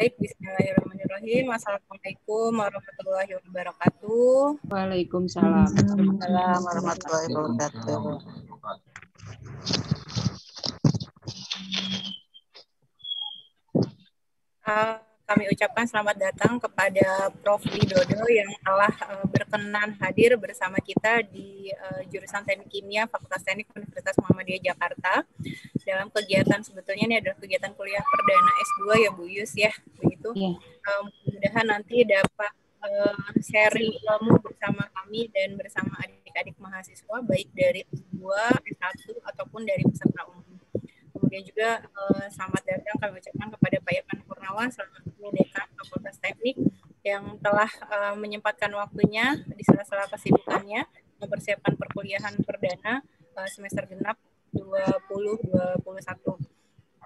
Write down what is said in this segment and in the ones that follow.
Baik, bismillahirrahmanirrahim. Assalamualaikum warahmatullahi wabarakatuh. Waalaikumsalam. Waalaikumsalam warahmatullahi wabarakatuh. Uh, kami ucapkan selamat datang kepada Prof. Widodo yang telah eh, berkenan hadir bersama kita di eh, jurusan Teknik Kimia Fakultas Teknik Universitas Muhammadiyah Jakarta dalam kegiatan sebetulnya ini adalah kegiatan kuliah perdana S2 ya Bu Yus ya begitu. Yeah. Iya. Um, mudah-mudahan nanti dapat uh, sharing ilmu bersama kami dan bersama adik-adik mahasiswa baik dari S2, S1 ataupun dari peserta umum. Kemudian juga uh, selamat datang kami ucapkan kepada Pak Irfan Purnawa selaku Dekan Fakultas Teknik yang telah uh, menyempatkan waktunya di sela-sela kesibukannya mempersiapkan perkuliahan perdana uh, semester genap 2021.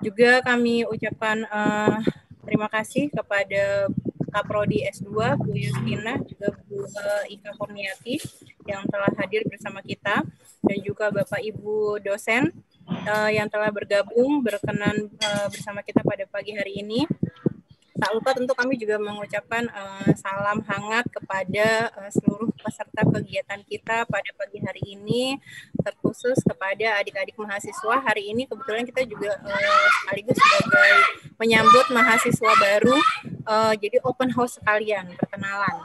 Juga kami ucapkan uh, terima kasih kepada Kaprodi S2 Bu Yustina juga Bu Ika Kurniati yang telah hadir bersama kita dan juga Bapak Ibu dosen uh, yang telah bergabung berkenan uh, bersama kita pada pagi hari ini. Tak lupa tentu kami juga mengucapkan uh, salam hangat kepada uh, seluruh peserta kegiatan kita pada pagi hari ini, terkhusus kepada adik-adik mahasiswa. Hari ini kebetulan kita juga uh, sekaligus sebagai menyambut mahasiswa baru, uh, jadi open house kalian perkenalan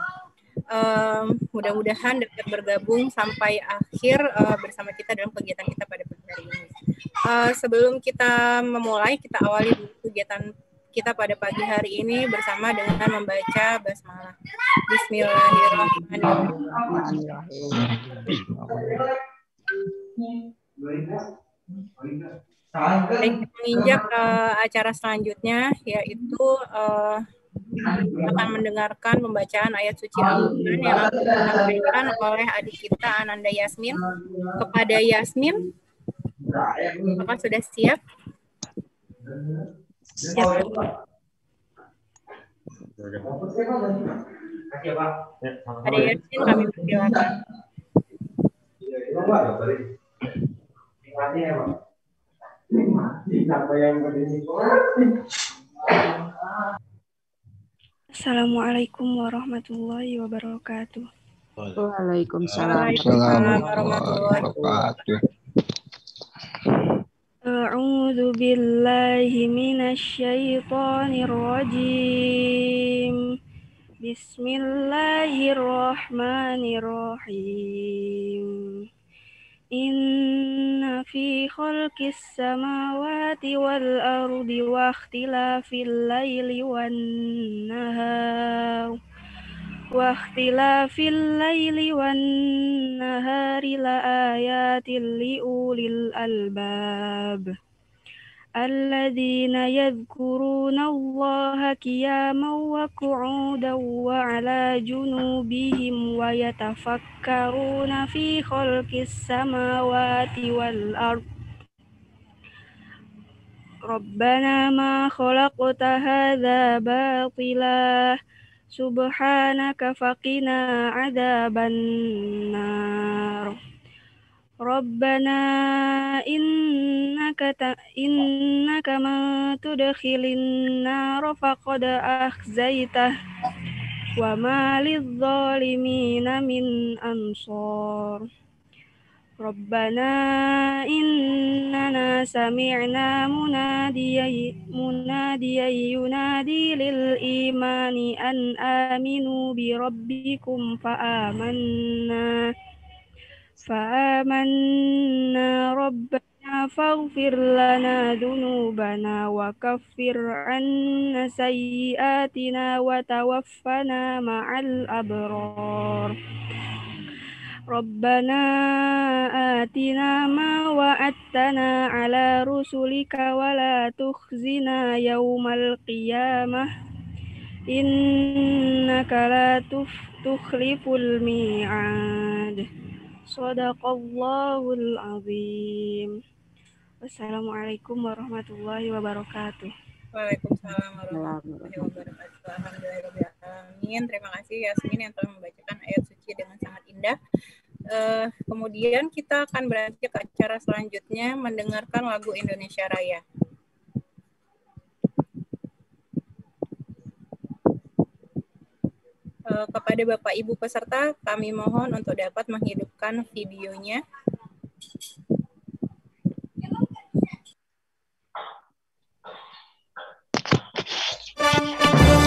um, mudah-mudahan dapat bergabung sampai akhir uh, bersama kita dalam kegiatan kita pada pagi hari ini. Uh, sebelum kita memulai, kita awali dulu kegiatan kita pada pagi hari ini bersama dengan membaca basmalah. Bismillahirrahmanirrahim. Baik, menginjak uh, acara selanjutnya yaitu uh, akan mendengarkan pembacaan ayat suci Al-Quran yang akan disampaikan oleh adik kita Ananda Yasmin. Kepada Yasmin, apakah sudah siap? Siap. Ada Yasmin kami persilakan. Assalamualaikum warahmatullahi wabarakatuh. Waalaikumsalam warahmatullahi wabarakatuh. A'udzu billahi minasy rajim. Bismillahirrahmanirrahim. إن في خلق السماوات والأرض واختلاف الليل والنهار واختلاف الليل والنهار لآيات لأولي الألباب الذين يذكرون الله قياما وقعودا وعلى جنوبهم ويتفكرون في خلق السماوات والأرض ربنا ما خلقت هذا باطلا سبحانك فقنا عذاب النار Rabbana innaka ta, innaka ma tudkhilin nar faqad akhzaita wa ma lidh-dhalimina min ansar Rabbana innana sami'na munadiyan munadiyan yunadi lil imani an aminu bi rabbikum fa amanna فآمنا ربنا فاغفر لنا ذنوبنا وكفر عنا سيئاتنا وتوفنا مع الأبرار ربنا آتنا ما وعدتنا على رسلك ولا تخزنا يوم القيامة إنك لا تخلف الميعاد Sadaqallahul azim. Wassalamualaikum warahmatullahi wabarakatuh. Waalaikumsalam warahmatullahi wabarakatuh. Alhamdulillahirrahmanirrahim. Terima kasih Yasmin yang telah membacakan ayat suci dengan sangat indah. Uh, kemudian kita akan beranjak ke acara selanjutnya mendengarkan lagu Indonesia Raya. Eh, kepada Bapak Ibu peserta, kami mohon untuk dapat menghidupkan videonya. Thank you.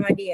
María.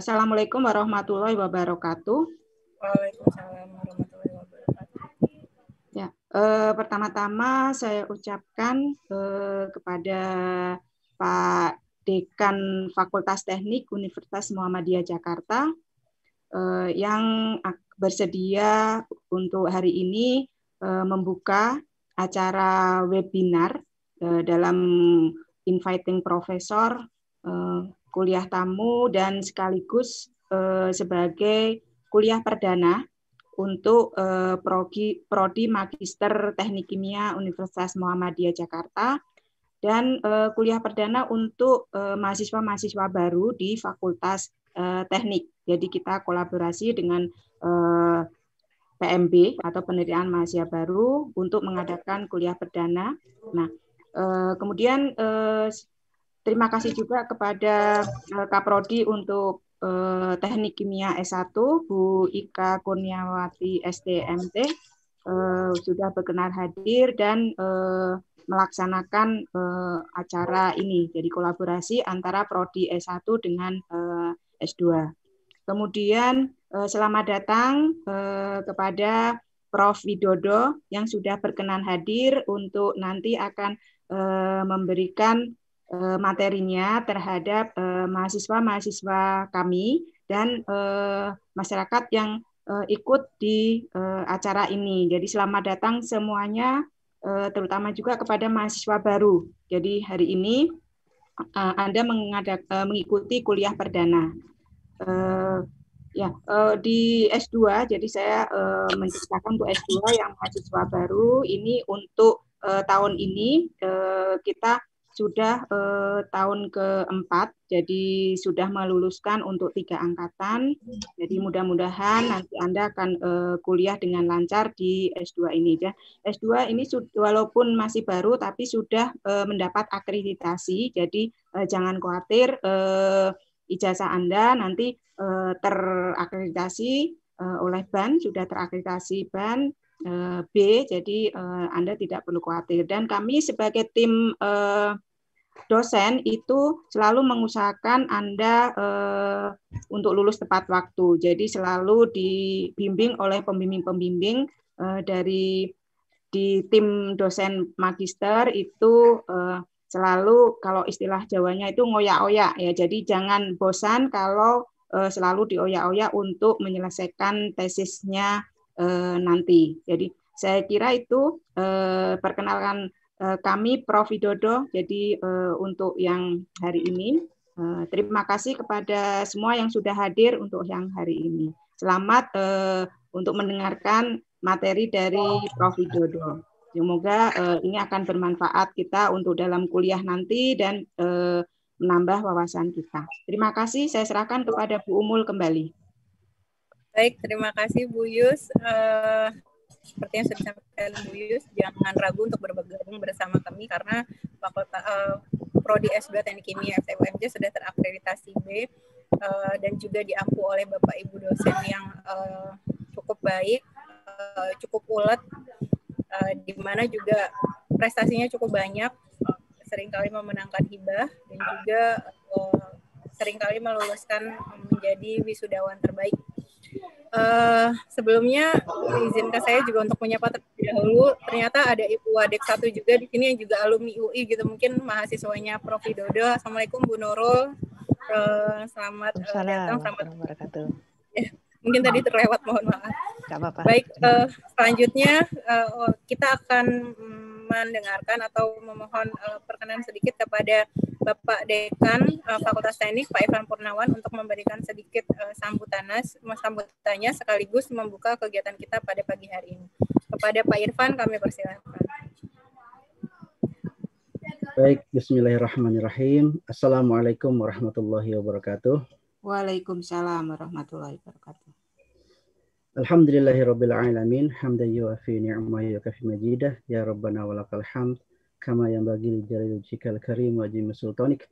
Assalamualaikum warahmatullahi wabarakatuh. Waalaikumsalam warahmatullahi wabarakatuh. Ya, eh, pertama-tama saya ucapkan eh, kepada Pak Dekan Fakultas Teknik Universitas Muhammadiyah Jakarta eh, yang bersedia untuk hari ini eh, membuka acara webinar eh, dalam Inviting profesor. eh, kuliah tamu dan sekaligus eh, sebagai kuliah perdana untuk eh, prodi, prodi Magister Teknik Kimia Universitas Muhammadiyah Jakarta dan eh, kuliah perdana untuk eh, mahasiswa-mahasiswa eh, baru di Fakultas eh, Teknik. Jadi kita kolaborasi dengan eh, PMB atau penerimaan mahasiswa baru untuk mengadakan kuliah perdana. Nah, eh, kemudian eh, Terima kasih juga kepada eh, Kaprodi untuk eh, Teknik Kimia S1, Bu Ika Kurniawati STMT, eh, sudah berkenan hadir dan melaksanakan acara ini. Jadi kolaborasi antara Prodi S1 dengan S2. Kemudian selamat datang kepada Prof. Widodo yang sudah berkenan hadir untuk nanti akan memberikan Eh, materinya terhadap eh, mahasiswa-mahasiswa kami dan eh, masyarakat yang ikut di acara ini. Jadi selamat datang semuanya, terutama juga kepada mahasiswa baru. Jadi hari ini Anda mengikuti kuliah perdana. Ya, di S2, jadi saya menciptakan untuk S2 yang mahasiswa baru ini untuk tahun ini kita sudah eh, tahun keempat, jadi sudah meluluskan untuk tiga angkatan. Jadi mudah-mudahan nanti Anda akan eh, kuliah dengan lancar di S2 ini. Ya. S2 ini walaupun masih baru, tapi sudah eh, mendapat akreditasi, jadi eh, jangan khawatir eh, ijazah Anda nanti eh, terakreditasi eh, oleh BAN, sudah terakreditasi BAN, Eh, B, jadi eh, Anda tidak perlu khawatir. Dan kami sebagai tim eh, dosen itu selalu mengusahakan Anda untuk lulus tepat waktu. Jadi selalu dibimbing oleh pembimbing-pembimbing dari di tim dosen magister itu selalu kalau istilah Jawanya itu ngoyak-oyak ya. Jadi jangan bosan kalau selalu dioyak-oyak untuk menyelesaikan tesisnya eh, nanti. Jadi saya kira itu eh, perkenalkan eh, kami Prof Widodo. Jadi eh, untuk yang hari ini eh, terima kasih kepada semua yang sudah hadir untuk yang hari ini. Selamat eh, untuk mendengarkan materi dari Prof Widodo. Semoga eh, ini akan bermanfaat kita untuk dalam kuliah nanti dan eh, menambah wawasan kita. Terima kasih, saya serahkan kepada Bu Umul kembali. Baik, terima kasih Bu Yus. Uh, seperti yang sudah disampaikan Bu Yus, jangan ragu untuk bergabung bersama kami karena fakultas uh, eh, prodi S2 Teknik Kimia FTUMJ sudah terakreditasi B uh, dan juga diampu oleh Bapak Ibu dosen yang uh, cukup baik, uh, cukup ulet, uh, di mana juga prestasinya cukup banyak, uh, seringkali memenangkan hibah dan juga uh, seringkali meluluskan menjadi wisudawan terbaik Uh, sebelumnya izinkan saya juga untuk menyapa terlebih dahulu. Ternyata ada Ibu Adek satu juga di sini yang juga alumni UI gitu. Mungkin mahasiswanya Prof. Widodo. Assalamualaikum Bu Nurul. Uh, selamat uh, datang. Selamat. berkatul. mungkin tadi terlewat mohon maaf. apa-apa. Baik, uh, selanjutnya uh, kita akan mm, mendengarkan atau memohon uh, perkenan sedikit kepada Bapak Dekan uh, Fakultas Teknik Pak Irfan Purnawan untuk memberikan sedikit uh, sambutannya, sambutannya sekaligus membuka kegiatan kita pada pagi hari ini. Kepada Pak Irfan kami persilahkan. Baik, bismillahirrahmanirrahim. Assalamualaikum warahmatullahi wabarakatuh. Waalaikumsalam warahmatullahi wabarakatuh. Alhamdulillahirabbil alamin, hamdan yuafi ni'mahu yukafi majidah, ya rabbana walakal hamd kama yang bagi jalil jikal karim wa jimu sultanik.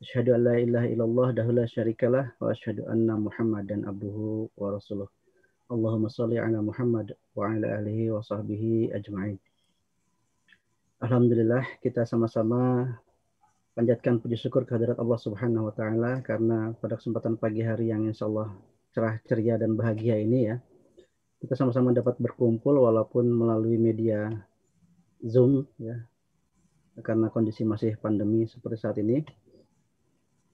Asyhadu an la ilaha illallah dahula syarikalah wa asyhadu anna dan abduhu wa rasuluh. Allahumma salli ala muhammad wa ala alihi wa sahbihi ajma'in. Alhamdulillah kita sama-sama panjatkan puji syukur kehadirat Allah subhanahu wa ta'ala karena pada kesempatan pagi hari yang insya Allah cerah ceria dan bahagia ini ya. Kita sama-sama dapat berkumpul walaupun melalui media Zoom ya karena kondisi masih pandemi seperti saat ini.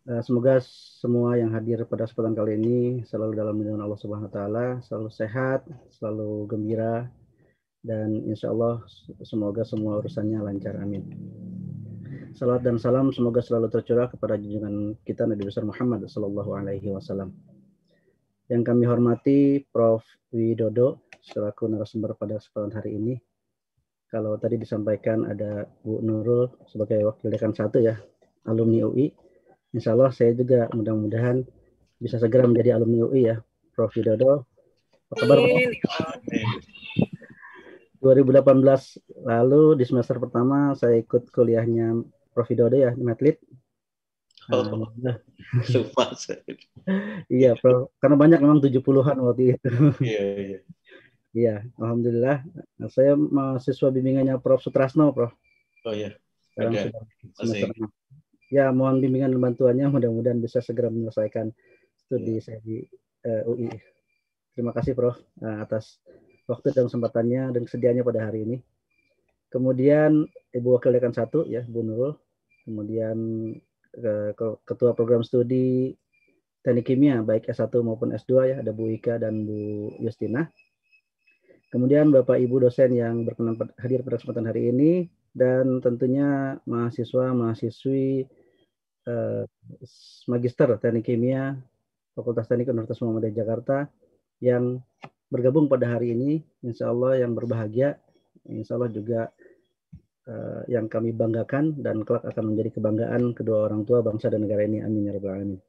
Eh, semoga semua yang hadir pada kesempatan kali ini selalu dalam lindungan Allah Subhanahu wa taala, selalu sehat, selalu gembira dan insya Allah semoga semua urusannya lancar. Amin. Salat dan salam semoga selalu tercurah kepada junjungan kita Nabi besar Muhammad sallallahu alaihi wasallam. Yang kami hormati Prof Widodo selaku narasumber pada kesempatan hari ini kalau tadi disampaikan ada Bu Nurul sebagai wakil dekan satu ya alumni UI. Insya Allah saya juga mudah-mudahan bisa segera menjadi alumni UI ya. Prof. Widodo, apa kabar? Prof? 2018 lalu di semester pertama saya ikut kuliahnya Prof. Widodo ya di Medlit. Oh, um, iya, Prof. Karena banyak memang 70-an waktu itu. Iya, iya. Iya, alhamdulillah. Nah, saya mahasiswa bimbingannya Prof Sutrasno, Prof. Oh iya. Sekarang okay. semester Masih. Ya, mohon bimbingan dan bantuannya mudah-mudahan bisa segera menyelesaikan studi yeah. saya di uh, eh, UI. Terima kasih Prof uh, atas waktu dan kesempatannya dan kesediaannya pada hari ini. Kemudian Ibu Wakil Dekan 1 ya, Bu Nurul. Kemudian uh, Ketua Program Studi Teknik Kimia baik S1 maupun S2 ya, ada Bu Ika dan Bu Justina Kemudian Bapak Ibu dosen yang berkenan hadir pada kesempatan hari ini dan tentunya mahasiswa mahasiswi eh, magister teknik kimia Fakultas Teknik Universitas Muhammadiyah Jakarta yang bergabung pada hari ini, insya Allah yang berbahagia, insya Allah juga eh, yang kami banggakan dan kelak akan menjadi kebanggaan kedua orang tua bangsa dan negara ini. Amin ya rabbal alamin.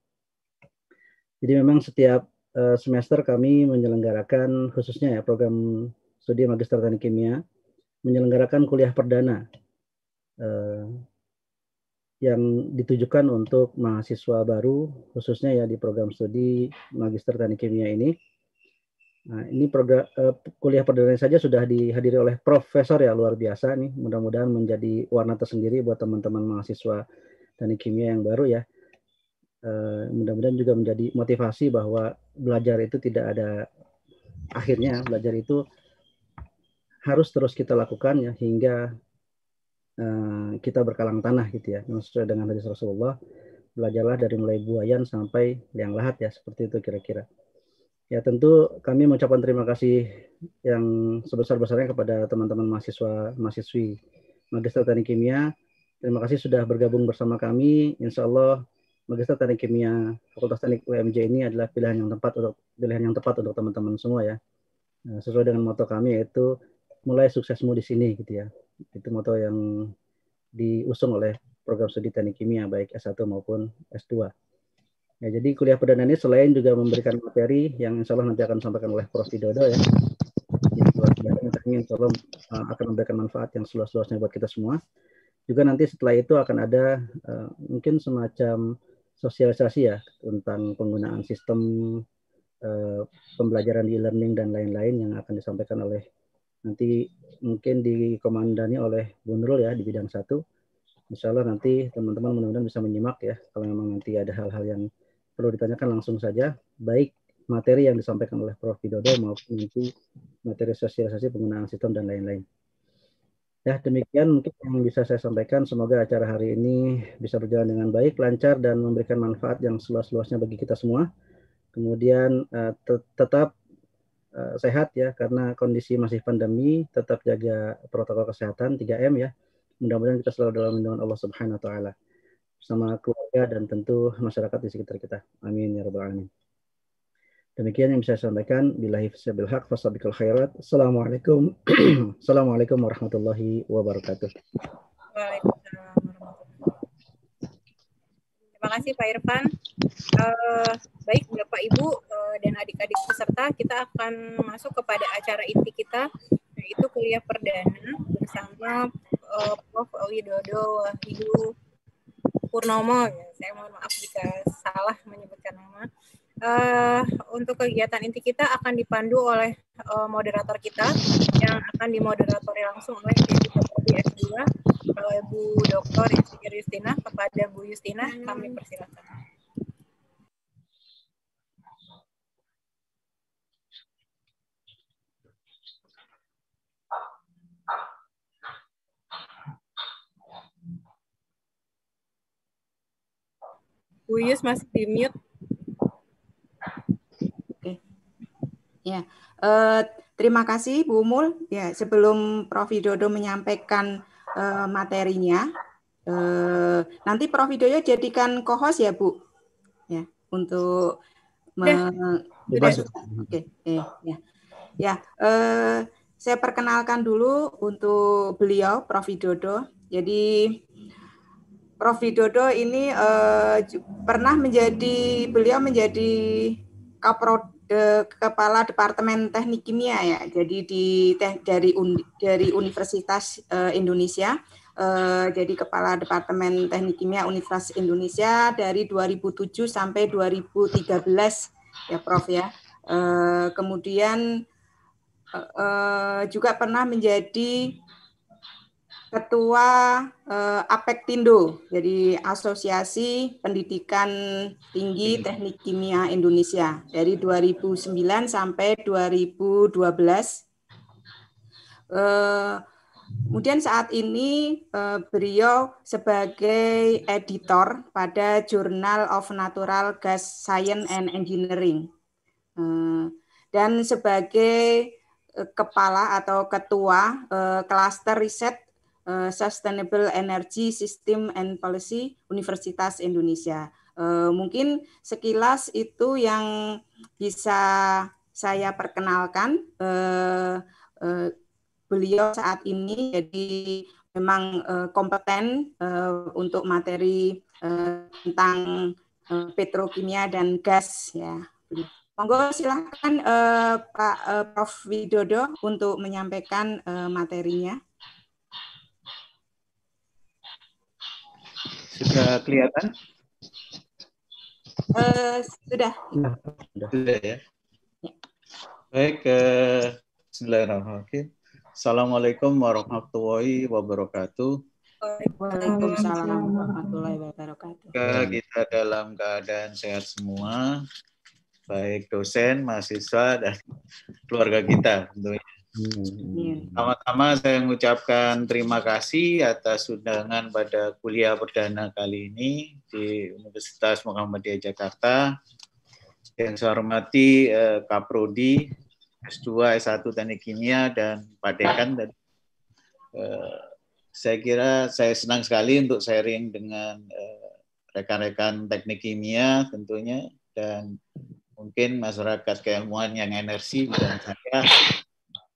Jadi memang setiap Eh, semester kami menyelenggarakan khususnya ya program studi magister teknik kimia menyelenggarakan kuliah perdana eh, yang ditujukan untuk mahasiswa baru khususnya ya di program studi magister teknik kimia ini. Nah, ini program eh, kuliah perdana saja sudah dihadiri oleh profesor ya luar biasa nih. Mudah-mudahan menjadi warna tersendiri buat teman-teman mahasiswa teknik kimia yang baru ya. Eh, mudah-mudahan juga menjadi motivasi bahwa belajar itu tidak ada akhirnya belajar itu harus terus kita lakukan ya hingga uh, kita berkalang tanah gitu ya sesuai dengan hadis Rasulullah belajarlah dari mulai buayan sampai liang lahat ya seperti itu kira-kira ya tentu kami mengucapkan terima kasih yang sebesar besarnya kepada teman-teman mahasiswa mahasiswi Magister Teknik Kimia terima kasih sudah bergabung bersama kami insya Allah Magister Teknik Kimia Fakultas Teknik UMJ ini adalah pilihan yang tepat untuk pilihan yang tepat untuk teman-teman semua ya. Nah, sesuai dengan moto kami yaitu mulai suksesmu di sini gitu ya. Itu moto yang diusung oleh program studi Teknik Kimia baik S1 maupun S2. Ya, jadi kuliah perdana ini selain juga memberikan materi yang insya Allah nanti akan disampaikan oleh Prof. Dodo ya. Jadi luar ini kami insya Allah eh, akan memberikan manfaat yang seluas-luasnya buat kita semua. Juga nanti setelah itu akan ada uh, mungkin semacam sosialisasi ya tentang penggunaan sistem uh, pembelajaran e-learning dan lain-lain yang akan disampaikan oleh nanti mungkin dikomandani oleh Bu Nurul ya di bidang satu. Insya Allah nanti teman-teman mudah-mudahan bisa menyimak ya. Kalau memang nanti ada hal-hal yang perlu ditanyakan langsung saja, baik materi yang disampaikan oleh Prof. Widodo maupun nanti materi sosialisasi penggunaan sistem dan lain-lain. Ya, demikian mungkin yang bisa saya sampaikan. Semoga acara hari ini bisa berjalan dengan baik, lancar, dan memberikan manfaat yang seluas-luasnya bagi kita semua. Kemudian uh, te tetap uh, sehat ya, karena kondisi masih pandemi, tetap jaga protokol kesehatan 3M ya. Mudah-mudahan kita selalu dalam lindungan Allah Subhanahu wa taala Sama keluarga dan tentu masyarakat di sekitar kita. Amin ya rabbal alamin. Demikian yang bisa saya sampaikan. Bila hifzabil haq fasabikul khairat. Assalamualaikum. Assalamualaikum warahmatullahi wabarakatuh. Terima kasih Pak Irfan. Uh, baik Bapak Ibu uh, dan adik-adik peserta, kita akan masuk kepada acara inti kita yaitu kuliah perdana bersama uh, Prof. Widodo Wahyu Purnomo. Ya, saya mohon maaf jika salah menyebutkan nama uh, untuk kegiatan inti kita akan dipandu oleh uh, moderator kita yang akan dimoderatori langsung oleh Deputi S2 oleh Bu Dr. Insinyur Justina kepada Bu Justina kami hmm. persilakan. Bu Yus masih di mute. Oke. Ya. uh, terima kasih Bu Mul. Ya, sebelum Prof Widodo menyampaikan uh, materinya, uh, nanti Prof Widodo jadikan co-host ya, Bu. Ya, untuk me- Oke. ya. Ya, eh, saya perkenalkan dulu untuk beliau Prof Widodo. Jadi Prof Widodo ini eh, pernah menjadi beliau menjadi kaprod eh, kepala departemen teknik kimia ya. Jadi di teh, dari un, dari Universitas eh, Indonesia eh, jadi kepala departemen teknik kimia Universitas Indonesia dari 2007 sampai 2013 ya Prof ya. Eh, kemudian eh, eh juga pernah menjadi Ketua eh, Tindo, jadi Asosiasi Pendidikan Tinggi Teknik Kimia Indonesia dari 2009 sampai 2012. Eh, kemudian saat ini eh, beliau sebagai editor pada Journal of Natural Gas Science and Engineering eh, dan sebagai eh, kepala atau ketua eh, klaster riset Eh, Sustainable Energy System and Policy Universitas Indonesia. Eh, mungkin sekilas itu yang bisa saya perkenalkan. Eh, beliau saat ini jadi memang kompeten untuk materi tentang petrokimia dan gas ya. Monggo silahkan Pak Prof Widodo untuk menyampaikan materinya. Sudah kelihatan? Uh, sudah. sudah. Sudah ya. Baik, uh, Bismillahirrahmanirrahim. Assalamualaikum warahmatullahi wabarakatuh. Waalaikumsalam warahmatullahi wabarakatuh. Kita dalam keadaan sehat semua, baik dosen, mahasiswa, dan keluarga kita tentunya. Sama-sama hmm. tama saya mengucapkan terima kasih atas undangan pada kuliah perdana kali ini di Universitas Muhammadiyah Jakarta. Yang saya hormati eh, Kaprodi S2, S1 Teknik Kimia dan Pak Dekan. Dan, eh, saya kira saya senang sekali untuk sharing dengan eh, rekan-rekan teknik kimia tentunya dan mungkin masyarakat keilmuan yang energi dan saya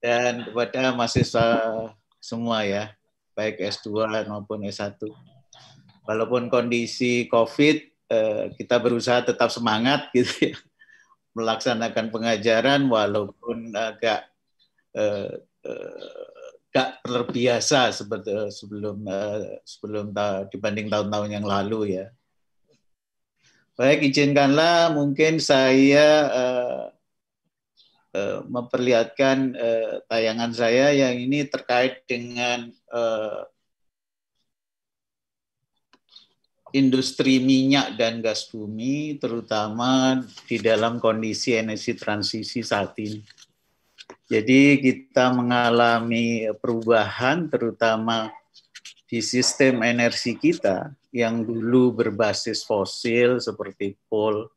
dan kepada mahasiswa semua ya, baik S2 maupun S1. Walaupun kondisi COVID, eh, kita berusaha tetap semangat gitu ya, melaksanakan pengajaran walaupun agak eh, eh, gak terbiasa seperti sebelum sebelum dibanding tahun-tahun yang lalu ya. Baik, izinkanlah mungkin saya Eh, memperlihatkan uh, eh, tayangan saya yang ini terkait dengan uh, industri minyak dan gas bumi, terutama di dalam kondisi energi transisi saat ini. Jadi kita mengalami perubahan terutama di sistem energi kita yang dulu berbasis fosil seperti coal,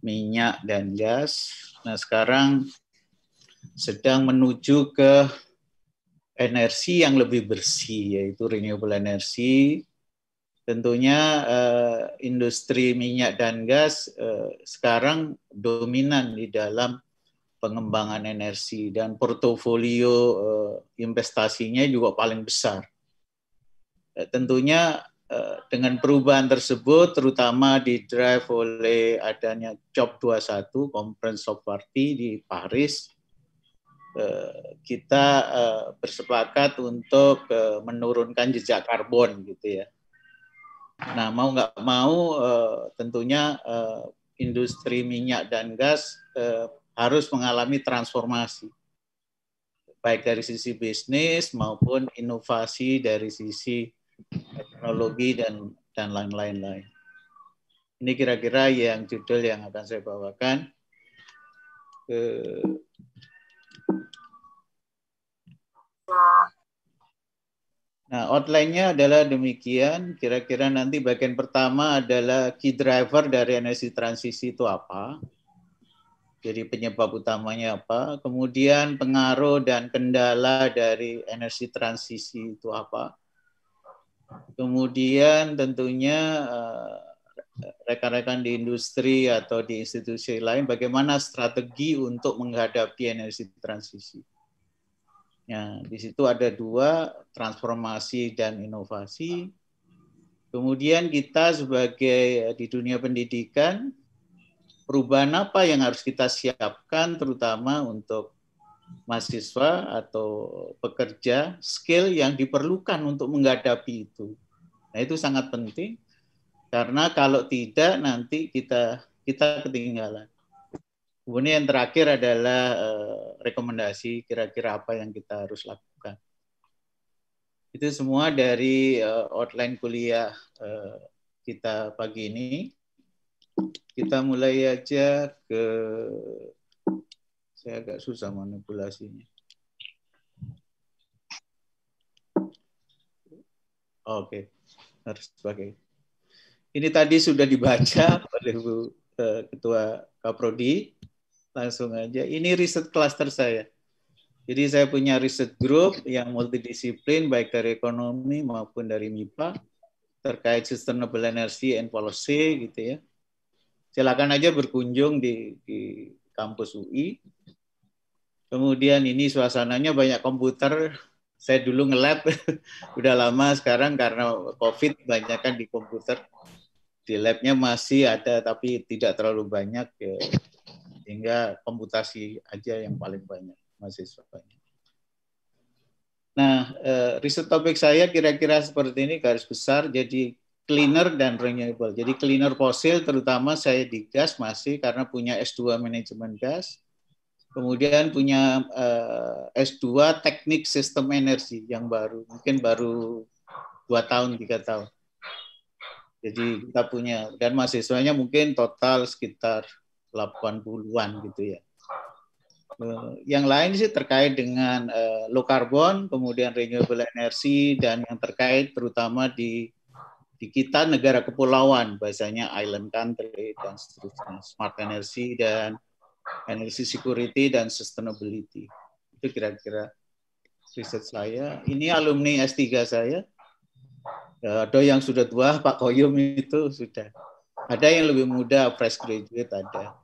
minyak dan gas. Nah, sekarang sedang menuju ke energi yang lebih bersih yaitu renewable energy tentunya eh, industri minyak dan gas eh, sekarang dominan di dalam pengembangan energi dan portofolio eh, investasinya juga paling besar. tentunya dengan perubahan tersebut terutama di drive oleh adanya COP21 Conference of Party di Paris Eh, kita eh, bersepakat untuk eh, menurunkan jejak karbon gitu ya. Nah mau nggak mau tentunya industri minyak dan gas harus mengalami transformasi baik dari sisi bisnis maupun inovasi dari sisi teknologi dan dan lain-lain lain. Ini kira-kira yang judul yang akan saya bawakan. Nah, outline-nya adalah demikian. Kira-kira nanti bagian pertama adalah key driver dari energi transisi itu apa. Jadi penyebab utamanya apa. Kemudian pengaruh dan kendala dari energi transisi itu apa. Kemudian tentunya eh, rekan-rekan di industri atau di institusi lain bagaimana strategi untuk menghadapi energi transisi. Ya, di situ ada dua transformasi dan inovasi. Kemudian kita sebagai eh, di dunia pendidikan perubahan apa yang harus kita siapkan terutama untuk mahasiswa atau pekerja skill yang diperlukan untuk menghadapi itu. Nah, itu sangat penting karena kalau tidak nanti kita kita ketinggalan. Kemudian yang terakhir adalah uh, rekomendasi kira-kira apa yang kita harus lakukan. Itu semua dari uh, outline kuliah uh, kita pagi ini. Kita mulai aja ke saya agak susah manipulasinya. Oke, okay. harus pakai. Ini tadi sudah dibaca oleh Bu eh, Ketua Kaprodi. Langsung aja. Ini riset klaster saya. Jadi saya punya riset group yang multidisiplin baik dari ekonomi maupun dari MIPA terkait sustainable energy and policy gitu ya. Silakan aja berkunjung di, di kampus UI. Kemudian ini suasananya banyak komputer. Saya dulu nge ngelab udah lama sekarang karena COVID banyak kan di komputer di labnya masih ada tapi tidak terlalu banyak ya, sehingga komputasi aja yang paling banyak masih banyak. Nah, eh, riset topik saya kira-kira seperti ini garis besar jadi cleaner dan renewable. Jadi cleaner fosil terutama saya di gas masih karena punya S2 manajemen gas. Kemudian punya eh, S2 teknik sistem energi yang baru, mungkin baru dua tahun, tiga tahun jadi hmm. kita punya dan mahasiswanya mungkin total sekitar 80-an gitu ya. Eh, yang lain sih terkait dengan eh, low carbon, kemudian renewable energy dan yang terkait terutama di di kita negara kepulauan bahasanya island country dan seterusnya smart energy dan energy security dan sustainability itu kira-kira riset saya ini alumni S3 saya Eh, ada yang sudah tua Pak Koyum itu sudah ada yang lebih muda fresh graduate ada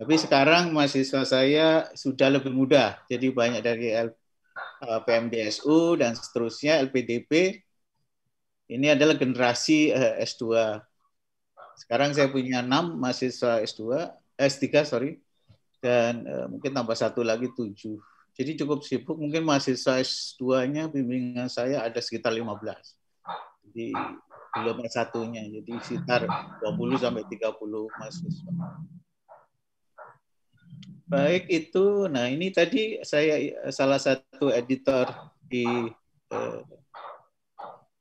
tapi sekarang mahasiswa saya sudah lebih muda jadi banyak dari eh, PMDSU dan seterusnya LPDP ini adalah generasi eh, S2 sekarang saya punya enam mahasiswa S2 S3 sorry dan mungkin tambah satu lagi tujuh jadi cukup sibuk mungkin mahasiswa S2-nya bimbingan saya ada sekitar 15 di gelombang satunya. Jadi sekitar 20 sampai 30 mahasiswa. Baik itu, nah ini tadi saya salah satu editor di eh,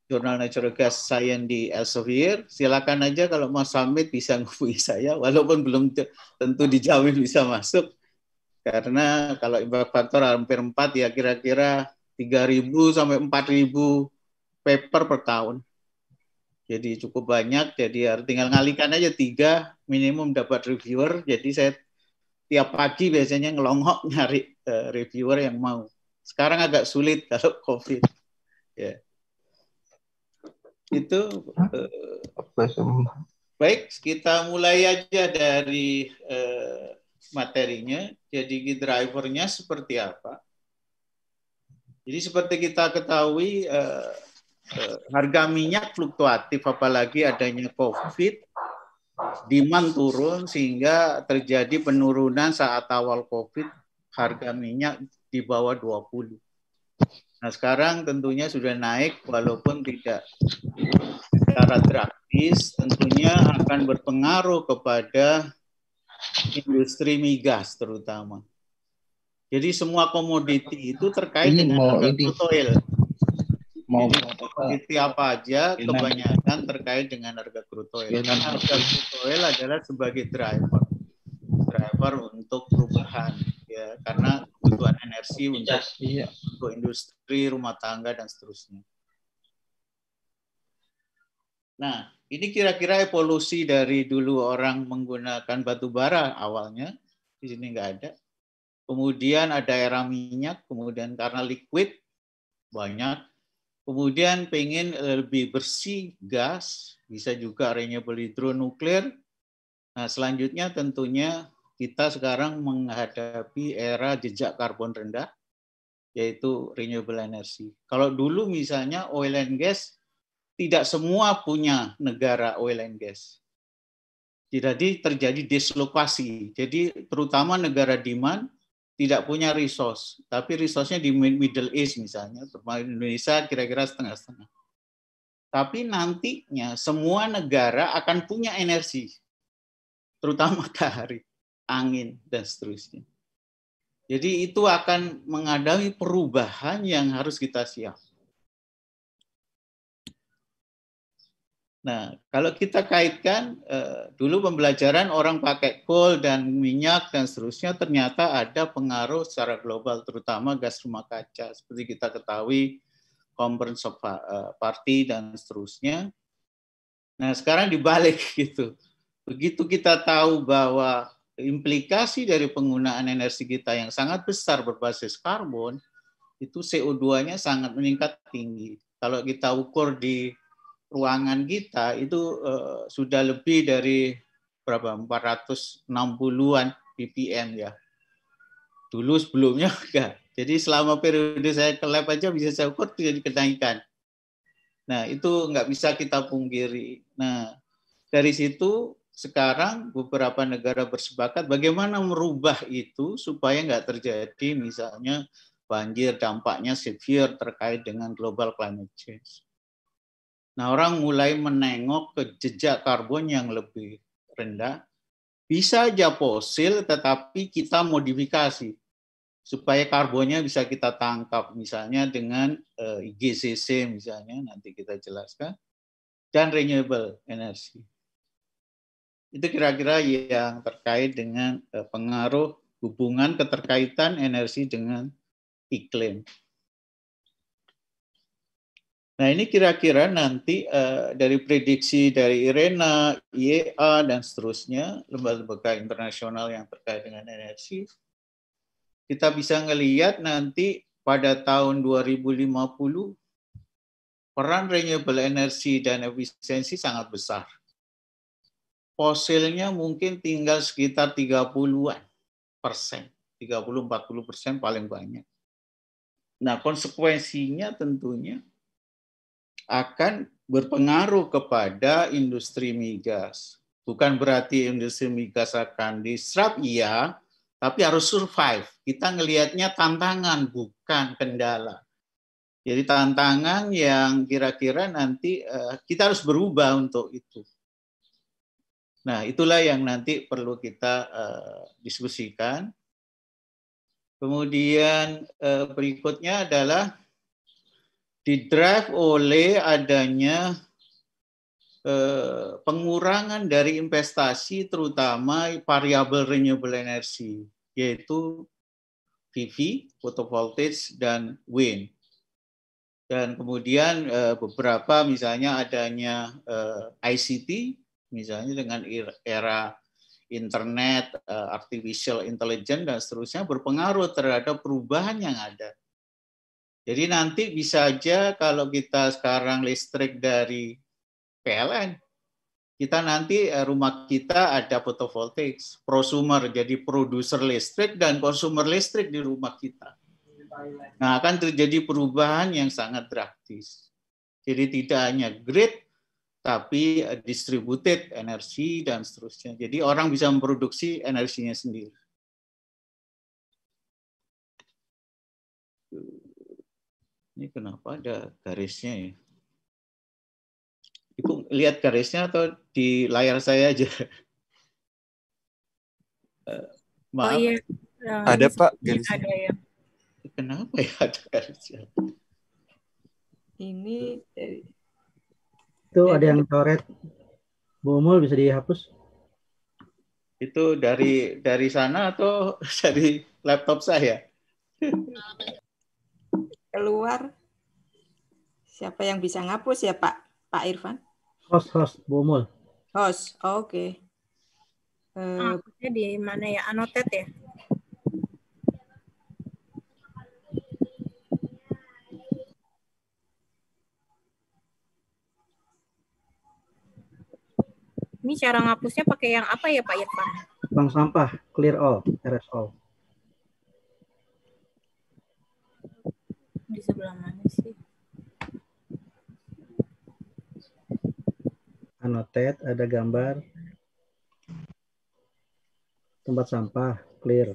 jurnal Natural Gas Science di Elsevier. Silakan aja kalau mau submit bisa ngubungi saya, walaupun belum tentu dijamin bisa masuk. Karena kalau impact factor hampir 4 ya kira-kira 3.000 sampai 4.000 paper per tahun. Jadi cukup banyak, jadi tinggal ngalikan aja tiga minimum dapat reviewer. Jadi saya tiap pagi biasanya ngelongok nyari uh, reviewer yang mau. Sekarang agak sulit kalau COVID. Yeah. Itu uh, baik. Kita mulai aja dari uh, materinya. Jadi drivernya seperti apa? Jadi seperti kita ketahui. Uh, Eh, harga minyak fluktuatif apalagi adanya COVID, demand turun sehingga terjadi penurunan saat awal COVID harga minyak di bawah 20. Nah sekarang tentunya sudah naik walaupun tidak secara drastis tentunya akan berpengaruh kepada industri migas terutama. Jadi semua komoditi itu terkait ini dengan oil mau komoditi apa aja kebanyakan terkait dengan harga crude oil. Karena harga crude oil adalah sebagai driver, driver untuk perubahan ya karena kebutuhan energi untuk, iya. untuk industri, rumah tangga dan seterusnya. Nah, ini kira-kira evolusi dari dulu orang menggunakan batu bara awalnya di sini nggak ada. Kemudian ada era minyak, kemudian karena liquid banyak Kemudian pengen lebih bersih gas, bisa juga renewable hidro nuklir. Nah, selanjutnya tentunya kita sekarang menghadapi era jejak karbon rendah, yaitu renewable energy. Kalau dulu misalnya oil and gas, tidak semua punya negara oil and gas. Jadi terjadi dislokasi. Jadi terutama negara demand tidak punya resource, tapi resource-nya di Middle East misalnya, terutama Indonesia kira-kira setengah-setengah. Tapi nantinya semua negara akan punya energi, terutama matahari, angin, dan seterusnya. Jadi itu akan menghadapi perubahan yang harus kita siap. Nah, kalau kita kaitkan eh, dulu pembelajaran orang pakai coal dan minyak dan seterusnya ternyata ada pengaruh secara global terutama gas rumah kaca seperti kita ketahui conference of eh, party dan seterusnya. Nah, sekarang dibalik gitu. Begitu kita tahu bahwa implikasi dari penggunaan energi kita yang sangat besar berbasis karbon itu CO2-nya sangat meningkat tinggi. Kalau kita ukur di ruangan kita itu uh, sudah lebih dari berapa 460-an BPM ya. Dulu sebelumnya enggak. Jadi selama periode saya ke lab aja bisa saya ukur terjadi kenaikan. Nah, itu nggak bisa kita pungkiri. Nah, dari situ sekarang beberapa negara bersepakat bagaimana merubah itu supaya nggak terjadi misalnya banjir dampaknya severe terkait dengan global climate change. Nah, orang mulai menengok ke jejak karbon yang lebih rendah. Bisa aja fosil, tetapi kita modifikasi supaya karbonnya bisa kita tangkap, misalnya dengan eh, IGCC misalnya, nanti kita jelaskan, dan renewable energy. Itu kira-kira yang terkait dengan eh, pengaruh hubungan keterkaitan energi dengan iklim. Nah ini kira-kira nanti uh, dari prediksi dari IRENA, IEA, dan seterusnya, lembaga-lembaga internasional yang terkait dengan energi, kita bisa melihat nanti pada tahun 2050 peran renewable energy dan efisiensi sangat besar. Fosilnya mungkin tinggal sekitar 30-an persen, 30-40 persen paling banyak. Nah konsekuensinya tentunya akan berpengaruh kepada industri migas. Bukan berarti industri migas akan diserap, iya, tapi harus survive. Kita ngelihatnya tantangan, bukan kendala. Jadi tantangan yang kira-kira nanti uh, kita harus berubah untuk itu. Nah, itulah yang nanti perlu kita uh, diskusikan. Kemudian uh, berikutnya adalah didrive oleh adanya eh, pengurangan dari investasi terutama variabel renewable energy yaitu PV, (photovoltaics) dan wind. Dan kemudian eh, beberapa misalnya adanya eh, ICT misalnya dengan era internet, artificial intelligence dan seterusnya berpengaruh terhadap perubahan yang ada jadi nanti bisa aja kalau kita sekarang listrik dari PLN, kita nanti eh, rumah kita ada photovoltaik, prosumer, jadi produser listrik dan konsumer listrik di rumah kita. Nah, akan terjadi perubahan yang sangat drastis. Jadi tidak hanya grid, tapi eh, distributed energi dan seterusnya. Jadi orang bisa memproduksi energinya sendiri. Ini kenapa ada garisnya ya? Ibu lihat garisnya atau di layar saya aja? Uh, maaf. Oh, iya. Uh, ada Pak garis. Ada ya. Kenapa ya ada garisnya? Ini dari... Eh, Itu ada yang coret. Bomol bisa dihapus? Itu dari dari sana atau dari laptop saya? keluar. Siapa yang bisa ngapus ya Pak? Pak Irfan? Host, host, Bumul. Host, oke. Okay. Uh, eh, di mana ya? Anotet ya? Ini cara ngapusnya pakai yang apa ya Pak Irfan? bang sampah, clear all, erase all. di sebelah mana sih? Anotet, ada gambar. Tempat sampah, clear.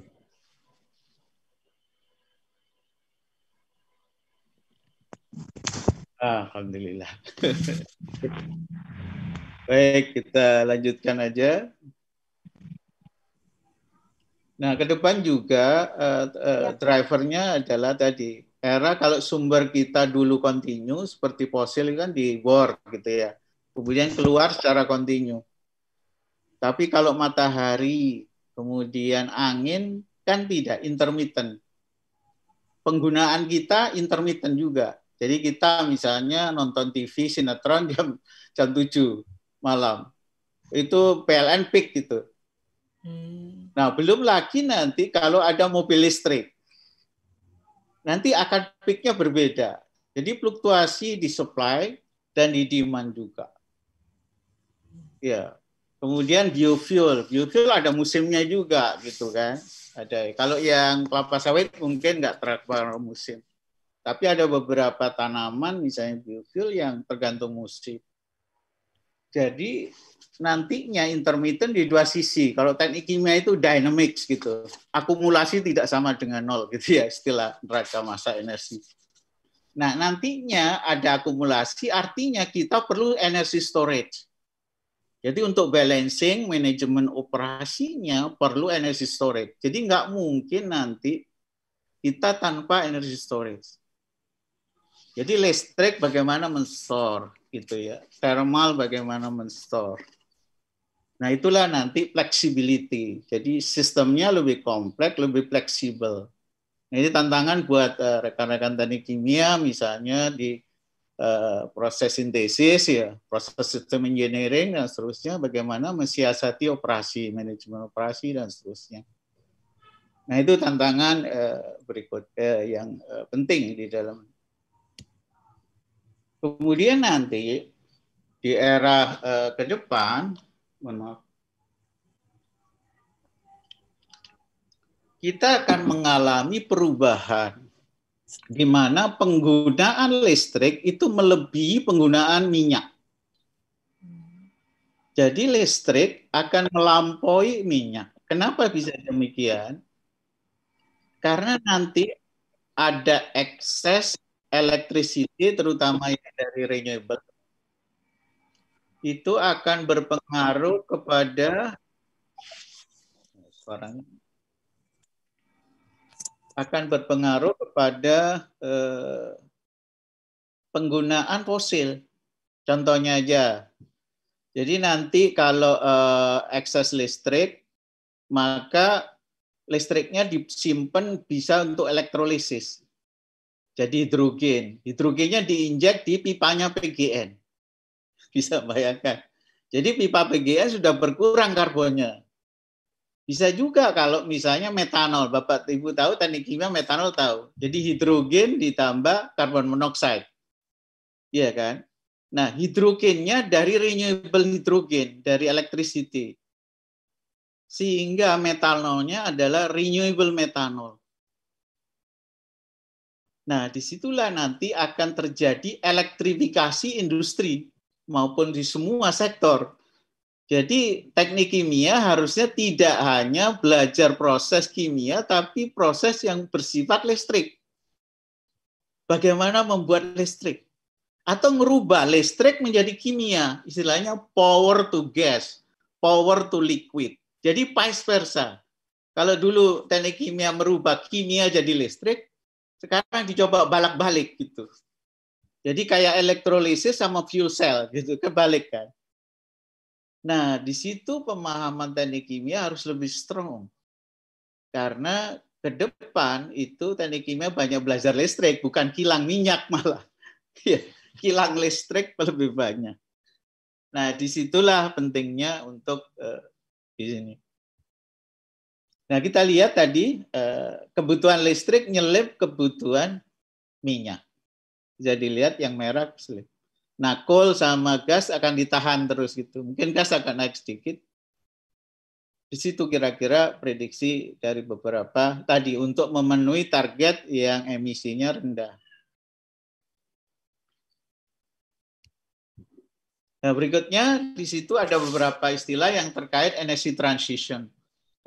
Alhamdulillah. Baik, kita lanjutkan aja. Nah, ke depan juga uh, uh, drivernya adalah tadi era kalau sumber kita dulu kontinu seperti fosil kan di bor gitu ya. Kemudian keluar secara kontinu. Tapi kalau matahari, kemudian angin kan tidak intermittent. Penggunaan kita intermittent juga. Jadi kita misalnya nonton TV sinetron jam jam 7 malam. Itu PLN peak gitu. Hmm. Nah, belum lagi nanti kalau ada mobil listrik nanti akan peaknya berbeda. Jadi fluktuasi di supply dan di demand juga. Ya. Kemudian biofuel, biofuel ada musimnya juga gitu kan. Ada. Kalau yang kelapa sawit mungkin nggak terlalu musim. Tapi ada beberapa tanaman misalnya biofuel yang tergantung musim. Jadi nantinya intermittent di dua sisi. Kalau teknik kimia itu dynamics gitu. Akumulasi tidak sama dengan nol gitu ya istilah neraca massa energi. Nah, nantinya ada akumulasi artinya kita perlu energy storage. Jadi untuk balancing manajemen operasinya perlu energy storage. Jadi nggak mungkin nanti kita tanpa energy storage. Jadi listrik bagaimana menstore gitu ya, thermal bagaimana menstore. Nah, itulah nanti flexibility. Jadi sistemnya lebih kompleks, lebih fleksibel. Nah, ini tantangan buat uh, rekan-rekan teknik kimia misalnya di uh, proses sintesis ya, proses sistem engineering dan seterusnya bagaimana mensiasati operasi, manajemen operasi dan seterusnya. Nah, itu tantangan uh, berikut uh, yang uh, penting di dalam. Kemudian nanti di era uh, ke depan Mohon maaf. Kita akan mengalami perubahan di mana penggunaan listrik itu melebihi penggunaan minyak. Jadi listrik akan melampaui minyak. Kenapa bisa demikian? Karena nanti ada excess electricity terutama yang dari renewable itu akan berpengaruh kepada suaranya akan berpengaruh kepada eh, penggunaan fosil. Contohnya aja. Jadi nanti kalau eh, akses listrik maka listriknya disimpan bisa untuk elektrolisis. Jadi hidrogen. Hidrogennya diinjek di pipanya PGN. Bisa bayangkan. Jadi pipa PGA sudah berkurang karbonnya. Bisa juga kalau misalnya metanol, Bapak Ibu tahu teknik kimia metanol tahu. Jadi hidrogen ditambah karbon monoksida. Iya kan? Nah, hidrogennya dari renewable hidrogen, dari electricity. Sehingga metanolnya adalah renewable metanol. Nah, disitulah nanti akan terjadi elektrifikasi industri maupun di semua sektor. Jadi teknik kimia harusnya tidak hanya belajar proses kimia, tapi proses yang bersifat listrik. Bagaimana membuat listrik? Atau merubah listrik menjadi kimia, istilahnya power to gas, power to liquid. Jadi vice versa. Kalau dulu teknik kimia merubah kimia jadi listrik, sekarang dicoba balak-balik gitu. Jadi kayak elektrolisis sama fuel cell gitu, kebalik kan. Nah, di situ pemahaman teknik kimia harus lebih strong. Karena ke depan itu teknik kimia banyak belajar listrik, bukan kilang minyak malah. Iya, kilang listrik lebih banyak. Nah, disitulah pentingnya untuk uh, di sini. Nah, kita lihat tadi uh, kebutuhan listrik nyelip kebutuhan minyak bisa dilihat yang merah slip. Nah, coal sama gas akan ditahan terus gitu. Mungkin gas akan naik sedikit. Di situ kira-kira prediksi dari beberapa tadi untuk memenuhi target yang emisinya rendah. Nah, berikutnya di situ ada beberapa istilah yang terkait energy transition.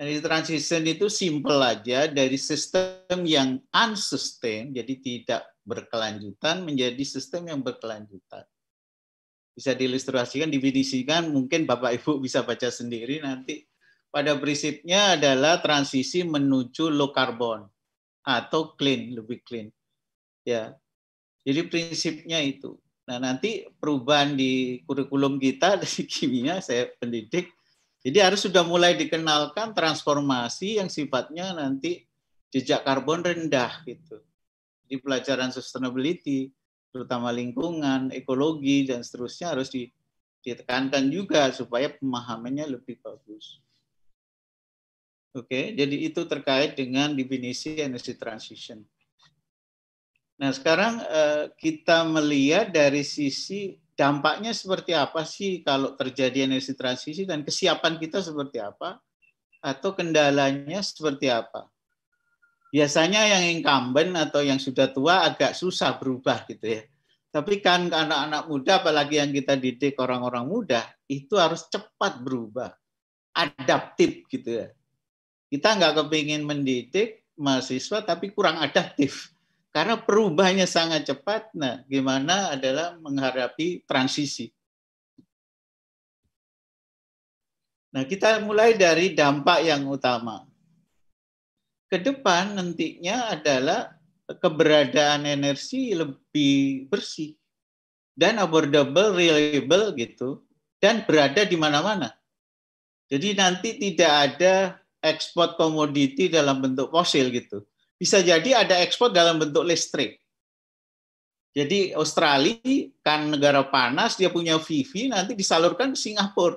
Energy transition itu simple aja dari sistem yang unsustain, jadi tidak berkelanjutan menjadi sistem yang berkelanjutan. Bisa diilustrasikan, dividisikan, mungkin Bapak Ibu bisa baca sendiri nanti. Pada prinsipnya adalah transisi menuju low carbon atau clean, lebih clean. Ya. Jadi prinsipnya itu. Nah, nanti perubahan di kurikulum kita dari kimia saya pendidik jadi harus sudah mulai dikenalkan transformasi yang sifatnya nanti jejak karbon rendah gitu di pelajaran sustainability, terutama lingkungan, ekologi, dan seterusnya harus ditekankan juga supaya pemahamannya lebih bagus. Oke, jadi itu terkait dengan definisi energy transition. Nah, sekarang eh, kita melihat dari sisi dampaknya seperti apa sih kalau terjadi energi transisi dan kesiapan kita seperti apa atau kendalanya seperti apa biasanya yang incumbent atau yang sudah tua agak susah berubah gitu ya. Tapi kan anak-anak muda, apalagi yang kita didik orang-orang muda, itu harus cepat berubah, adaptif gitu ya. Kita nggak kepingin mendidik mahasiswa tapi kurang adaptif. Karena perubahannya sangat cepat, nah gimana adalah menghadapi transisi. Nah kita mulai dari dampak yang utama ke depan nantinya adalah keberadaan energi lebih bersih dan affordable, reliable gitu dan berada di mana-mana. Jadi nanti tidak ada ekspor komoditi dalam bentuk fosil gitu. Bisa jadi ada ekspor dalam bentuk listrik. Jadi Australia kan negara panas, dia punya VV nanti disalurkan ke Singapura.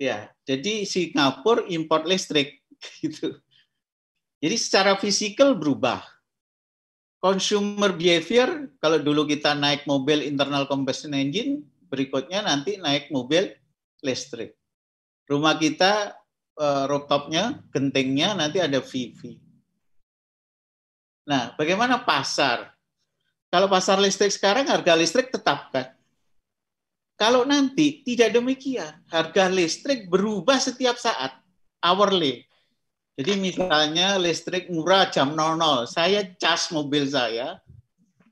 Ya, jadi Singapura import listrik gitu. Jadi secara fisikal berubah. Consumer behavior, kalau dulu kita naik mobil internal combustion engine, berikutnya nanti naik mobil listrik. Rumah kita eh, rooftopnya, gentengnya nanti ada VV. Nah, bagaimana pasar? Kalau pasar listrik sekarang harga listrik tetapkan. Kalau nanti tidak demikian, harga listrik berubah setiap saat, hourly. Jadi misalnya listrik murah jam 00, saya cas mobil saya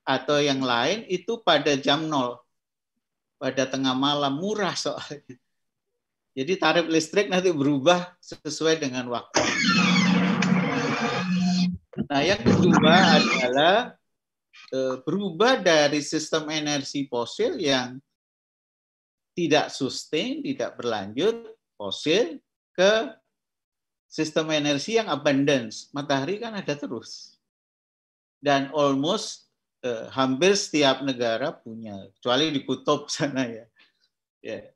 atau yang lain itu pada jam 0. Pada tengah malam murah soalnya. Jadi tarif listrik nanti berubah sesuai dengan waktu. Nah, yang kedua adalah eh, berubah dari sistem energi fosil yang tidak sustain, tidak berlanjut, fosil ke sistem energi yang abundance. Matahari kan ada terus. Dan almost eh, hampir setiap negara punya, kecuali di kutub sana ya. Yeah.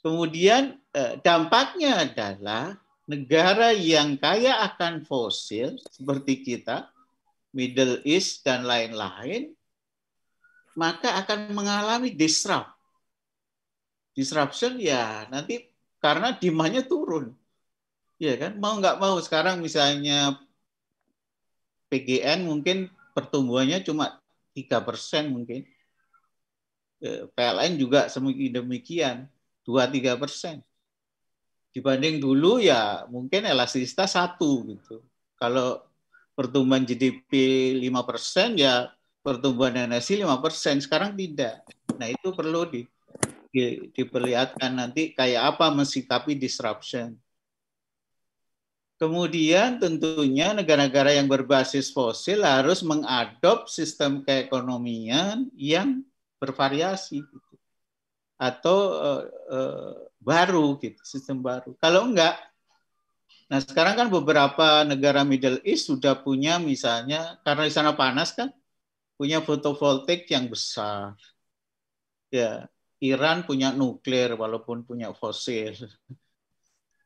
Kemudian eh, dampaknya adalah negara yang kaya akan fosil seperti kita, Middle East dan lain-lain, maka akan mengalami disrupt. Disruption ya nanti karena demandnya turun Iya kan? Mau nggak mau sekarang misalnya PGN mungkin pertumbuhannya cuma tiga persen mungkin. E, PLN juga demikian, dua tiga persen. Dibanding dulu ya mungkin elastisitas satu gitu. Kalau pertumbuhan GDP lima persen ya pertumbuhan NSI lima persen. Sekarang tidak. Nah itu perlu di, di, diperlihatkan nanti kayak apa mensikapi disruption Kemudian tentunya negara-negara yang berbasis fosil harus mengadop sistem keekonomian yang bervariasi gitu. atau uh, uh, baru gitu, sistem baru. Kalau enggak, nah sekarang kan beberapa negara Middle East sudah punya misalnya karena di sana panas kan punya fotovoltaik yang besar. Ya, Iran punya nuklir walaupun punya fosil.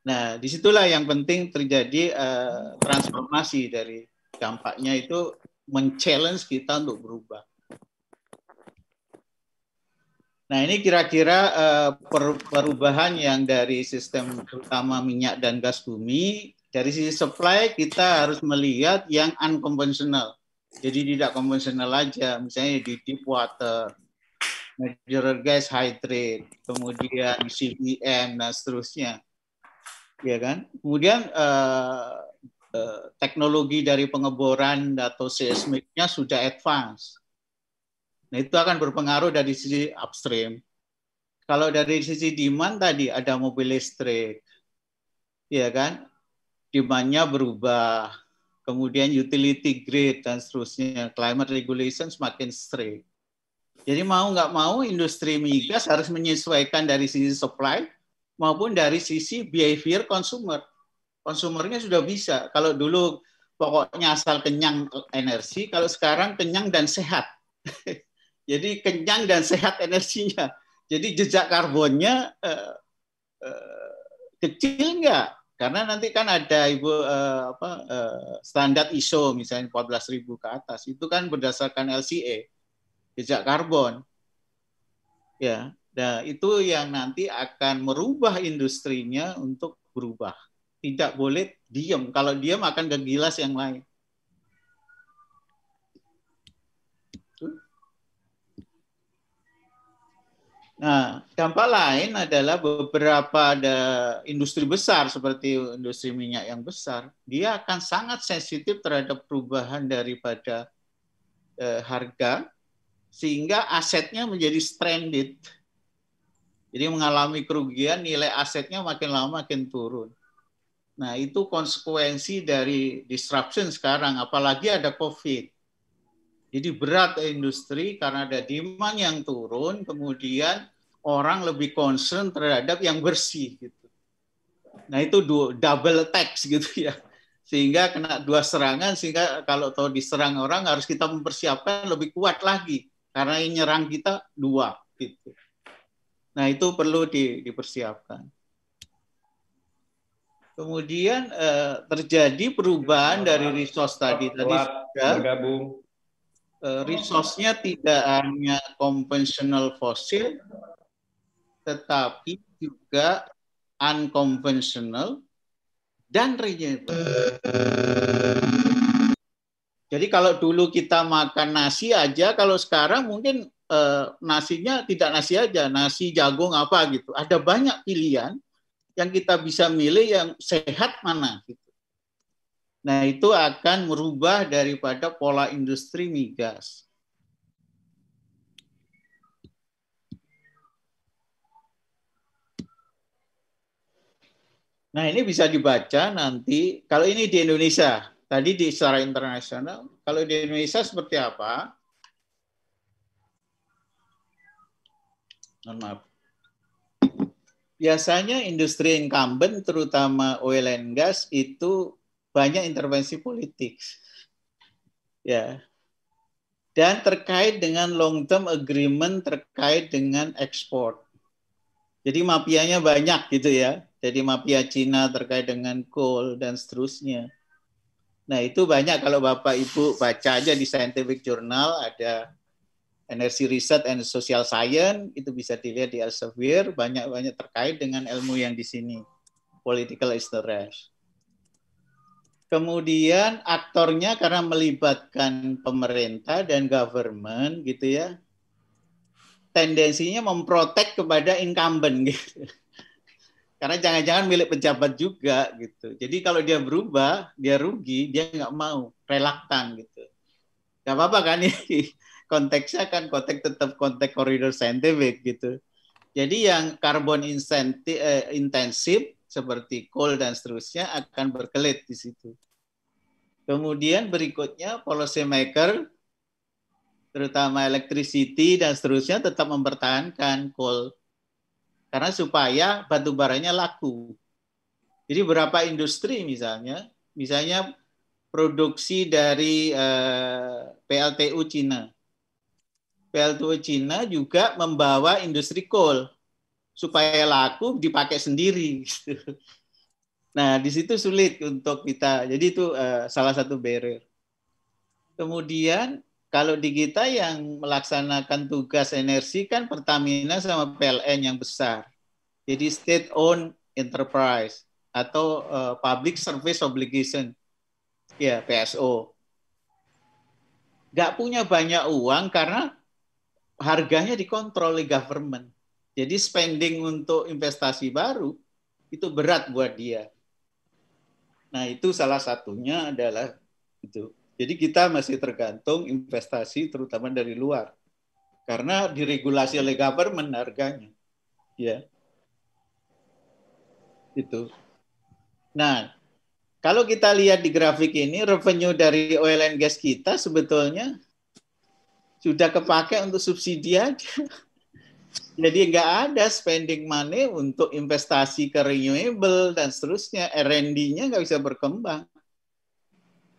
Nah, disitulah yang penting terjadi uh, transformasi dari dampaknya itu men-challenge kita untuk berubah. Nah, ini kira-kira uh, perubahan yang dari sistem terutama minyak dan gas bumi. Dari sisi supply, kita harus melihat yang unconventional. Jadi tidak konvensional aja, misalnya di deep water, natural gas hydrate, kemudian CBM, dan seterusnya ya kan? Kemudian uh, uh, teknologi dari pengeboran atau seismiknya sudah advance. Nah, itu akan berpengaruh dari sisi upstream. Kalau dari sisi demand tadi ada mobil listrik, ya kan? Demandnya berubah, kemudian utility grid dan seterusnya, climate regulation semakin strict. Jadi mau nggak mau industri migas harus menyesuaikan dari sisi supply maupun dari sisi behavior consumer. Konsumernya sudah bisa. Kalau dulu pokoknya asal kenyang energi, kalau sekarang kenyang dan sehat. Jadi kenyang dan sehat energinya. Jadi jejak karbonnya uh, uh, kecil nggak? Karena nanti kan ada ibu uh, apa, uh, standar ISO misalnya 14.000 ke atas itu kan berdasarkan LCA jejak karbon. Ya, Nah, itu yang nanti akan merubah industrinya untuk berubah. Tidak boleh diam. Kalau diam akan kegilas yang lain. Nah, dampak lain adalah beberapa ada industri besar seperti industri minyak yang besar, dia akan sangat sensitif terhadap perubahan daripada eh, harga sehingga asetnya menjadi stranded jadi mengalami kerugian nilai asetnya makin lama makin turun. Nah, itu konsekuensi dari disruption sekarang, apalagi ada COVID. Jadi berat industri karena ada demand yang turun, kemudian orang lebih concern terhadap yang bersih gitu. Nah, itu double tax gitu ya. Sehingga kena dua serangan sehingga kalau tahu diserang orang harus kita mempersiapkan lebih kuat lagi karena yang nyerang kita dua gitu. Nah, itu perlu di, dipersiapkan. Kemudian eh, terjadi perubahan dari resource tadi. Tadi sudah bergabung. Eh, resource-nya tidak hanya konvensional fosil, tetapi juga unconventional dan renewable. Jadi kalau dulu kita makan nasi aja, kalau sekarang mungkin Eh, nasinya tidak nasi aja, nasi jagung apa gitu. Ada banyak pilihan yang kita bisa milih yang sehat mana gitu. Nah, itu akan merubah daripada pola industri migas. Nah, ini bisa dibaca nanti kalau ini di Indonesia. Tadi di secara internasional, kalau di Indonesia seperti apa? Mohon maaf. Biasanya industri incumbent, terutama oil and gas, itu banyak intervensi politik. Ya. Dan terkait dengan long term agreement terkait dengan ekspor. Jadi mafianya banyak gitu ya. Jadi mafia Cina terkait dengan coal dan seterusnya. Nah itu banyak kalau Bapak Ibu baca aja di scientific journal ada energi riset and social science itu bisa dilihat di Elsevier banyak-banyak terkait dengan ilmu yang di sini political interest. Kemudian aktornya karena melibatkan pemerintah dan government gitu ya. Tendensinya memprotek kepada incumbent gitu. Karena jangan-jangan milik pejabat juga gitu. Jadi kalau dia berubah, dia rugi, dia nggak mau, relaktan gitu. Gak apa-apa kan ya? konteksnya kan konteks tetap konteks koridor saintifik gitu. Jadi yang karbon eh, intensif seperti coal dan seterusnya akan berkelit di situ. Kemudian berikutnya policy maker terutama electricity dan seterusnya tetap mempertahankan coal karena supaya batu baranya laku. Jadi berapa industri misalnya, misalnya produksi dari eh, PLTU Cina PLTU Cina juga membawa industri coal supaya laku dipakai sendiri. Gitu. Nah, di situ sulit untuk kita. Jadi itu uh, salah satu barrier. Kemudian kalau di kita yang melaksanakan tugas energi kan Pertamina sama PLN yang besar. Jadi state owned enterprise atau uh, public service obligation. Ya, PSO. Gak punya banyak uang karena harganya dikontrol oleh government. Jadi spending untuk investasi baru itu berat buat dia. Nah, itu salah satunya adalah itu. Jadi kita masih tergantung investasi terutama dari luar. Karena diregulasi oleh government harganya. Ya. Itu. Nah, kalau kita lihat di grafik ini revenue dari oil and gas kita sebetulnya sudah kepake untuk subsidi aja. Jadi nggak ada spending money untuk investasi ke renewable dan seterusnya. R&D-nya nggak bisa berkembang.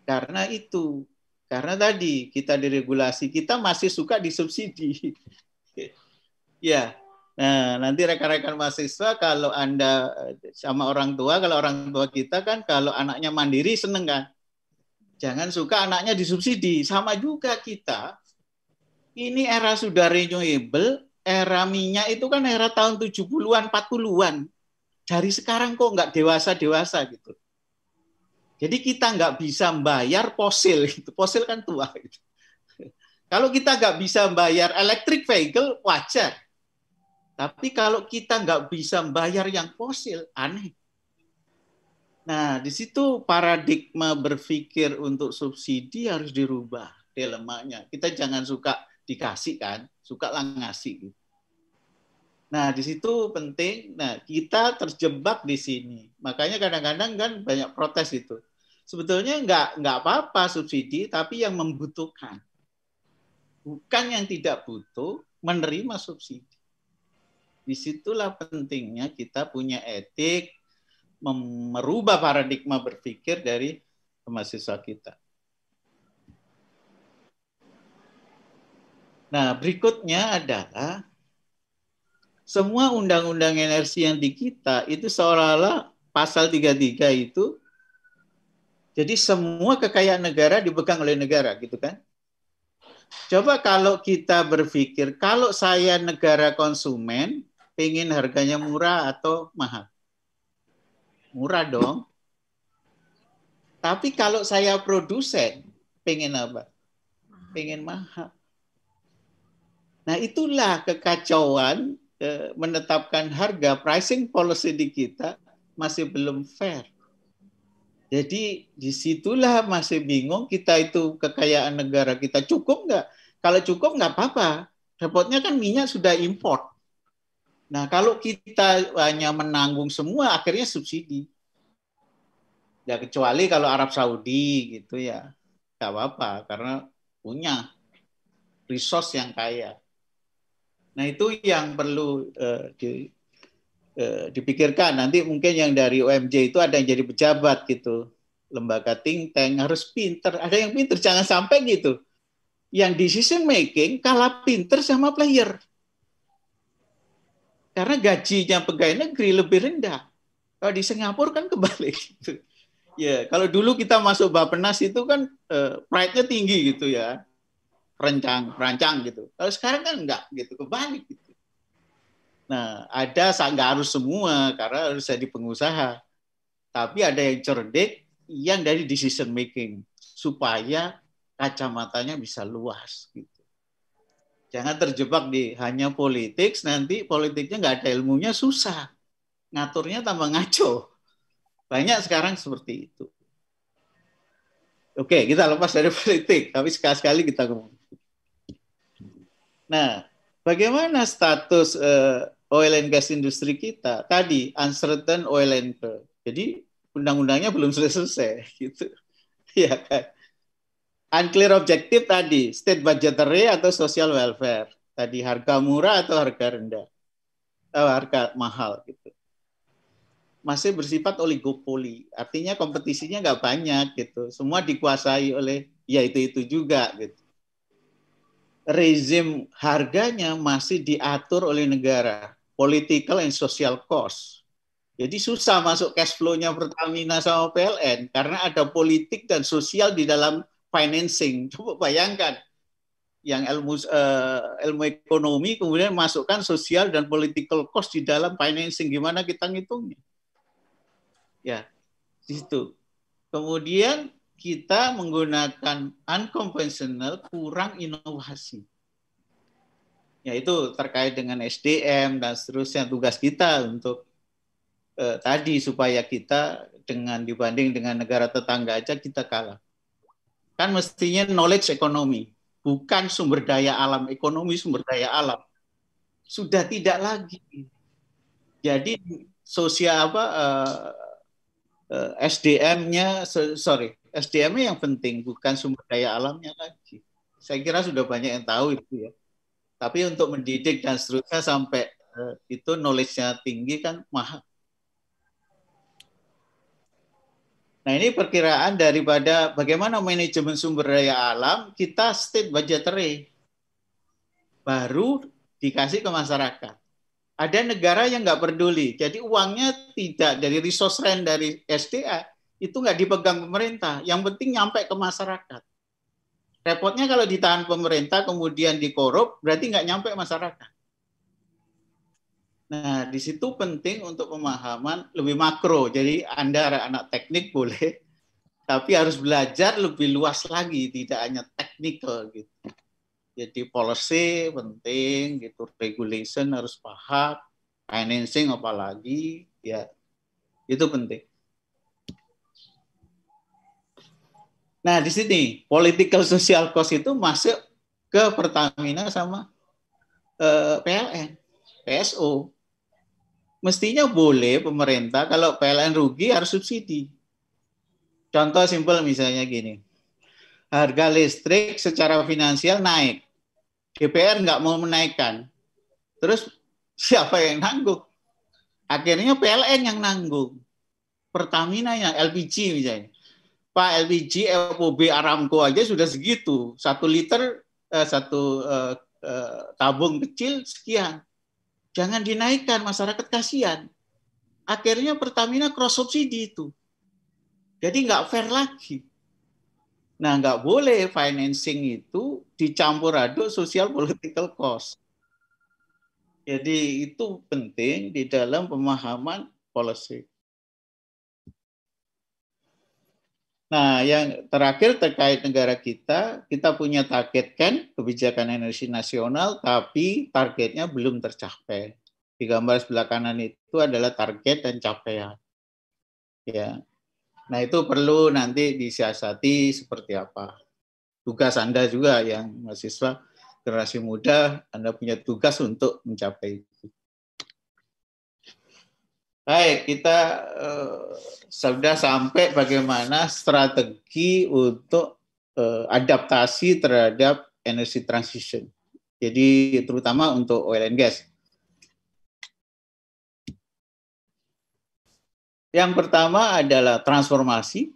Karena itu. Karena tadi kita diregulasi, kita masih suka disubsidi. ya, Nah, nanti rekan-rekan mahasiswa kalau Anda eh, sama orang tua, kalau orang tua kita kan kalau anaknya mandiri seneng kan. Jangan suka anaknya disubsidi. Sama juga kita ini era sudah renewable, era minyak itu kan era tahun 70-an, 40-an. Dari sekarang kok nggak dewasa-dewasa gitu. Jadi kita nggak bisa bayar fosil, itu, fosil kan tua. Gitu. Kalau kita nggak bisa bayar electric vehicle, wajar. Tapi kalau kita nggak bisa bayar yang fosil, aneh. Nah, di situ paradigma berpikir untuk subsidi harus dirubah dilemanya. Kita jangan suka dikasih kan, suka lah ngasih. Gitu. Nah, di situ penting. Nah, kita terjebak di sini. Makanya kadang-kadang kan banyak protes itu. Sebetulnya nggak nggak apa-apa subsidi, tapi yang membutuhkan. Bukan yang tidak butuh menerima subsidi. Disitulah pentingnya kita punya etik, merubah paradigma berpikir dari mahasiswa kita. Nah, berikutnya adalah semua undang-undang energi yang di kita itu seolah-olah pasal 33 itu jadi semua kekayaan negara dipegang oleh negara gitu kan. Coba kalau kita berpikir kalau saya negara konsumen pengen harganya murah atau mahal. Murah dong. Tapi kalau saya produsen pengen apa? Pengen mahal. Nah, itulah kekacauan eh, menetapkan harga pricing policy di kita masih belum fair. Jadi disitulah masih bingung kita itu kekayaan negara kita cukup nggak? Kalau cukup nggak apa-apa. Repotnya kan minyak sudah import. Nah kalau kita hanya menanggung semua akhirnya subsidi. Ya kecuali kalau Arab Saudi gitu ya nggak apa-apa karena punya resource yang kaya. Nah itu yang perlu uh, di, uh, dipikirkan. Nanti mungkin yang dari UMJ itu ada yang jadi pejabat gitu, lembaga think tank harus pinter. Ada yang pinter, jangan sampai gitu. Yang decision making kalah pinter sama player. Karena gajinya pegawai negeri lebih rendah. Kalau di Singapura kan kebalik gitu. Ya, kalau dulu kita masuk Bapenas itu kan uh, pride-nya tinggi gitu ya perencang perancang gitu kalau sekarang kan enggak gitu kebalik gitu nah ada nggak harus semua karena harus jadi pengusaha tapi ada yang cerdik yang dari decision making supaya kacamatanya bisa luas gitu jangan terjebak di hanya politik nanti politiknya nggak ada ilmunya susah ngaturnya tambah ngaco banyak sekarang seperti itu oke kita lepas dari politik tapi sekali-sekali kita ngomong Nah, bagaimana status uh, oil and gas industri kita? Tadi uncertain oil and gas. Jadi undang-undangnya belum selesai gitu. ya kan? Unclear objective tadi, state budgetary atau social welfare. Tadi harga murah atau harga rendah. Atau eh, harga mahal gitu. Masih bersifat oligopoli, artinya kompetisinya nggak banyak gitu. Semua dikuasai oleh ya itu itu juga gitu rezim harganya masih diatur oleh negara, political and social cost. Jadi susah masuk cash flow-nya Pertamina sama PLN karena ada politik dan sosial di dalam financing. Coba bayangkan yang ilmu uh, ilmu ekonomi kemudian masukkan sosial dan political cost di dalam financing gimana kita ngitungnya. Ya, di situ. Kemudian kita menggunakan unconventional kurang inovasi. Yaitu terkait dengan SDM dan seterusnya tugas kita untuk eh, tadi supaya kita dengan dibanding dengan negara tetangga aja kita kalah. Kan mestinya knowledge ekonomi, bukan sumber daya alam ekonomi sumber daya alam. Sudah tidak lagi. Jadi sosial apa eh, eh SDM-nya sorry sdm yang penting, bukan sumber daya alamnya lagi. Saya kira sudah banyak yang tahu itu ya. Tapi untuk mendidik dan seterusnya sampai eh, itu knowledge-nya tinggi kan mahal. Nah ini perkiraan daripada bagaimana manajemen sumber daya alam kita state budgetary baru dikasih ke masyarakat. Ada negara yang nggak peduli, jadi uangnya tidak dari resource rent dari SDA, itu nggak dipegang pemerintah. Yang penting nyampe ke masyarakat. Repotnya kalau ditahan pemerintah kemudian dikorup, berarti nggak nyampe masyarakat. Nah, di situ penting untuk pemahaman lebih makro. Jadi Anda anak teknik boleh, tapi harus belajar lebih luas lagi, tidak hanya teknikal gitu. Jadi policy penting, gitu regulation harus paham, financing apalagi, ya itu penting. Nah, di sini political social cost itu masuk ke Pertamina sama eh, PLN, PSO. Mestinya boleh pemerintah kalau PLN rugi harus subsidi. Contoh simpel misalnya gini. Harga listrik secara finansial naik. DPR nggak mau menaikkan. Terus siapa yang nanggung? Akhirnya PLN yang nanggung. Pertamina yang LPG misalnya Pak LPG LPG Aramco aja sudah segitu satu liter eh, satu eh, eh, tabung kecil sekian jangan dinaikkan masyarakat kasihan akhirnya Pertamina cross subsidi itu jadi nggak fair lagi nah nggak boleh financing itu dicampur aduk sosial political cost jadi itu penting di dalam pemahaman policy. Nah, yang terakhir terkait negara kita, kita punya target kan kebijakan energi nasional, tapi targetnya belum tercapai. Di gambar sebelah kanan itu adalah target dan capaian. Ya, nah itu perlu nanti disiasati seperti apa. Tugas Anda juga yang mahasiswa generasi muda, Anda punya tugas untuk mencapai Baik, kita uh, sudah sampai bagaimana strategi untuk uh, adaptasi terhadap energy transition. Jadi terutama untuk oil and gas. Yang pertama adalah transformasi,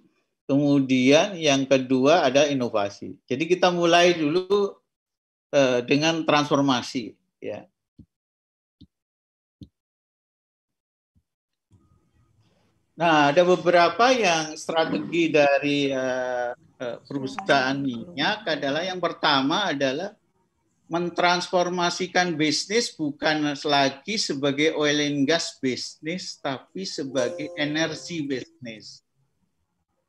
kemudian yang kedua ada inovasi. Jadi kita mulai dulu uh, dengan transformasi, ya. Nah, ada beberapa yang strategi dari uh, perusahaan minyak adalah yang pertama adalah mentransformasikan bisnis bukan lagi sebagai oil and gas bisnis tapi sebagai energi bisnis.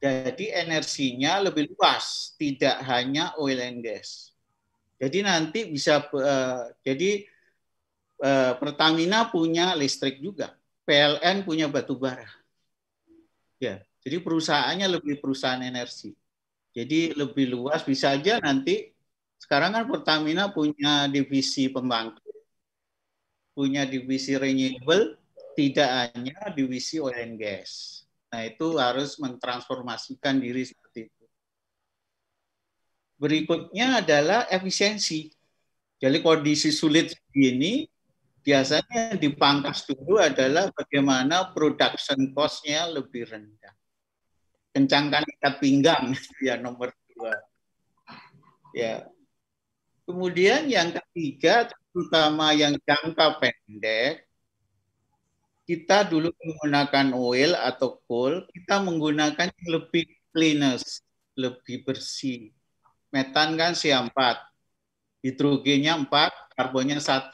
Jadi energinya lebih luas, tidak hanya oil and gas. Jadi nanti bisa uh, jadi uh, Pertamina punya listrik juga, PLN punya batu bara Ya, jadi perusahaannya lebih perusahaan energi. Jadi lebih luas bisa aja nanti sekarang kan Pertamina punya divisi pembangkit, punya divisi renewable, tidak hanya divisi oil and gas. Nah, itu harus mentransformasikan diri seperti itu. Berikutnya adalah efisiensi. Jadi kondisi sulit ini biasanya dipangkas dulu adalah bagaimana production cost-nya lebih rendah. Kencangkan ikat pinggang ya nomor dua. Ya. Kemudian yang ketiga, terutama yang jangka pendek, kita dulu menggunakan oil atau coal, kita menggunakan yang lebih cleanest, lebih bersih. Metan kan C4, hidrogennya 4, karbonnya 1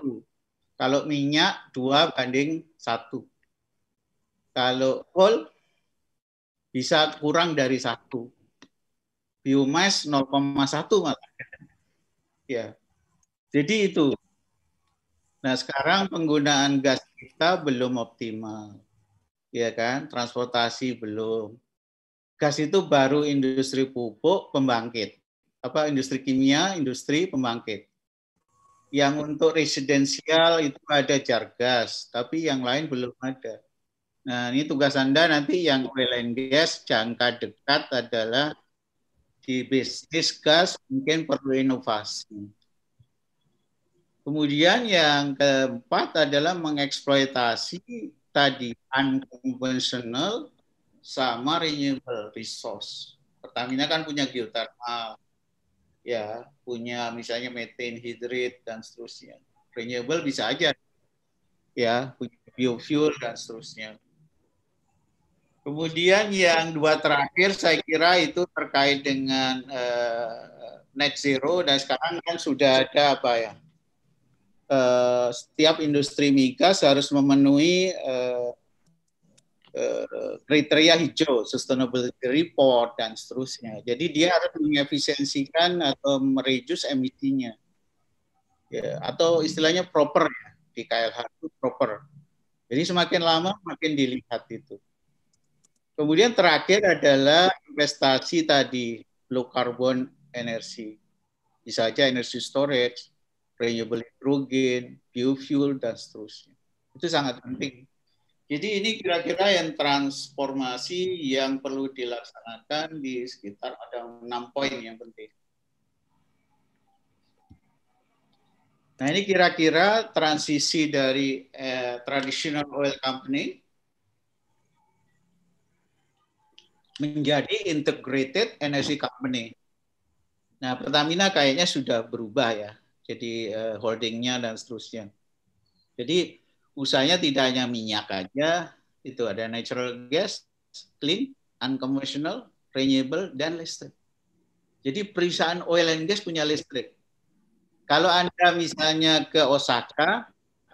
kalau minyak 2 banding 1. Kalau coal bisa kurang dari 1. Biomas 0,1 malah. Ya. Jadi itu. Nah, sekarang penggunaan gas kita belum optimal. Ya kan? Transportasi belum. Gas itu baru industri pupuk pembangkit. Apa industri kimia, industri pembangkit. Yang untuk residensial itu ada Jargas, tapi yang lain belum ada. Nah, ini tugas Anda nanti yang oil and gas jangka dekat adalah di bisnis gas mungkin perlu inovasi. Kemudian yang keempat adalah mengeksploitasi tadi unconventional sama renewable resource. Pertamina kan punya geothermal, ya punya misalnya methane hydrate dan seterusnya. Renewable bisa aja ya punya biofuel dan seterusnya. Kemudian yang dua terakhir saya kira itu terkait dengan uh, net zero dan sekarang kan sudah ada apa ya? Uh, setiap industri migas harus memenuhi uh, Eh, kriteria hijau, sustainability report dan seterusnya. Jadi dia harus mengefisiensikan atau mereduce emisinya, ya, atau istilahnya proper ya, di KLH itu proper. Jadi semakin lama makin dilihat itu. Kemudian terakhir adalah investasi tadi low carbon energy, bisa aja energy storage, renewable hydrogen, biofuel dan seterusnya. Itu sangat penting jadi ini kira-kira yang transformasi yang perlu dilaksanakan di sekitar ada enam poin yang penting. Nah ini kira-kira transisi dari eh, traditional oil company menjadi integrated energy company. Nah Pertamina kayaknya sudah berubah ya, jadi eh, holdingnya dan seterusnya. Jadi usahanya tidak hanya minyak aja, itu ada natural gas, clean, unconventional, renewable, dan listrik. Jadi perusahaan oil and gas punya listrik. Kalau Anda misalnya ke Osaka,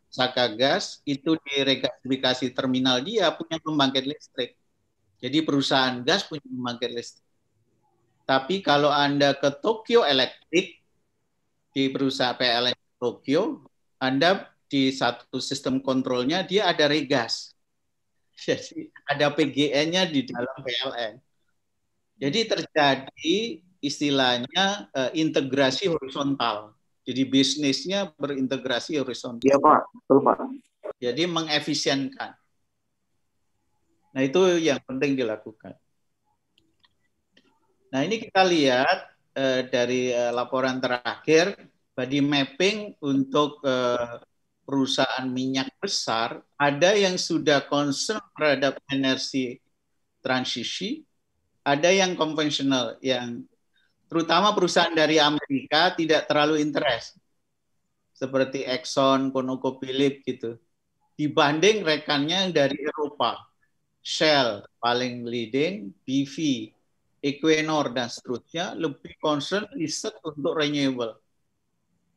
Osaka Gas, itu di regasifikasi terminal dia punya pembangkit listrik. Jadi perusahaan gas punya pembangkit listrik. Tapi kalau Anda ke Tokyo Electric, di perusahaan PLN Tokyo, Anda di satu sistem kontrolnya dia ada regas. Jadi ada PGN-nya di dalam PLN. Jadi terjadi istilahnya uh, integrasi horizontal. Jadi bisnisnya berintegrasi horizontal. Iya Pak, betul Pak. Jadi mengefisienkan. Nah itu yang penting dilakukan. Nah ini kita lihat eh, dari eh, laporan terakhir body mapping untuk eh, perusahaan minyak besar, ada yang sudah concern terhadap energi transisi, ada yang konvensional yang terutama perusahaan dari Amerika tidak terlalu interest seperti Exxon, ConocoPhillips gitu. Dibanding rekannya dari Eropa, Shell paling leading, BV, Equinor dan seterusnya lebih concern riset untuk renewable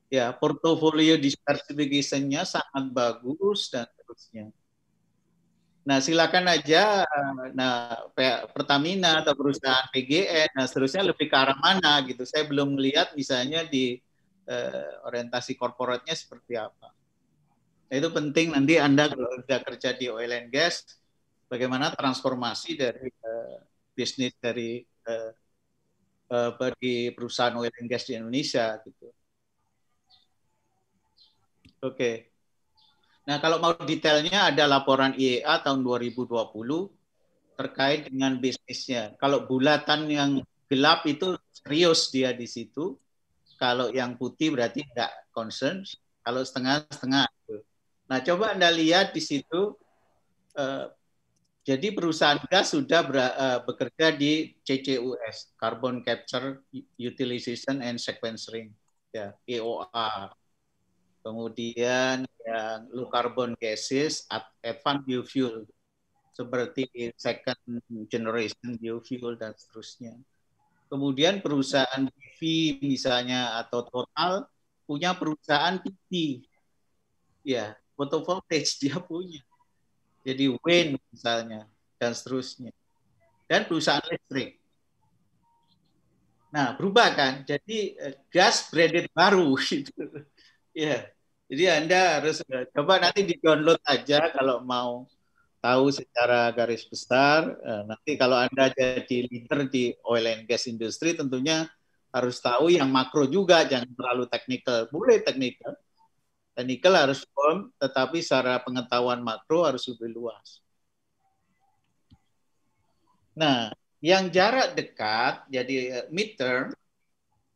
ya portofolio diversifikasinya nya sangat bagus dan seterusnya. Nah, silakan aja nah Pertamina atau perusahaan PGN nah seterusnya lebih ke arah mana gitu. Saya belum melihat misalnya di eh, orientasi korporatnya seperti apa. Nah, itu penting nanti Anda kalau sudah kerja di oil and gas bagaimana transformasi dari eh, bisnis dari eh, bagi eh, perusahaan oil and gas di Indonesia gitu. Oke. Okay. Nah, kalau mau detailnya ada laporan IEA tahun 2020 terkait dengan bisnisnya. Kalau bulatan yang gelap itu serius dia di situ. Kalau yang putih berarti enggak concern. Kalau setengah-setengah. Nah, coba Anda lihat di situ eh, jadi perusahaan gas sudah ber, eh, bekerja di CCUS, Carbon Capture Utilization and Sequencing, ya, EOR kemudian yang low carbon gases, advanced biofuel seperti second generation biofuel dan seterusnya. Kemudian perusahaan PV misalnya atau Total punya perusahaan PV. Ya, photovoltaic dia punya. Jadi wind misalnya dan seterusnya. Dan perusahaan listrik. Nah, berubah kan? Jadi eh, gas branded baru gitu. Iya. Jadi Anda harus eh, coba nanti di-download aja kalau mau tahu secara garis besar. Eh, nanti kalau Anda jadi leader di oil and gas industri tentunya harus tahu yang makro juga, jangan terlalu teknikal. Boleh teknikal. Teknikal harus firm, tetapi secara pengetahuan makro harus lebih luas. Nah, yang jarak dekat, jadi eh, midterm,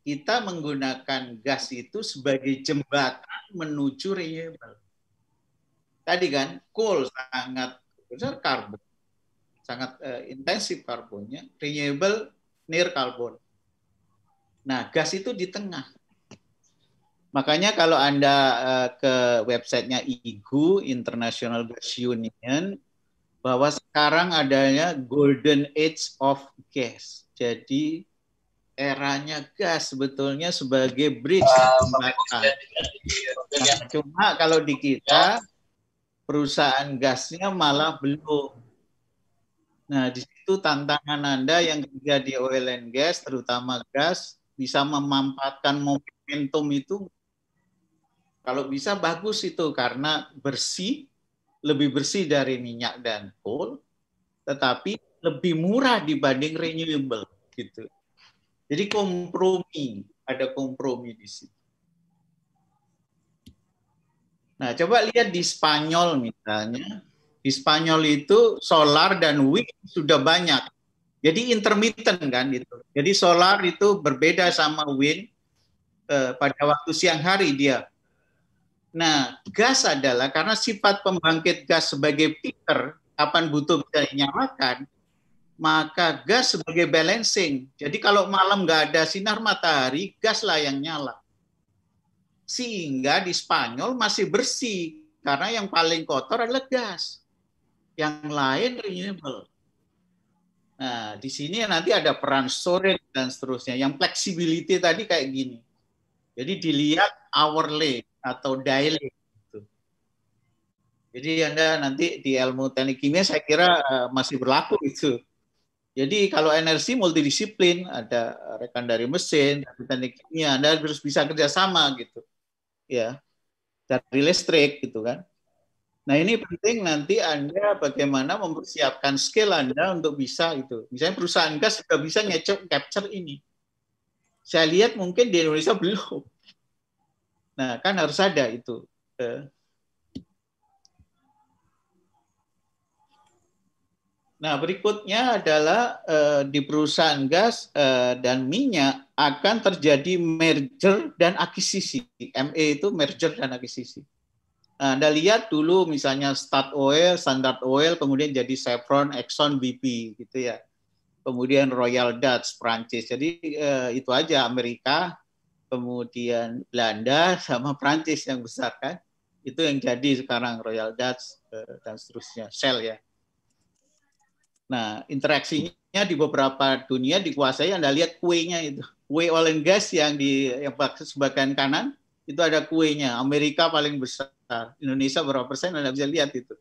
kita menggunakan gas itu sebagai jembatan menuju renewable. Tadi kan coal sangat besar karbon, sangat uh, intensif karbonnya, renewable near carbon. Nah, gas itu di tengah. Makanya kalau Anda uh, ke websitenya IGU, International Gas Union, bahwa sekarang adanya golden age of gas. Jadi eranya gas sebetulnya sebagai bridge jembatan. Nah, cuma kalau di kita ya. perusahaan gasnya malah belum. Nah, di situ tantangan Anda yang kerja di oil and gas, terutama gas, bisa memanfaatkan momentum itu kalau bisa bagus itu karena bersih, lebih bersih dari minyak dan coal, tetapi lebih murah dibanding renewable gitu. Jadi kompromi, ada kompromi di situ. Nah, coba lihat di Spanyol misalnya. Di Spanyol itu solar dan wind sudah banyak. Jadi intermittent kan itu. Jadi solar itu berbeda sama wind eh, pada waktu siang hari dia. Nah, gas adalah karena sifat pembangkit gas sebagai peaker, kapan butuh bisa dinyalakan, maka gas sebagai balancing. Jadi kalau malam nggak ada sinar matahari, gaslah yang nyala. Sehingga di Spanyol masih bersih karena yang paling kotor adalah gas. Yang lain renewable. Nah, di sini nanti ada peran storage dan seterusnya. Yang flexibility tadi kayak gini. Jadi dilihat hourly atau daily. Gitu. Jadi Anda nanti di ilmu teknik kimia saya kira eh, masih berlaku itu. Jadi kalau energi multidisiplin, ada rekan dari mesin, dari teknik kimia, Anda harus bisa kerjasama gitu. Ya, dari listrik gitu kan. Nah ini penting nanti Anda bagaimana mempersiapkan skill Anda untuk bisa itu. Misalnya perusahaan gas juga bisa ngecek capture ini. Saya lihat mungkin di Indonesia belum. Nah kan harus ada itu. Eh, Nah, berikutnya adalah eh, di perusahaan gas eh, dan minyak akan terjadi merger dan akuisisi. MA e itu merger dan akuisisi. Nah, anda lihat dulu misalnya Start Oil, Standard Oil, kemudian jadi Chevron, Exxon, BP gitu ya. Kemudian Royal Dutch, Prancis. Jadi eh, itu aja Amerika, kemudian Belanda sama Prancis yang besar kan. Itu yang jadi sekarang Royal Dutch eh, dan seterusnya, Shell ya. Nah, interaksinya di beberapa dunia dikuasai Anda lihat kuenya itu. Kue oil and gas yang di yang sebagian kanan itu ada kuenya. Amerika paling besar, Indonesia berapa persen Anda bisa lihat itu.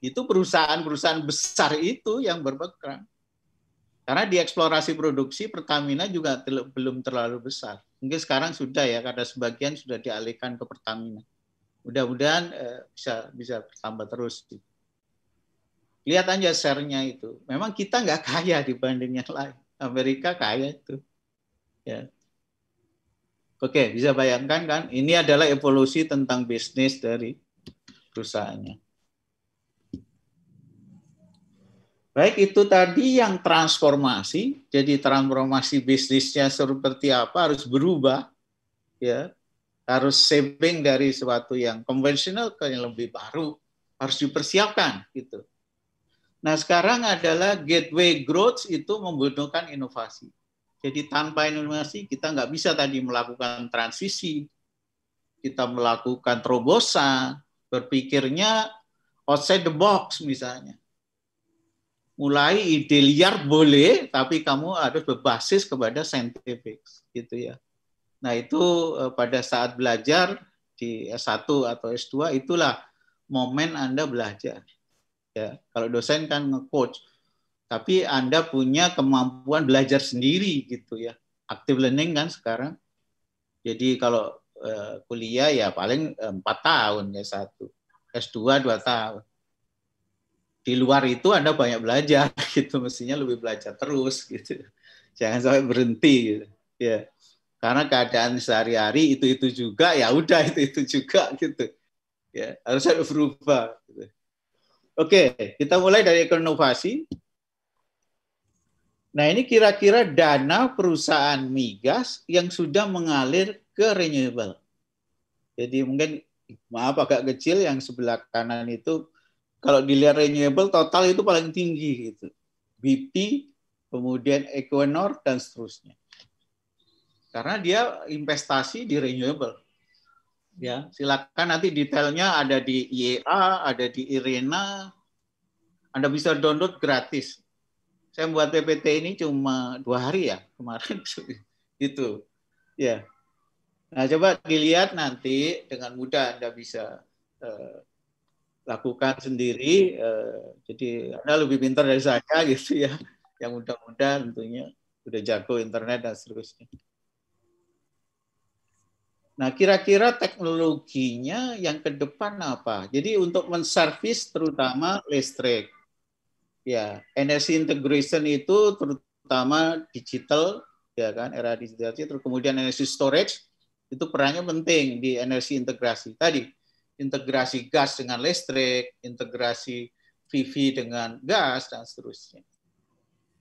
Itu perusahaan-perusahaan besar itu yang berpegang. Karena di eksplorasi produksi Pertamina juga tel belum terlalu besar. Mungkin sekarang sudah ya karena sebagian sudah dialihkan ke Pertamina. Mudah-mudahan eh, bisa bisa bertambah terus. Gitu. Lihat aja share-nya itu. Memang kita nggak kaya dibanding yang lain. Amerika kaya itu. Ya. Oke, bisa bayangkan kan? Ini adalah evolusi tentang bisnis dari perusahaannya. Baik itu tadi yang transformasi, jadi transformasi bisnisnya seperti apa harus berubah, ya harus saving dari sesuatu yang konvensional ke yang lebih baru harus dipersiapkan gitu. Nah, sekarang adalah gateway growth itu membutuhkan inovasi. Jadi tanpa inovasi kita nggak bisa tadi melakukan transisi, kita melakukan terobosan, berpikirnya outside the box misalnya. Mulai ide liar boleh, tapi kamu harus berbasis kepada scientific, gitu ya. Nah itu eh, pada saat belajar di S1 atau S2 itulah momen Anda belajar ya kalau dosen kan nge-coach tapi anda punya kemampuan belajar sendiri gitu ya active learning kan sekarang jadi kalau uh, kuliah ya paling eh, empat tahun ya satu S2 dua tahun di luar itu anda banyak belajar gitu mestinya lebih belajar terus gitu jangan sampai berhenti gitu. ya karena keadaan sehari-hari itu itu juga ya udah itu itu juga gitu ya harus ada berubah gitu. Oke, kita mulai dari inovasi. Nah, ini kira-kira dana perusahaan migas yang sudah mengalir ke renewable. Jadi mungkin maaf agak kecil yang sebelah kanan itu kalau dilihat renewable total itu paling tinggi gitu. BP, kemudian Equinor dan seterusnya. Karena dia investasi di renewable ya silakan nanti detailnya ada di IEA ada di IRENA anda bisa download gratis saya membuat PPT ini cuma dua hari ya kemarin itu ya nah coba dilihat nanti dengan mudah anda bisa eh, lakukan sendiri eh, jadi anda lebih pintar dari saya gitu ya yang mudah-mudah tentunya sudah jago internet dan seterusnya. Nah, kira-kira teknologinya yang ke depan apa? Jadi untuk menservis terutama listrik. Ya, energy integration itu terutama digital ya kan, era digitalisasi terus kemudian energy storage itu perannya penting di energi integrasi tadi. Integrasi gas dengan listrik, integrasi PV dengan gas dan seterusnya.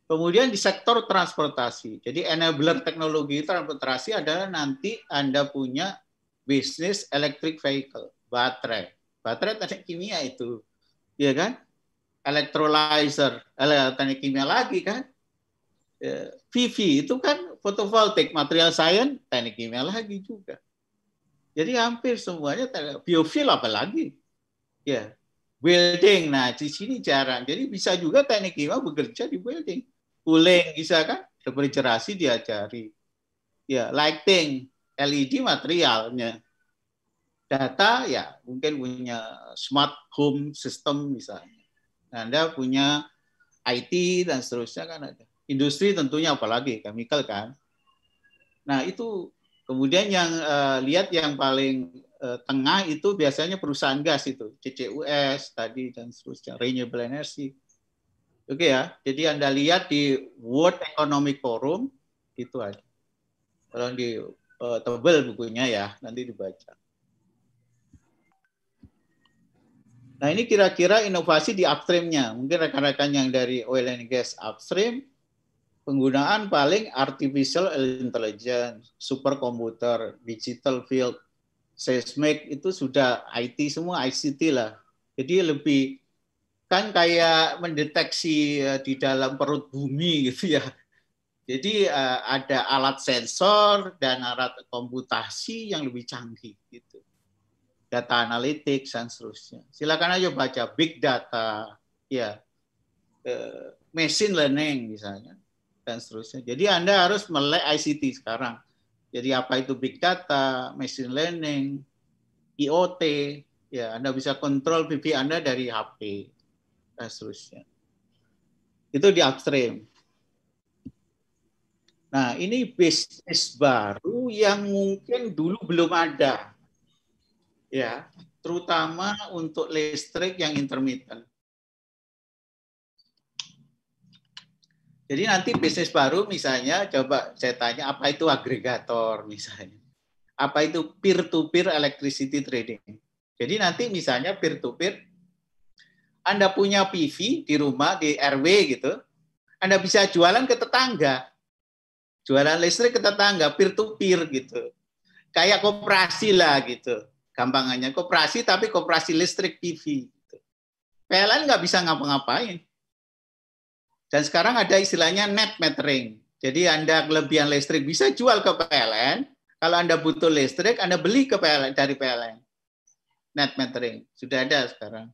Kemudian di sektor transportasi. Jadi enabler teknologi transportasi adalah nanti Anda punya bisnis electric vehicle, baterai. Baterai teknik kimia itu, ya kan? Electrolyzer, eh, teknik kimia lagi kan? VV ya, itu kan fotovoltaik, material science, teknik kimia lagi juga. Jadi hampir semuanya biofuel lagi? Ya, building. Nah, di sini jarang. Jadi bisa juga teknik kimia bekerja di building cooling bisa kan? Refrigerasi diajari. Ya, lighting, LED materialnya. Data ya mungkin punya smart home system misalnya. Nah, Anda punya IT dan seterusnya kan ada. Industri tentunya apalagi chemical kan. Nah, itu kemudian yang uh, lihat yang paling uh, tengah itu biasanya perusahaan gas itu, CCUS tadi dan seterusnya renewable energy Oke okay ya, jadi Anda lihat di World Economic Forum itu ada. Kalau di uh, tebel bukunya ya, nanti dibaca. Nah ini kira-kira inovasi di upstreamnya. Mungkin rekan-rekan yang dari oil and gas upstream, penggunaan paling artificial intelligence, superkomputer, digital field, seismic itu sudah IT semua ICT lah. Jadi lebih kan kayak mendeteksi eh, di dalam perut bumi gitu ya. Jadi eh, ada alat sensor dan alat komputasi yang lebih canggih gitu. Data analitik dan seterusnya. Silakan aja baca big data, ya, eh, machine learning misalnya dan seterusnya. Jadi Anda harus melek ICT sekarang. Jadi apa itu big data, machine learning, IoT, ya Anda bisa kontrol pipi Anda dari HP dan eh, seterusnya. Itu di upstream. Nah, ini bisnis baru yang mungkin dulu belum ada. Ya, terutama untuk listrik yang intermittent. Jadi nanti bisnis baru misalnya coba saya tanya apa itu agregator misalnya. Apa itu peer to peer electricity trading. Jadi nanti misalnya peer to peer anda punya PV di rumah, di RW gitu, Anda bisa jualan ke tetangga. Jualan listrik ke tetangga, peer-to-peer gitu. Kayak koperasi lah gitu. Gampangannya koperasi tapi koperasi listrik PV. Gitu. PLN nggak bisa ngapa-ngapain. Dan sekarang ada istilahnya net metering. Jadi Anda kelebihan listrik bisa jual ke PLN. Kalau Anda butuh listrik, Anda beli ke PLN dari PLN. Net metering sudah ada sekarang.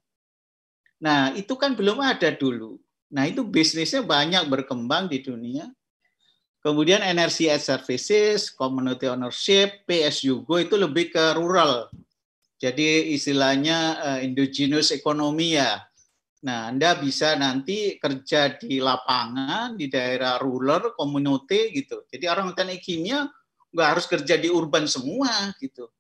Nah, itu kan belum ada dulu. Nah, itu bisnisnya banyak berkembang di dunia. Kemudian energy as services, community ownership, PSU Go itu lebih ke rural. Jadi istilahnya uh, indigenous economy ya. Nah, Anda bisa nanti kerja di lapangan, di daerah rural, community gitu. Jadi orang kan kimia nggak harus kerja di urban semua gitu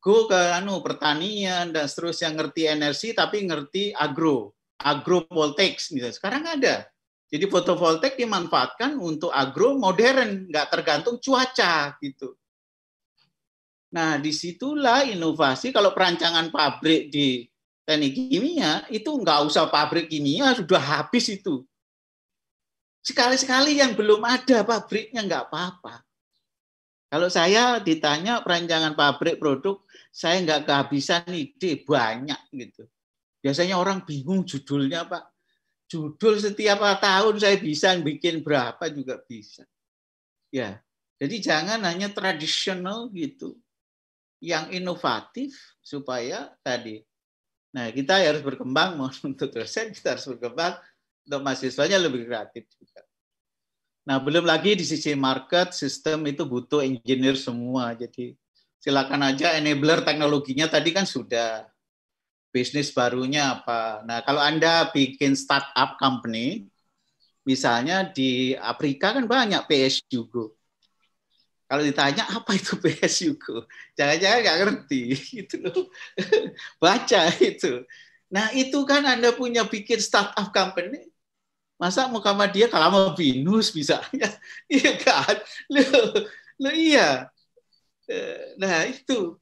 go ke anu pertanian dan seterusnya ngerti energi tapi ngerti agro, agro agrovoltaik misalnya. Gitu. Sekarang ada. Jadi fotovoltaik dimanfaatkan untuk agro modern, nggak tergantung cuaca gitu. Nah, disitulah inovasi kalau perancangan pabrik di teknik kimia itu nggak usah pabrik kimia sudah habis itu sekali-sekali yang belum ada pabriknya nggak apa-apa kalau saya ditanya perancangan pabrik produk, saya nggak kehabisan ide banyak gitu. Biasanya orang bingung judulnya pak. Judul setiap tahun saya bisa bikin berapa juga bisa. Ya, jadi jangan hanya tradisional gitu. Yang inovatif supaya tadi. Nah kita harus berkembang Mau untuk dosen kita harus berkembang untuk mahasiswanya lebih kreatif. Nah, belum lagi di sisi market, sistem itu butuh engineer semua. Jadi, silakan aja enabler teknologinya tadi kan sudah. Bisnis barunya apa? Nah, kalau Anda bikin startup company, misalnya di Afrika kan banyak PS Go. Kalau ditanya apa itu PS Go, jangan-jangan nggak ngerti gitu loh. Baca itu. Nah, itu kan Anda punya bikin startup company, Masa Muhammadiyah mau binus bisa? iya kan? lo lo iya. Eh, nah itu.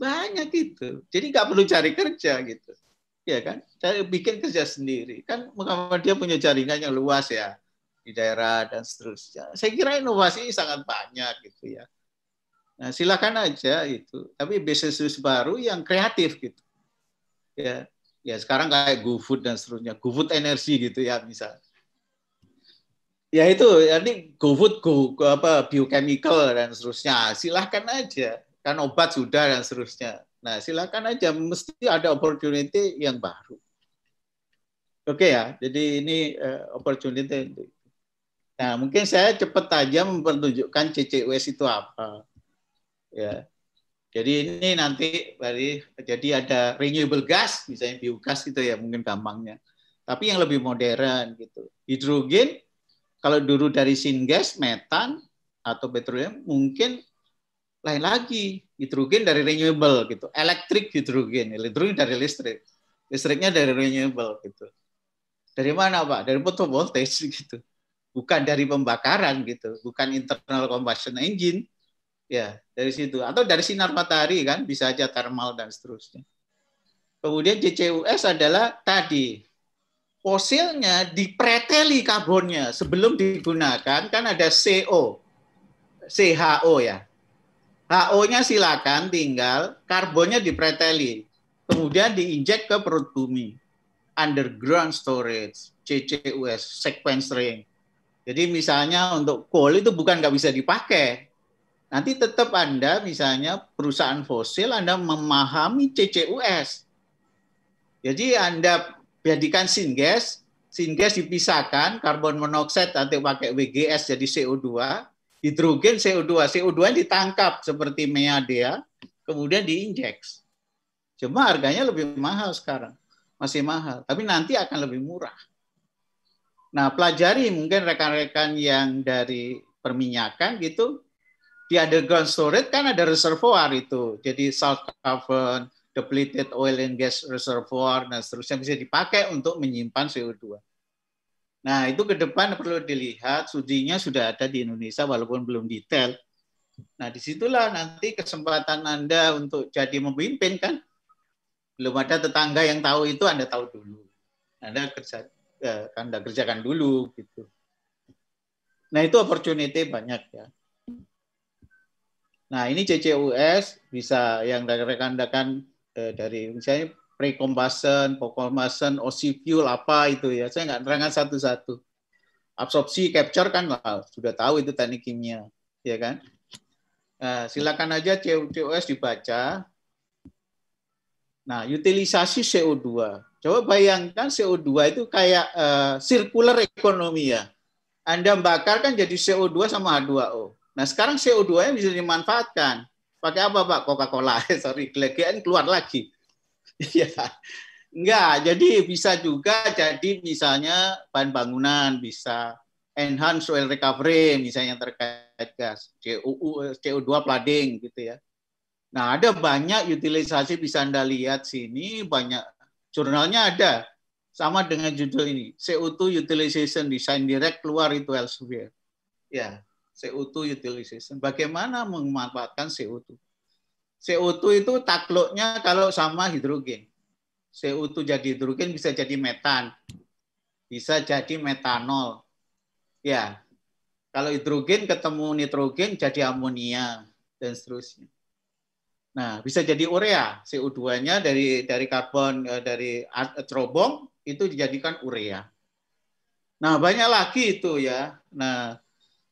Banyak itu Jadi nggak perlu cari kerja gitu. Ya kan? Cari, bikin kerja sendiri. Kan Muhammadiyah punya jaringan yang luas ya. Di daerah dan seterusnya. Saya kira inovasi ini sangat banyak gitu ya. Nah, silakan aja itu. Tapi bisnis baru yang kreatif gitu. Ya, ya sekarang kayak GoFood dan seterusnya, GoFood Energi gitu ya misal. Ya itu, jadi ya, GoFood Go, go apa biochemical dan seterusnya, silahkan aja. Kan obat sudah dan seterusnya. Nah, silahkan aja, mesti ada opportunity yang baru. Oke okay ya, jadi ini uh, opportunity. Nah, mungkin saya cepat aja mempertunjukkan CCUS itu apa. Ya, jadi ini nanti dari jadi ada renewable gas, misalnya biogas gitu ya mungkin gampangnya. Tapi yang lebih modern gitu. Hidrogen kalau dulu dari syngas, metan atau petroleum mungkin lain lagi. Hidrogen dari renewable gitu. Elektrik hidrogen, hidrogen dari listrik. Listriknya dari renewable gitu. Dari mana Pak? Dari photovoltaic gitu. Bukan dari pembakaran gitu, bukan internal combustion engine Ya, dari situ. Atau dari sinar matahari kan, bisa aja thermal dan seterusnya. Kemudian JCUS adalah tadi, fosilnya dipreteli karbonnya sebelum digunakan, kan ada CO, CHO ya. HO-nya silakan tinggal, karbonnya dipreteli. Kemudian diinjek ke perut bumi. Underground storage, CCUS, sequencing. Jadi misalnya untuk coal itu bukan nggak bisa dipakai, nanti tetap Anda misalnya perusahaan fosil Anda memahami CCUS. Jadi Anda jadikan singgas, singgas dipisahkan karbon monoksida nanti pakai WGS jadi CO2, hidrogen CO2, CO2 ditangkap seperti meadea, kemudian diinjeks. Cuma harganya lebih mahal sekarang, masih mahal, tapi nanti akan lebih murah. Nah, pelajari mungkin rekan-rekan yang dari perminyakan gitu, di underground storage kan ada reservoir itu. Jadi salt cavern, depleted oil and gas reservoir, dan seterusnya bisa dipakai untuk menyimpan CO2. Nah, itu ke depan perlu dilihat, studinya sudah ada di Indonesia walaupun belum detail. Nah, disitulah nanti kesempatan Anda untuk jadi memimpin kan. Belum ada tetangga yang tahu itu, Anda tahu dulu. Anda kerja, eh, Anda kerjakan dulu gitu. Nah, itu opportunity banyak ya. Nah, ini CCUS bisa yang dari rekan-rekan eh, dari misalnya precombustion, pocombustion, OC fuel apa itu ya. Saya nggak terangkan satu-satu. Absorpsi, capture kan lah, sudah tahu itu teknik kimia, ya kan? Nah, silakan aja CCUS dibaca. Nah, utilisasi CO2. Coba bayangkan CO2 itu kayak circular eh, ekonomi ya. Anda bakar kan jadi CO2 sama H2O Nah sekarang CO2-nya bisa dimanfaatkan. Pakai apa Pak? Coca-Cola. Sorry, kelebihan keluar lagi. Iya. Enggak, jadi bisa juga jadi misalnya bahan bangunan bisa enhance oil recovery misalnya terkait gas CO2, CO2 flooding gitu ya. Nah, ada banyak utilisasi bisa Anda lihat sini, banyak jurnalnya ada sama dengan judul ini, CO2 utilization design direct keluar itu Elsevier. Ya. CO2 utilization. Bagaimana memanfaatkan CO2? CO2 itu takluknya kalau sama hidrogen. CO2 jadi hidrogen bisa jadi metan. Bisa jadi metanol. Ya. Kalau hidrogen ketemu nitrogen jadi amonia dan seterusnya. Nah, bisa jadi urea. CO2-nya dari dari karbon eh, dari cerobong eh, itu dijadikan urea. Nah, banyak lagi itu ya. Nah,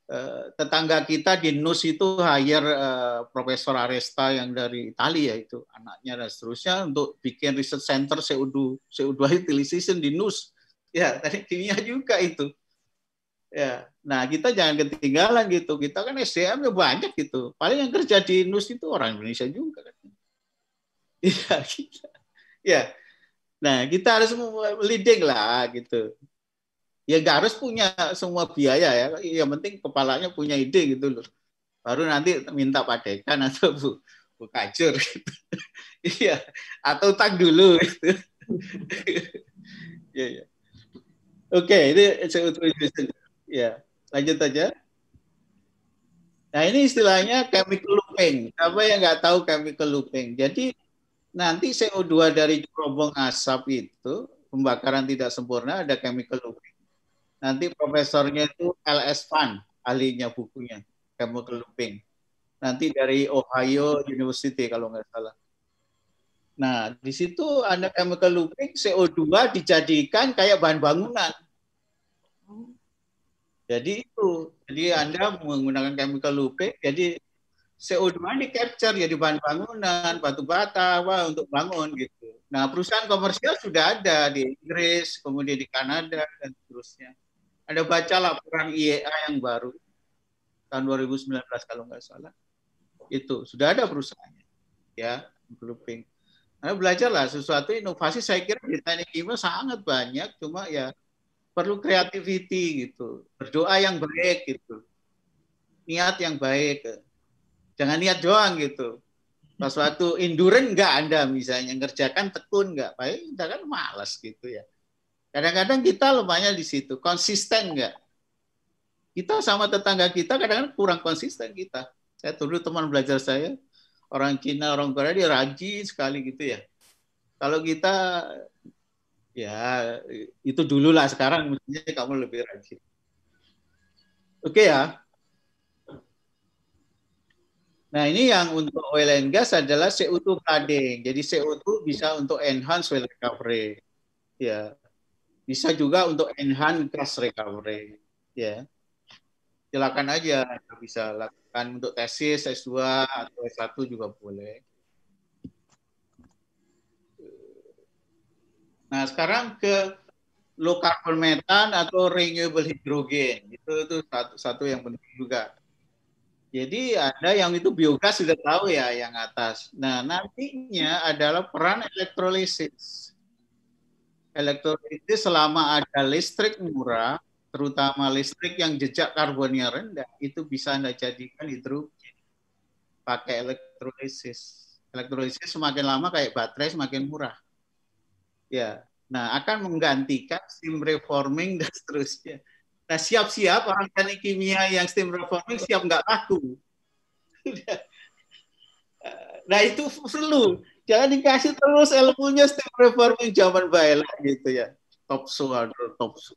Eh, tetangga kita di NUS itu hire uh, Profesor Aresta yang dari Italia ya itu anaknya dan seterusnya untuk bikin research center CO2 CO2 utilization di NUS. Ya, tadi kimia juga itu. Ya, nah kita jangan ketinggalan gitu. Kita kan SDM-nya banyak gitu. Paling yang kerja di NUS itu orang Indonesia juga kan. ya kita. Ya. Nah, kita harus leading lah gitu ya nggak harus punya semua biaya ya. Yang penting kepalanya punya ide gitu loh. Baru nanti minta padekan atau bu, bu kacur gitu. Iya, atau utang dulu gitu. ya, ya. Oke, ini introduction. Ya, iya, lanjut aja. Nah, ini istilahnya chemical looping. Apa yang nggak tahu chemical looping? Jadi nanti CO2 dari gelombang asap itu pembakaran tidak sempurna ada chemical looping Nanti profesornya itu LS Fan, ahlinya bukunya, chemical looping. Nanti dari Ohio University kalau nggak salah. Nah, di situ ada chemical looping, CO2 dijadikan kayak bahan bangunan. Jadi itu, jadi Anda menggunakan chemical looping, jadi CO2 di capture jadi bahan bangunan, batu bata, wah untuk bangun gitu. Nah, perusahaan komersial sudah ada di Inggris, kemudian di Kanada dan seterusnya. Anda baca laporan IEA yang baru tahun 2019 kalau nggak salah. Itu sudah ada perusahaannya. Ya, grouping. Anda nah, belajarlah sesuatu inovasi saya kira di teknik kimia sangat banyak cuma ya perlu kreativiti gitu. Berdoa yang baik gitu. Niat yang baik. Jangan niat doang gitu. Pas waktu endurance enggak Anda misalnya ngerjakan tekun enggak, baik Anda kan malas gitu ya. Kadang-kadang kita lemahnya di situ. Konsisten nggak? Kita sama tetangga kita kadang-kadang kurang konsisten kita. Saya dulu teman belajar saya, orang Cina, orang Korea, dia rajin sekali gitu ya. Kalau kita, ya itu dulu lah. Sekarang mestinya kamu lebih rajin. Oke ya. Nah ini yang untuk oil and gas adalah CO2 flooding. Jadi CO2 bisa untuk enhance well recovery. Ya. Bisa juga untuk enhance crash recovery. Ya. Silakan aja bisa lakukan untuk tesis S2 atau S1 juga boleh. Nah, sekarang ke low carbon methane atau renewable hydrogen Itu itu satu, satu yang penting juga. Jadi ada yang itu biogas sudah tahu ya yang atas. Nah, nantinya adalah peran elektrolisis elektrolisis selama ada listrik murah, terutama listrik yang jejak karbonnya rendah, itu bisa Anda jadikan hidrogen pakai elektrolisis. Elektrolisis semakin lama kayak baterai semakin murah. Ya. Nah, akan menggantikan steam reforming dan seterusnya. Nah, siap-siap orang teknik kimia yang steam reforming siap nggak laku. nah, itu perlu jangan dikasih terus ilmunya setiap reforming zaman Baela gitu ya. top Topsu top topsu.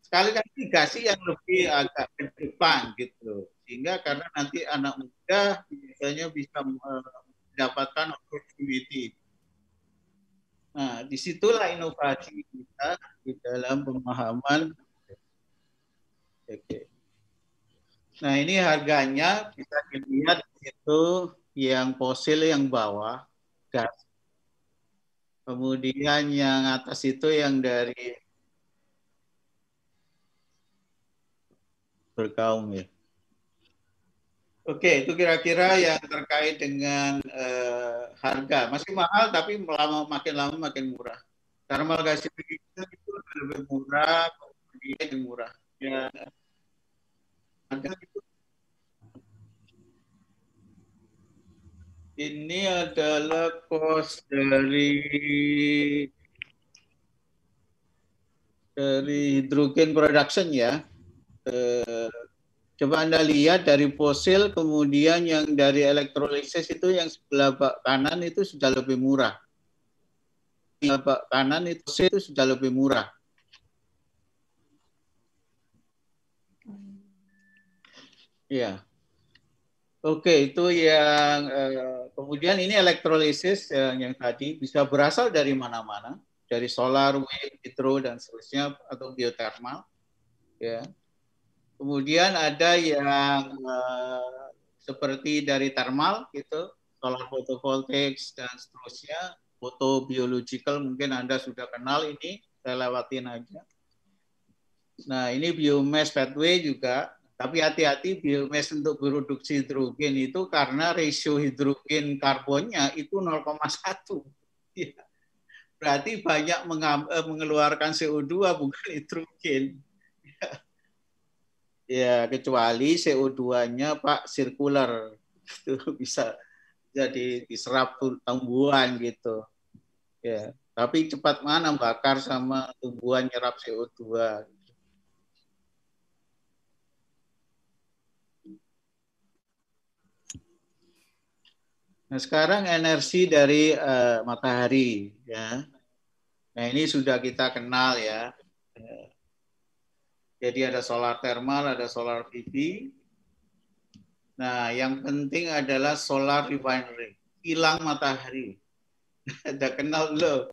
Sekali kali dikasih yang lebih agak ke depan gitu. Sehingga karena nanti anak muda biasanya bisa eh, mendapatkan opportunity. Nah, disitulah inovasi kita di dalam pemahaman. Oke. Okay. Nah, ini harganya kita lihat itu yang fosil yang bawah gas. Kemudian yang atas itu yang dari berkaum ya. Oke, itu kira-kira yang terkait dengan uh, harga. Masih mahal, tapi lama, makin lama makin murah. Thermal gas itu lebih murah, kemudian murah. Ya. Harga ini adalah kos dari dari hidrogen production ya. Eh, coba Anda lihat dari fosil kemudian yang dari elektrolisis itu yang sebelah kanan itu sudah lebih murah. Sebelah kanan itu, itu sudah lebih murah. Ya. Yeah. Oke, itu yang eh, kemudian ini elektrolisis yang, yang tadi bisa berasal dari mana-mana, dari solar, wind, hidro dan seterusnya atau geotermal. Ya. Kemudian ada yang eh, seperti dari thermal gitu, solar photovoltaik dan seterusnya, photobiological mungkin Anda sudah kenal ini, saya lewatin aja. Nah, ini biomass pathway juga tapi hati-hati biomes untuk produksi hidrogen itu karena rasio hidrogen karbonnya itu 0,1. Ya. Berarti banyak eh, mengeluarkan CO2 bukan hidrogen. Ya, ya kecuali CO2-nya Pak sirkular itu bisa jadi diserap tumbuhan gitu. Ya, tapi cepat mana bakar sama tumbuhan nyerap CO2. Nah, sekarang energi dari uh, matahari ya. Nah, ini sudah kita kenal ya. Eh, jadi ada solar thermal, ada solar PV. Nah, yang penting adalah solar refinery, hilang matahari. Ada kenal belum?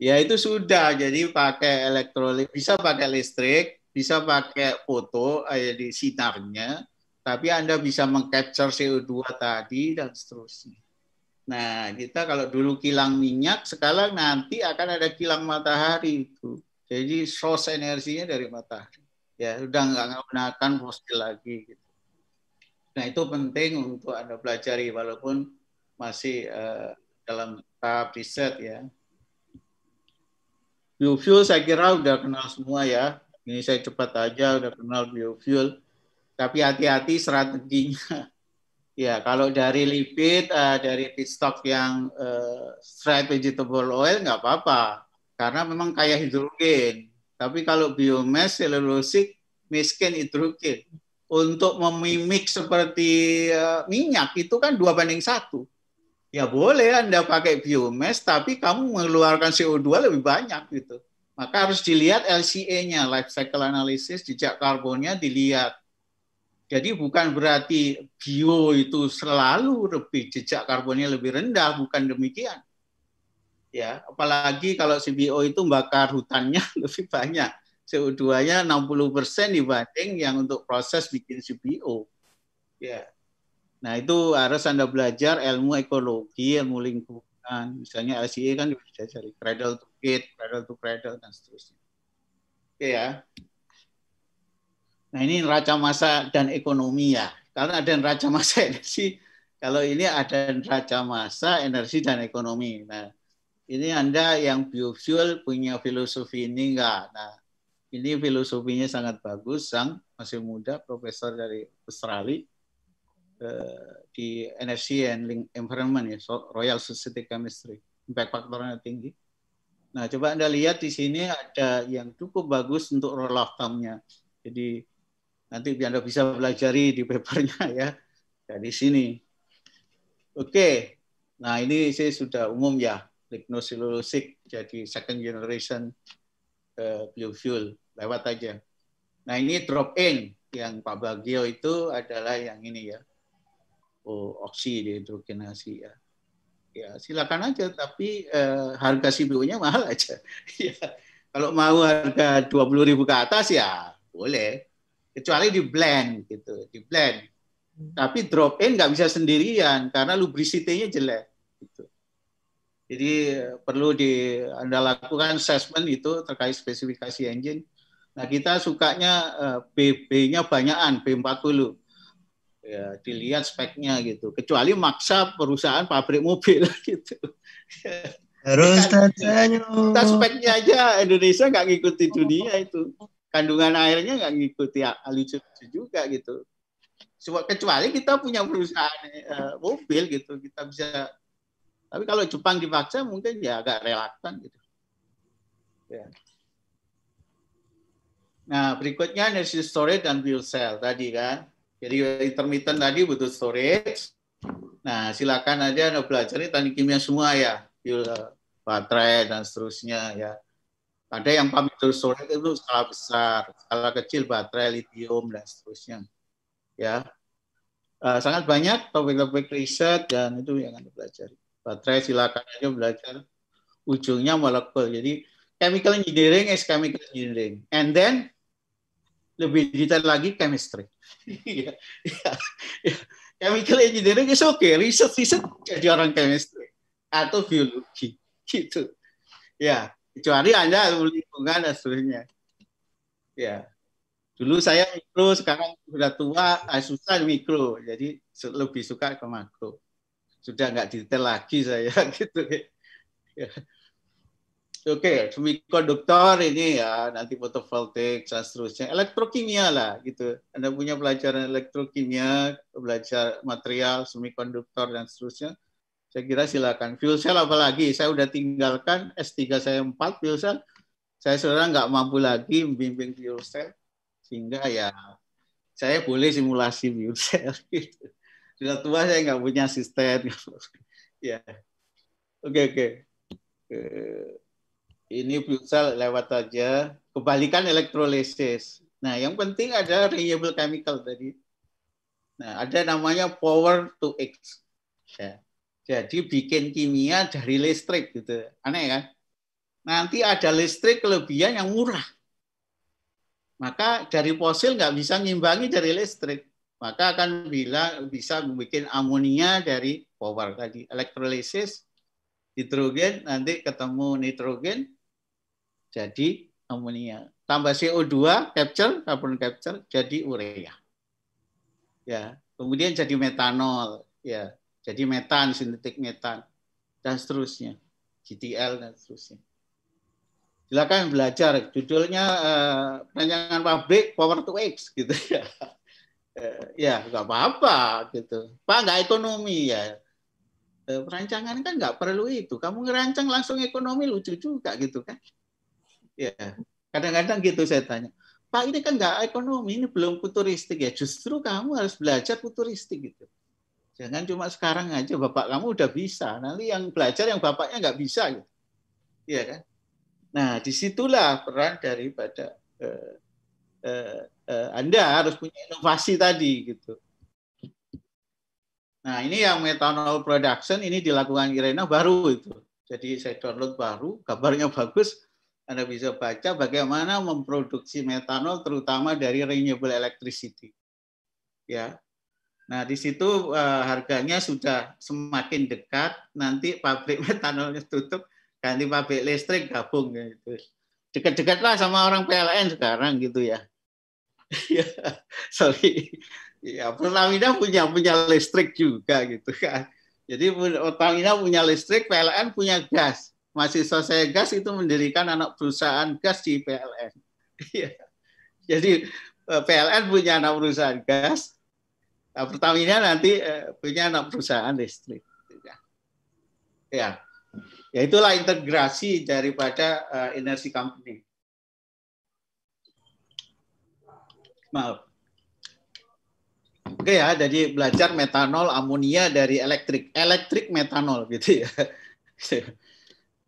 Ya itu sudah. Jadi pakai elektrolit, bisa pakai listrik, bisa pakai foto ada eh, di sinarnya, tapi Anda bisa mengcapture CO2 tadi dan seterusnya. Nah, kita kalau dulu kilang minyak, sekarang nanti akan ada kilang matahari itu. Jadi source energinya dari matahari. Ya, udah nggak menggunakan fosil lagi. Gitu. Nah, itu penting untuk Anda pelajari walaupun masih uh, dalam tahap riset ya. Biofuel saya kira udah kenal semua ya. Ini saya cepat aja udah kenal biofuel tapi hati-hati strateginya. ya, kalau dari lipid, uh, dari feedstock yang uh, straight vegetable oil nggak apa-apa. Karena memang kaya hidrogen. Tapi kalau biomass selulosik miskin hidrogen. Untuk memimik seperti uh, minyak itu kan dua banding satu. Ya boleh Anda pakai biomass, tapi kamu mengeluarkan CO2 lebih banyak gitu. Maka harus dilihat LCA-nya, life cycle analysis, jejak karbonnya dilihat. Jadi bukan berarti bio itu selalu lebih jejak karbonnya lebih rendah, bukan demikian. Ya, apalagi kalau CBO itu bakar hutannya lebih banyak. CO2-nya 60% dibanding yang untuk proses bikin CBO. Ya. Nah, itu harus Anda belajar ilmu ekologi, ilmu lingkungan. Misalnya LCA kan bisa cari cradle to gate, cradle to cradle dan seterusnya. Oke ya. Nah ini neraca masa dan ekonomi ya. Karena ada neraca masa energi, kalau ini ada neraca masa energi dan ekonomi. Nah ini Anda yang biofuel punya filosofi ini enggak? Nah ini filosofinya sangat bagus, Sang masih muda, profesor dari Australia eh, di energy and environment ya, Royal Society Chemistry. Impact faktornya tinggi. Nah, coba Anda lihat di sini ada yang cukup bagus untuk roll of thumb-nya. Jadi Nanti biar Anda bisa pelajari di papernya ya dari sini. Oke, nah ini saya sudah umum ya, lignocellulosic jadi second generation uh, biofuel, lewat aja. Nah ini drop in yang Pak Bagio itu adalah yang ini ya, oh, oksi dehidrogenasi ya. Ya silakan aja, tapi uh, harga CBO-nya mahal aja. Ya, kalau mau harga ribu ke atas ya boleh kecuali di blend gitu di blend hmm. tapi drop in nggak bisa sendirian karena lubricity-nya jelek gitu. jadi eh, perlu di anda lakukan assessment itu terkait spesifikasi engine nah kita sukanya eh, BB-nya banyakan B40 ya dilihat speknya gitu kecuali maksa perusahaan pabrik mobil gitu harus kita speknya aja Indonesia nggak ngikuti dunia itu kandungan airnya nggak ngikuti ah, lucu-lucu juga gitu. Cuma Kecuali kita punya perusahaan uh, mobil gitu, kita bisa. Tapi kalau Jepang dipaksa mungkin ya agak relaktan gitu. Ya. Nah berikutnya energy storage dan fuel cell tadi kan. Jadi intermittent tadi butuh storage. Nah silakan aja anda ini tadi kimia semua ya, fuel baterai dan seterusnya ya ada yang pamitur sore itu skala besar, skala kecil baterai lithium dan seterusnya. Ya, uh, sangat banyak topik-topik riset dan itu yang anda pelajari. Baterai silakan aja belajar ujungnya molekul. Jadi chemical engineering is chemical engineering, and then lebih detail lagi chemistry. yeah. Yeah. Yeah. Ya. chemical engineering is okay, riset riset jadi orang chemistry atau biologi gitu. Ya, Kecuali Anda lingkungan dan seterusnya. Ya. Dulu saya mikro, sekarang sudah tua, eh, susah mikro. Jadi lebih suka ke makro. Sudah nggak detail lagi saya gitu. Ya. Oke, okay, semikonduktor ini ya, nanti fotovoltaik dan seterusnya. Elektrokimia lah gitu. Anda punya pelajaran elektrokimia, belajar material, semikonduktor dan seterusnya saya kira silakan. Fuel cell apalagi, saya udah tinggalkan S3 saya 4 fuel cell. Saya sebenarnya nggak mampu lagi membimbing fuel cell. Sehingga ya saya boleh simulasi fuel cell. Gitu. Sudah tua saya nggak punya asisten. ya. Oke, oke. Eh, ini fuel cell lewat aja. Kebalikan elektrolisis. Nah, yang penting ada renewable chemical tadi. Nah, ada namanya power to X. Ya jadi bikin kimia dari listrik gitu. Aneh kan? Nanti ada listrik kelebihan yang murah. Maka dari fosil nggak bisa ngimbangi dari listrik. Maka akan bila bisa bikin amonia dari power tadi. Elektrolisis, hidrogen, nanti ketemu nitrogen, jadi amonia. Tambah CO2, capture, carbon capture, jadi urea. Ya, kemudian jadi metanol. Ya, jadi metan, sintetik metan, dan seterusnya. GTL dan seterusnya. Silakan belajar. Judulnya uh, eh, pabrik Power to X gitu ya. Eh, ya nggak apa-apa gitu. Pak nggak ekonomi ya. Uh, perancangan kan nggak perlu itu. Kamu ngerancang langsung ekonomi lucu juga gitu kan. Ya kadang-kadang gitu saya tanya. Pak ini kan nggak ekonomi, ini belum futuristik ya. Justru kamu harus belajar futuristik gitu. Jangan cuma sekarang aja bapak kamu udah bisa. Nanti yang belajar yang bapaknya nggak bisa. Gitu. Iya kan? Nah, disitulah peran daripada eh, eh, eh, Anda harus punya inovasi tadi gitu. Nah, ini yang metanol production ini dilakukan Irena baru itu. Jadi saya download baru, kabarnya bagus. Anda bisa baca bagaimana memproduksi metanol terutama dari renewable electricity. Ya, Nah, di situ uh, harganya sudah semakin dekat, nanti pabrik metanolnya tutup, ganti pabrik listrik gabung ya, gitu. dekat dekatlah sama orang PLN sekarang gitu ya. ya. Sorry. Ya, Pertamina punya punya listrik juga gitu kan. Jadi Pertamina punya listrik, PLN punya gas. Masih selesai gas itu mendirikan anak perusahaan gas di PLN. Ya. Jadi eh, PLN punya anak perusahaan gas, Nah, Pertamina nanti eh, punya enam perusahaan listrik. Ya. ya, ya itulah integrasi daripada uh, energi company. Maaf. Oke ya, jadi belajar metanol, amonia dari elektrik, elektrik metanol gitu ya.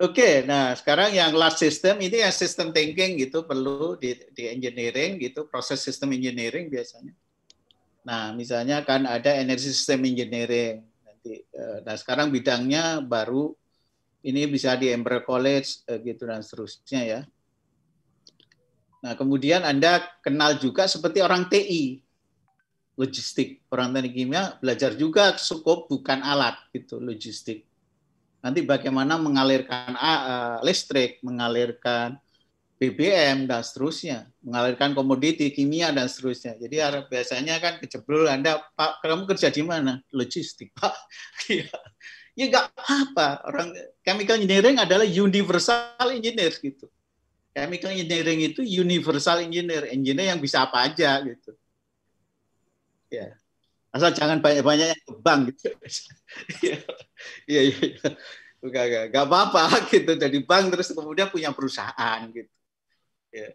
Oke, nah sekarang yang last system ini yang sistem thinking gitu perlu di, di engineering gitu proses sistem engineering biasanya. Nah, misalnya kan ada energi sistem engineering. Nanti, eh, nah sekarang bidangnya baru ini bisa di Ember College eh, gitu dan seterusnya ya. Nah, kemudian Anda kenal juga seperti orang TI, logistik. Orang teknik kimia belajar juga cukup bukan alat gitu, logistik. Nanti bagaimana mengalirkan eh, listrik, mengalirkan BBM dan seterusnya, mengalirkan komoditi, kimia dan seterusnya. Jadi biasanya kan kejebol Anda, Pak, kamu kerja di mana? Logistik, Pak. Iya. ya nggak apa-apa. Orang chemical engineering adalah universal engineer gitu. Chemical engineering itu universal engineer, engineer yang bisa apa aja gitu. Ya. Asal jangan banyak-banyak yang kebang gitu. Iya, iya, iya. Enggak, enggak, enggak apa-apa gitu. Jadi bank terus kemudian punya perusahaan gitu. Iya.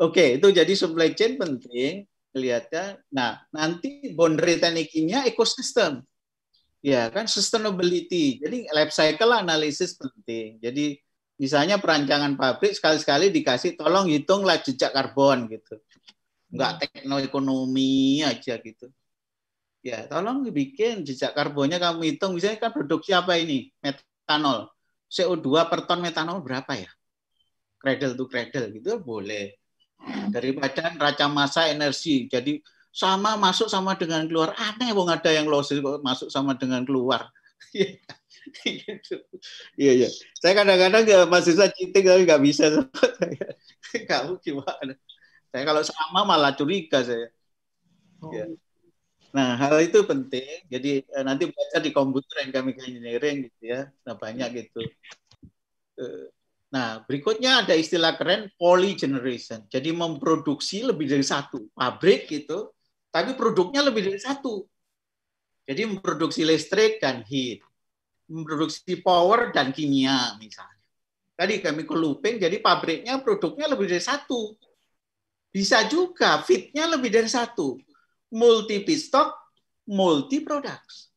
Oke, itu jadi supply chain penting kelihatnya. Nah, nanti boundary tekniknya ekosistem. Ya kan sustainability. Jadi life cycle analysis penting. Jadi misalnya perancangan pabrik sekali-sekali dikasih tolong hitunglah jejak karbon gitu. Enggak hmm. teknoekonomi aja gitu. Ya, tolong dibikin jejak karbonnya kamu hitung. Misalnya kan produksi apa ini? Metanol. CO2 per ton metanol berapa ya? cradle to cradle gitu boleh daripada raca masa energi jadi sama masuk sama dengan keluar aneh wong ada yang losses masuk sama dengan keluar iya. Gitu. iya iya. Saya kadang-kadang nggak ya masih bisa cinting tapi nggak bisa. Kamu gimana? Saya kalau sama malah curiga saya. Oh. Iya. Nah hal itu penting. Jadi eh, nanti baca di komputer yang kami engineering gitu ya. Nah banyak gitu. Eh, Nah, berikutnya ada istilah keren poly generation. Jadi memproduksi lebih dari satu pabrik gitu, tapi produknya lebih dari satu. Jadi memproduksi listrik dan heat, memproduksi power dan kimia misalnya. Tadi kami keluping, jadi pabriknya produknya lebih dari satu. Bisa juga fitnya lebih dari satu. Multi stock, multi products.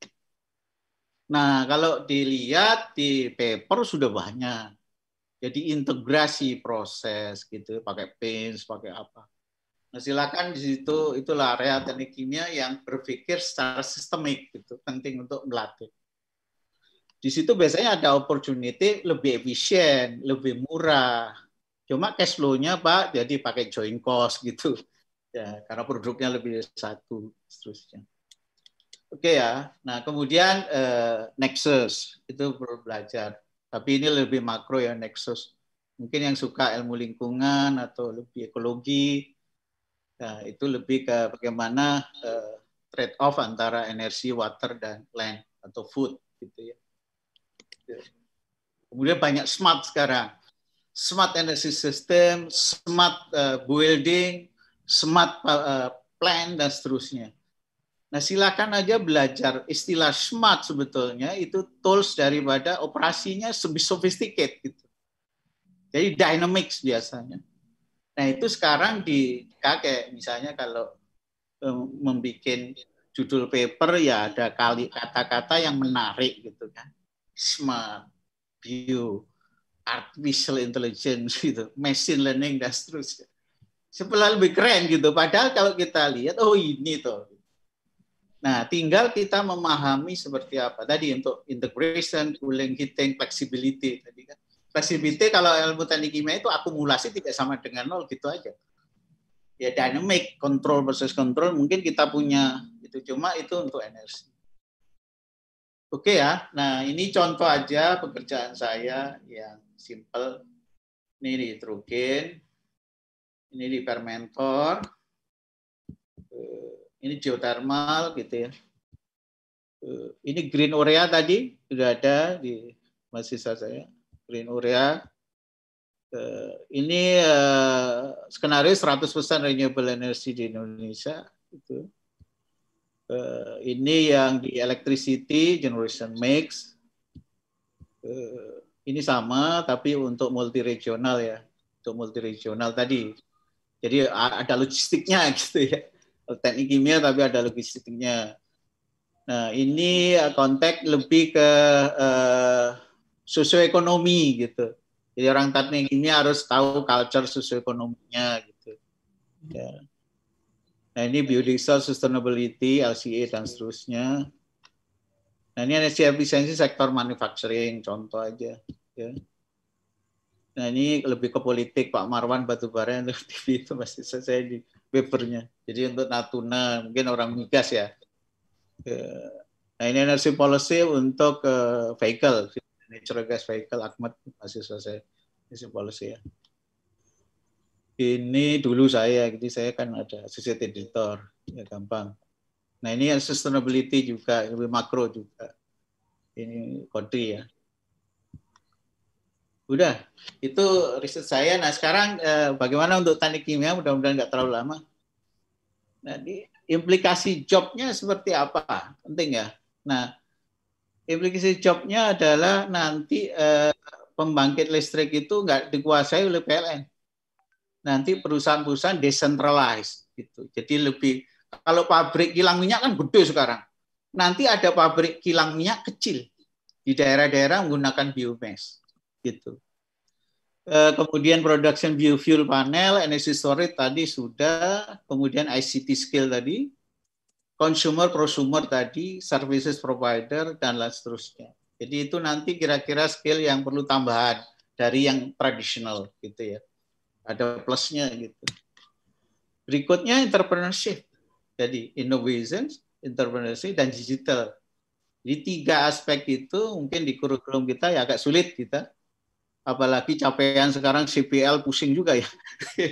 Nah, kalau dilihat di paper sudah banyak jadi integrasi proses gitu, pakai paint pakai apa. Nah, silakan di situ itulah area teknik kimia yang berpikir secara sistemik gitu, penting untuk melatih. Di situ biasanya ada opportunity lebih efisien, lebih murah. Cuma cash flow-nya Pak jadi pakai join cost gitu. Ya, karena produknya lebih dari satu seterusnya. Oke okay, ya. Nah, kemudian uh, Nexus itu perlu belajar tapi ini lebih makro ya nexus. Mungkin yang suka ilmu lingkungan atau lebih ekologi, nah, itu lebih ke bagaimana uh, eh, trade off antara energi, water dan land atau food gitu ya. ya. Kemudian banyak smart sekarang, smart energy system, smart uh, building, smart uh, plan dan seterusnya. Nah, silakan aja belajar istilah smart sebetulnya itu tools daripada operasinya lebih sophisticated gitu. Jadi dynamics biasanya. Nah, itu sekarang di kakek misalnya kalau eh, membuat judul paper ya ada kali kata-kata yang menarik gitu kan. Smart, bio, artificial intelligence gitu, machine learning dan seterusnya. Sebelah lebih keren gitu. Padahal kalau kita lihat oh ini tuh Nah, tinggal kita memahami seperti apa tadi untuk integration, cooling, heating, flexibility tadi kan. Flexibility kalau ilmu teknik kimia itu akumulasi tidak sama dengan nol gitu aja. Ya dynamic control versus control mungkin kita punya itu cuma itu untuk energi. Oke okay ya. Nah, ini contoh aja pekerjaan saya yang simple. Ini nitrogen, ini di fermentor, ini geothermal gitu ya. Eh, ini green urea tadi sudah ada di mahasiswa saya, green urea. Eh, ini eh, skenario 100% renewable energy di Indonesia. itu. Ini yang di electricity generation mix. Ini sama tapi untuk multi regional ya, untuk multi regional tadi. Jadi ada logistiknya gitu ya teknik kimia tapi ada logistiknya. Nah, ini eh, konteks lebih ke uh, sosioekonomi gitu. Jadi orang teknik kimia harus tahu culture sosioekonominya gitu. Ya. Nah, ini biodiesel sustainability, LCA dan seterusnya. Nah, ini energi efisiensi sektor manufacturing contoh aja ya. Nah, ini lebih ke politik Pak Marwan Batubara yang TV itu masih selesai di Webernya. Jadi untuk Natuna mungkin orang migas ya. Nah ini energi policy untuk vehicle, natural gas vehicle, Ahmad masih selesai energy policy ya. Ini dulu saya, jadi saya kan ada CCTV editor, ya gampang. Nah ini yang sustainability juga, lebih makro juga. Ini country ya. Udah, itu riset saya. Nah sekarang eh, bagaimana untuk teknik kimia? Mudah-mudahan nggak terlalu lama. Nah, di, implikasi jobnya seperti apa? Penting ya. Nah, implikasi jobnya adalah nanti eh, pembangkit listrik itu nggak dikuasai oleh PLN. Nanti perusahaan-perusahaan decentralized gitu. Jadi lebih kalau pabrik kilang minyak kan gede sekarang. Nanti ada pabrik kilang minyak kecil di daerah-daerah menggunakan biomass gitu. Eh, kemudian production biofuel panel, energy storage tadi sudah, kemudian ICT skill tadi, consumer, prosumer tadi, services provider, dan lain seterusnya. Jadi itu nanti kira-kira skill yang perlu tambahan dari yang tradisional gitu ya. Ada plusnya gitu. Berikutnya entrepreneurship. Jadi innovation, entrepreneurship, dan digital. di tiga aspek itu mungkin di kurikulum kita ya agak sulit kita apalagi capaian sekarang CPL pusing juga ya.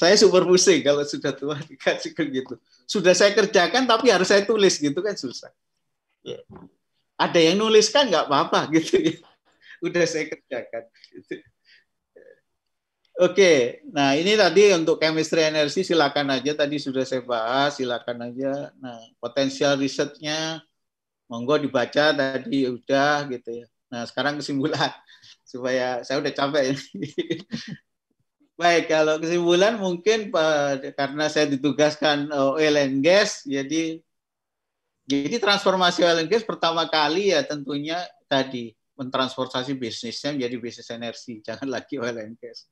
saya super pusing kalau sudah tua dikasih ke gitu. Sudah saya kerjakan tapi harus saya tulis gitu kan susah. Ya. Ada yang nuliskan kan nggak apa-apa gitu ya. Udah saya kerjakan. Gitu. Oke, nah ini tadi untuk chemistry energi silakan aja tadi sudah saya bahas, silakan aja. Nah, potensial risetnya monggo dibaca tadi udah gitu ya. Nah, sekarang kesimpulan supaya saya udah capek ini. Baik, kalau kesimpulan mungkin karena saya ditugaskan eh, oil and gas, jadi jadi transformasi oil and gas pertama kali ya tentunya tadi mentransportasi bisnisnya menjadi bisnis energi, jangan lagi oil and gas.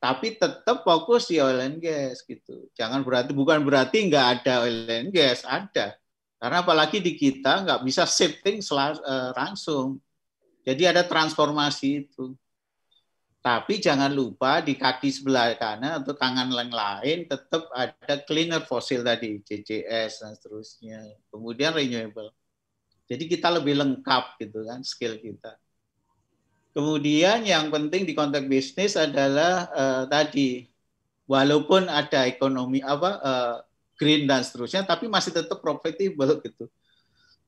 Tapi tetap fokus di oil and gas gitu. Jangan berarti bukan berarti nggak ada oil and gas, ada. Karena apalagi di kita nggak bisa shifting eh, langsung jadi ada transformasi itu. Tapi jangan lupa di kaki sebelah kanan atau tangan yang lain tetap ada cleaner fosil tadi, CCS dan seterusnya. Kemudian renewable. Jadi kita lebih lengkap gitu kan skill kita. Kemudian yang penting di konteks bisnis adalah uh, tadi walaupun ada ekonomi apa uh, green dan seterusnya tapi masih tetap profitable gitu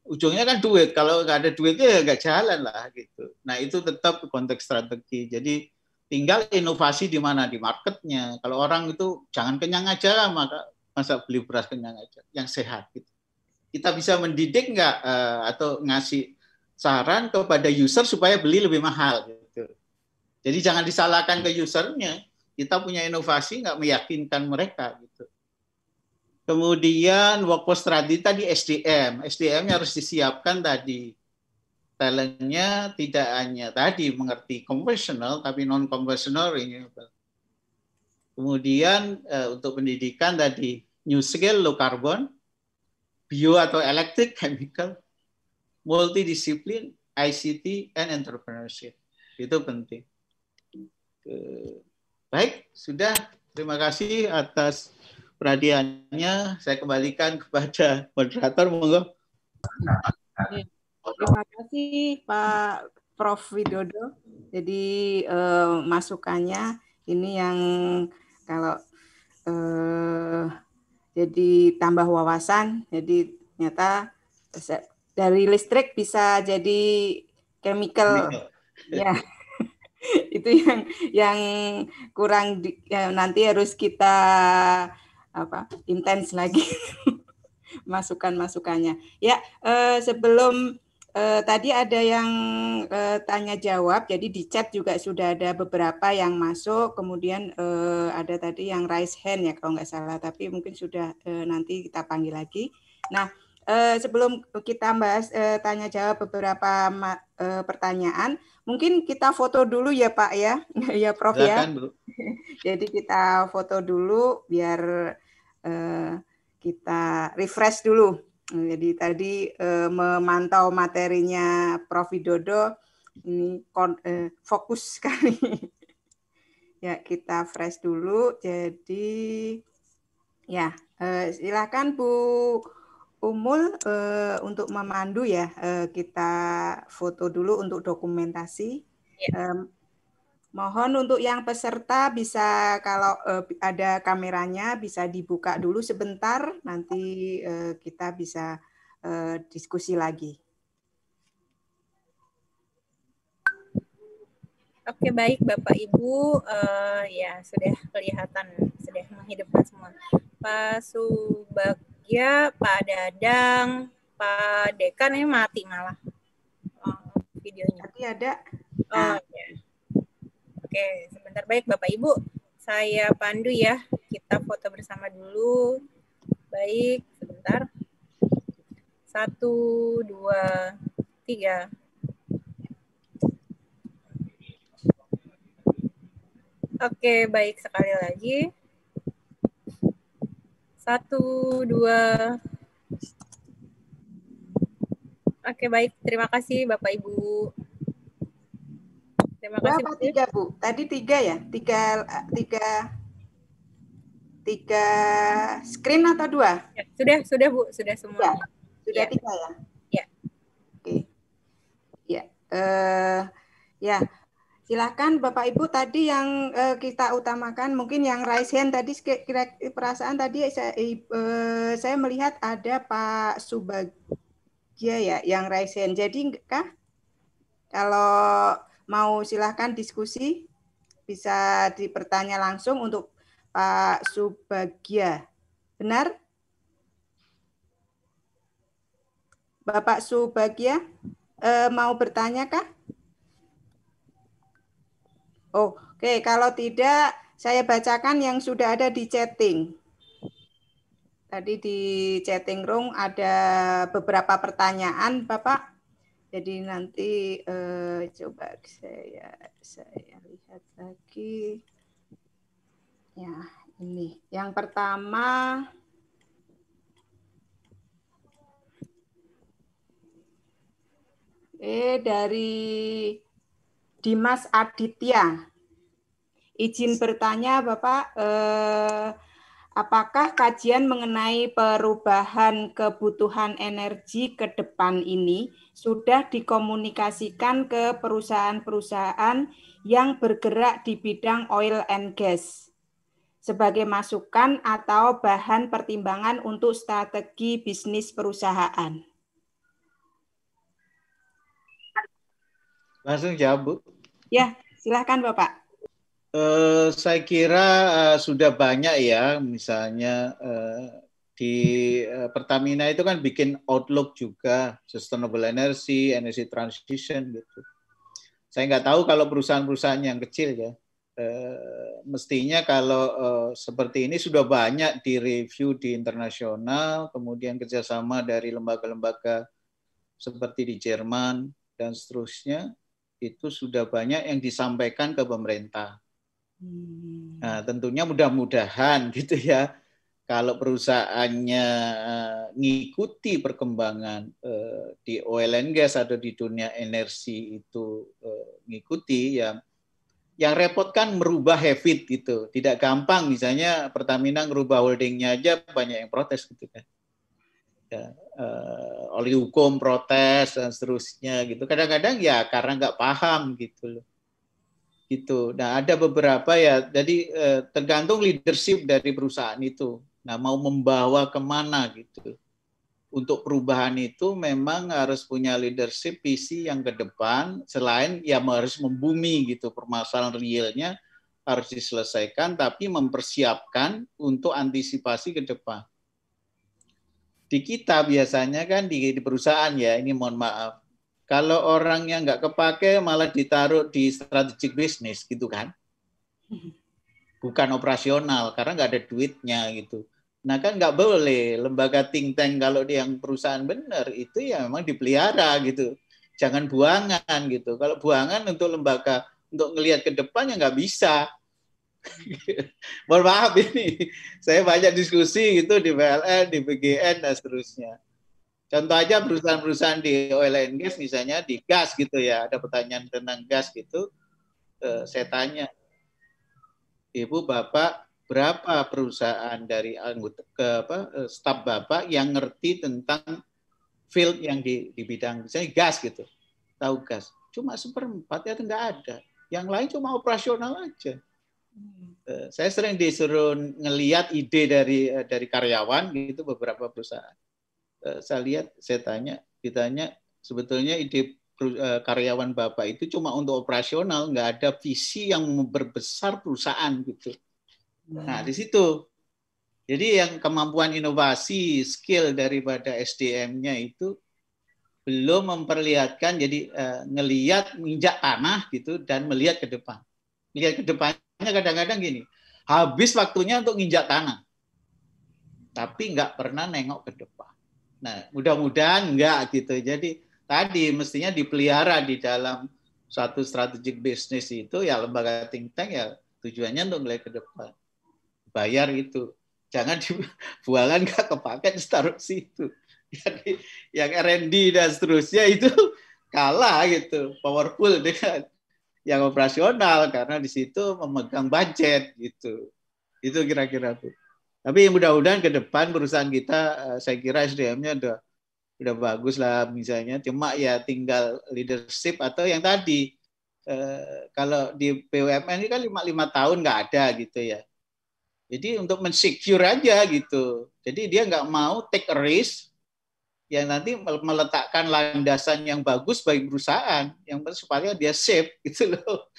ujungnya kan duit. Kalau nggak ada duitnya ya nggak jalan lah gitu. Nah itu tetap konteks strategi. Jadi tinggal inovasi di mana di marketnya. Kalau orang itu jangan kenyang aja lah, maka masa beli beras kenyang aja yang sehat gitu. Kita bisa mendidik nggak uh, atau ngasih saran kepada user supaya beli lebih mahal gitu. Jadi jangan disalahkan ke usernya. Kita punya inovasi nggak meyakinkan mereka. Kemudian workforce strategy tadi SDM, SDM harus disiapkan tadi. Talentnya tidak hanya tadi mengerti konvensional tapi non konvensional renewable. Kemudian eh, untuk pendidikan tadi new skill low carbon, bio atau electric chemical, multidisiplin, ICT and entrepreneurship. Itu penting. baik, sudah. Terima kasih atas perhatiannya saya kembalikan kepada moderator monggo. Iya, terima kasih Pak Prof Widodo. Jadi eh, masukannya ini yang kalau eh, jadi tambah wawasan. Jadi ternyata dari listrik bisa jadi chemical. ya. itu yang yang kurang di, ya, nanti harus kita apa intens lagi masukan masukannya ya eh, sebelum eh, tadi ada yang eh, tanya jawab jadi di chat juga sudah ada beberapa yang masuk kemudian eh, ada tadi yang raise hand ya kalau nggak salah tapi mungkin sudah eh, nanti kita panggil lagi nah eh, sebelum kita bahas eh, tanya jawab beberapa eh, pertanyaan mungkin kita foto dulu ya Pak ya ya Prof ya. Silakan, ya Bu. jadi kita foto dulu biar Eh, kita refresh dulu. Jadi tadi eh, memantau materinya Prof. Widodo ini eh, fokus sekali. ya kita fresh dulu. Jadi ya eh, silakan Bu Umul eh, untuk memandu ya eh, kita foto dulu untuk dokumentasi. Ya. Eh, Mohon untuk yang peserta bisa kalau eh, ada kameranya bisa dibuka dulu sebentar, nanti eh, kita bisa eh, diskusi lagi. Oke baik Bapak Ibu, uh, ya sudah kelihatan sudah menghidupkan semua. Pak subagia Pak Dadang, Pak Dekan ini mati malah oh, videonya. tapi ada. Oh, ya. Oke, sebentar baik Bapak Ibu. Saya pandu ya. Kita foto bersama dulu. Baik, sebentar. Satu, dua, tiga. Oke, baik sekali lagi. Satu, dua. Oke, baik. Terima kasih Bapak Ibu. Terima kasih. Berapa tiga Bu? Tadi tiga ya? Tiga, tiga, tiga screen atau dua? Ya, sudah, sudah Bu, sudah semua. Sudah, sudah ya. tiga ya? Ya. Oke. Ya, uh, ya. Silakan Bapak Ibu tadi yang uh, kita utamakan mungkin yang raise hand tadi kira perasaan tadi saya uh, saya melihat ada Pak Subagia ya yang raise hand. Jadi kah kalau mau silahkan diskusi, bisa dipertanya langsung untuk Pak Subagia. Benar? Bapak Subagia, eh, mau bertanya kah? Oh, Oke, okay. kalau tidak saya bacakan yang sudah ada di chatting. Tadi di chatting room ada beberapa pertanyaan, Bapak. Jadi nanti uh, coba saya saya lihat lagi. Ya, ini. Yang pertama eh dari Dimas Aditya. Izin bertanya Bapak eh apakah kajian mengenai perubahan kebutuhan energi ke depan ini sudah dikomunikasikan ke perusahaan-perusahaan yang bergerak di bidang oil and gas sebagai masukan atau bahan pertimbangan untuk strategi bisnis perusahaan. Langsung jawab, Bu. Ya, silahkan Bapak. Uh, saya kira uh, sudah banyak ya, misalnya uh, di eh, Pertamina itu kan bikin outlook juga sustainable energy, energy transition gitu. Saya nggak tahu kalau perusahaan-perusahaan yang kecil ya, eh, mestinya kalau eh, seperti ini sudah banyak di review di internasional, kemudian kerjasama dari lembaga-lembaga seperti di Jerman dan seterusnya itu sudah banyak yang disampaikan ke pemerintah. Hmm. Nah tentunya mudah-mudahan gitu ya kalau perusahaannya eh, ngikuti perkembangan eh, di oil and gas atau di dunia energi itu mengikuti eh, ngikuti yang yang repot kan merubah habit gitu tidak gampang misalnya Pertamina merubah holdingnya aja banyak yang protes gitu kan ya, oleh hukum protes dan seterusnya gitu kadang-kadang ya karena nggak paham gitu loh gitu. Nah, ada beberapa ya. Jadi eh, tergantung leadership dari perusahaan itu. Nah, mau membawa kemana gitu. Untuk perubahan itu memang harus punya leadership visi yang ke depan, selain ya harus membumi gitu permasalahan realnya harus diselesaikan, tapi mempersiapkan untuk antisipasi ke depan. Di kita biasanya kan di, di perusahaan ya, ini mohon maaf, kalau orang yang nggak kepake malah ditaruh di strategic business gitu kan hmm. bukan operasional karena nggak ada duitnya gitu. Nah kan nggak boleh lembaga think tank kalau dia yang perusahaan benar itu ya memang dipelihara gitu. Jangan buangan gitu. Kalau buangan untuk lembaga untuk ngelihat ke depan ya nggak bisa. Mohon maaf ini, saya banyak diskusi gitu di PLN, di BGN dan seterusnya. Contoh aja perusahaan-perusahaan di oil and gas misalnya di gas gitu ya, ada pertanyaan tentang gas gitu, eh, saya tanya, ibu bapak berapa perusahaan dari anggota ke apa eh, staf Bapak yang ngerti tentang field yang di, di bidang misalnya gas gitu. Tahu gas. Cuma seperempat ya enggak ada. Yang lain cuma operasional aja. Eh, saya sering disuruh ngeliat ide dari eh, dari karyawan gitu beberapa perusahaan. Saya lihat, saya tanya, ditanya sebetulnya ide karyawan bapak itu cuma untuk operasional, nggak ada visi yang memperbesar perusahaan gitu. Hmm. Nah, di situ. Jadi yang kemampuan inovasi, skill daripada SDM-nya itu belum memperlihatkan jadi uh, ngeliat menginjak tanah gitu dan melihat ke depan. Melihat ke depannya kadang-kadang gini, habis waktunya untuk nginjak tanah. Tapi nggak pernah nengok ke depan. Nah, mudah-mudahan nggak gitu. Jadi tadi mestinya dipelihara di dalam suatu strategic bisnis itu ya lembaga think tank ya tujuannya untuk melihat ke depan bayar itu. Jangan dibualan nggak kepake ditaruh situ. Jadi yang R&D dan seterusnya itu kalah gitu, powerful dengan yang operasional karena di situ memegang budget gitu. Itu kira-kira tuh. Tapi mudah-mudahan ke depan perusahaan kita, eh, saya kira SDM-nya udah udah bagus lah misalnya. Cuma ya tinggal leadership atau yang tadi eh, kalau di BUMN ini kan lima lima tahun nggak ada gitu ya. Jadi untuk mensecure aja gitu. Jadi dia nggak mau take a risk yang nanti meletakkan landasan yang bagus bagi perusahaan yang supaya dia safe gitu loh.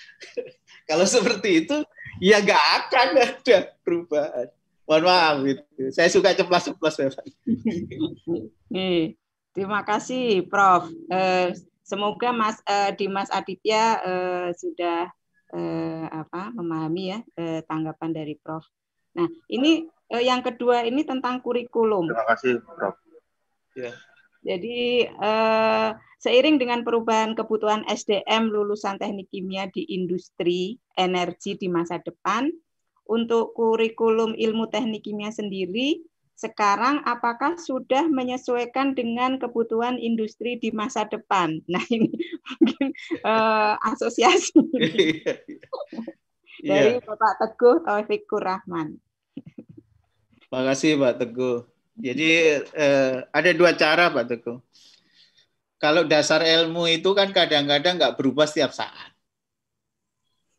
Kalau seperti itu ya nggak akan ada perubahan. Mohon maaf gitu. Saya suka ceplas-ceplas memang. Terima kasih Prof. Eh, semoga Mas eh, Dimas Aditya eh, sudah eh, apa memahami ya eh, tanggapan dari Prof. Nah, ini eh, yang kedua ini tentang kurikulum. Terima kasih, Prof. Ya. Jadi eh, seiring dengan perubahan kebutuhan SDM lulusan teknik kimia di industri energi di masa depan, untuk kurikulum ilmu teknik kimia sendiri sekarang apakah sudah menyesuaikan dengan kebutuhan industri di masa depan? Nah ini mungkin eh, asosiasi iya, iya. dari Bapak Teguh Taufik Rahman. Makasih Pak Teguh. Jadi eh, ada dua cara Pak Teguh. Kalau dasar ilmu itu kan kadang-kadang nggak berubah setiap saat.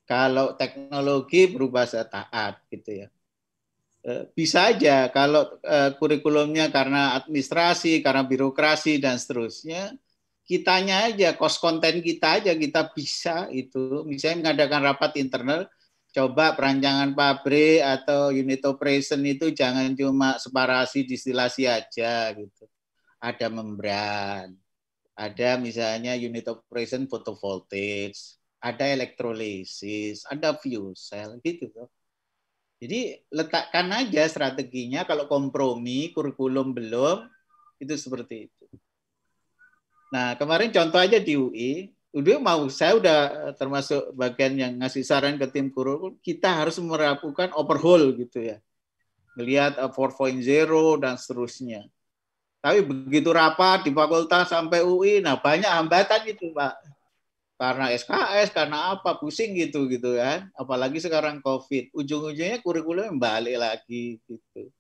Kalau teknologi berubah setiap saat gitu ya. Eh, bisa aja kalau eh, kurikulumnya karena administrasi, karena birokrasi dan seterusnya, kitanya aja, kos konten kita aja kita bisa itu. Misalnya mengadakan rapat internal, coba perancangan pabrik atau unit operation itu jangan cuma separasi distilasi aja gitu. Ada membran, ada misalnya unit operation photovoltage, ada elektrolisis, ada fuel cell gitu Jadi letakkan aja strateginya kalau kompromi kurikulum belum itu seperti itu. Nah, kemarin contoh aja di UI udah mau saya udah eh, termasuk bagian yang ngasih saran ke tim kurul kita harus melakukan overhaul gitu ya melihat 4.0 eh, dan seterusnya tapi begitu rapat di fakultas sampai UI nah banyak hambatan itu pak karena SKS karena apa pusing gitu gitu kan apalagi sekarang COVID ujung-ujungnya kurikulum balik lagi gitu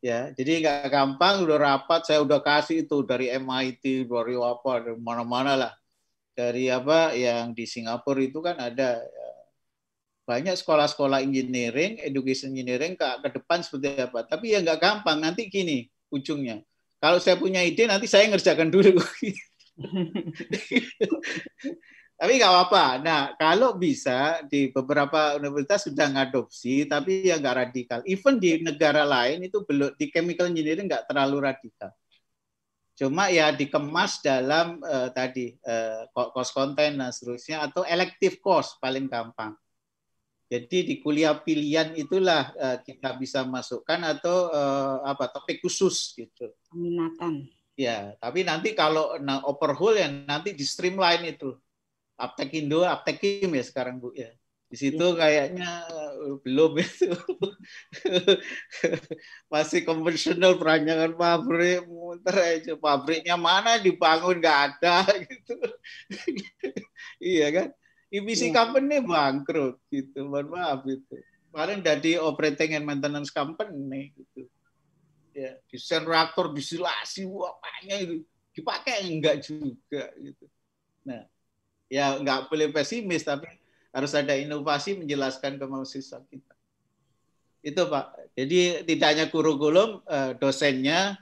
ya jadi nggak gampang udah rapat saya udah kasih itu dari MIT dari apa dari mana-mana lah dari apa yang di Singapura itu kan ada ya, banyak sekolah-sekolah engineering, education engineering ke, ke depan seperti apa. Tapi ya nggak gampang. Nanti gini ujungnya. Kalau saya punya ide nanti saya ngerjakan dulu. tapi nggak apa-apa. Nah, kalau bisa di beberapa universitas sudah ngadopsi, tapi ya nggak radikal. Even di negara lain itu belum di chemical engineering nggak terlalu radikal. Cuma ya dikemas dalam uh, tadi uh, cost konten dan seterusnya atau elective course paling gampang. Jadi di kuliah pilihan itulah uh, kita bisa masukkan atau uh, apa topik khusus gitu. Peminatan. Ya, tapi nanti kalau nah, overhaul yang nanti di streamline itu. Aptek Indo, Aptek Kim ya sekarang Bu ya. Di situ kayaknya eh, belum itu. Ya. Masih konvensional perancangan pabrik, muter aja. Pabriknya mana dibangun nggak ada gitu. iya kan? EPC ya. company bangkrut gitu, mohon maaf itu. Kemarin dari operating and maintenance company gitu. Ya, desain reaktor disilasi, wah banyak itu dipakai enggak juga gitu. Nah, ya nggak boleh pesimis tapi harus ada inovasi menjelaskan ke mahasiswa kita. Itu Pak. Jadi tidak hanya kurikulum, eh, dosennya,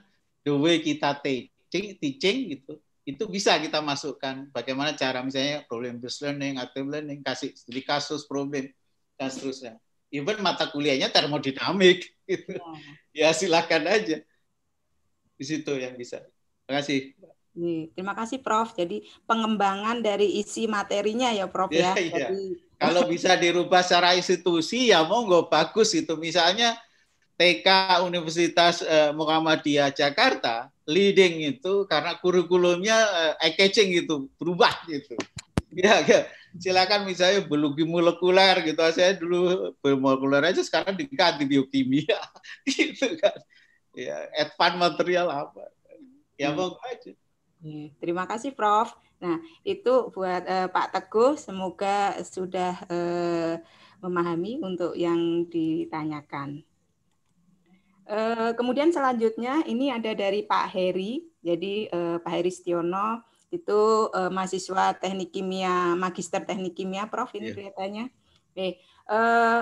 the way kita teaching, teaching gitu, itu bisa kita masukkan bagaimana cara misalnya problem based learning, active learning, kasih studi kasus problem dan seterusnya. Even mata kuliahnya termodinamik gitu. Ya, ya silakan aja. Di situ yang bisa. Terima kasih terima kasih Prof. Jadi pengembangan dari isi materinya ya Prof ya. ya. Jadi... Kalau bisa dirubah secara institusi ya monggo bagus itu. Misalnya TK Universitas eh, Muhammadiyah Jakarta leading itu karena kurikulumnya eh, catching gitu, berubah gitu. Ya, ya, silakan misalnya biologi molekuler gitu. Saya dulu molekuler aja sekarang diganti biokimia gitu kan. Ya, advanced material apa. Ya hmm. monggo aja terima kasih Prof. Nah, itu buat eh, Pak Teguh semoga sudah eh, memahami untuk yang ditanyakan. Eh, kemudian selanjutnya ini ada dari Pak Heri. Jadi eh, Pak Heri Stiono itu eh, mahasiswa Teknik Kimia, Magister Teknik Kimia, Prof ini yeah. kelihatannya. Oke. Eh,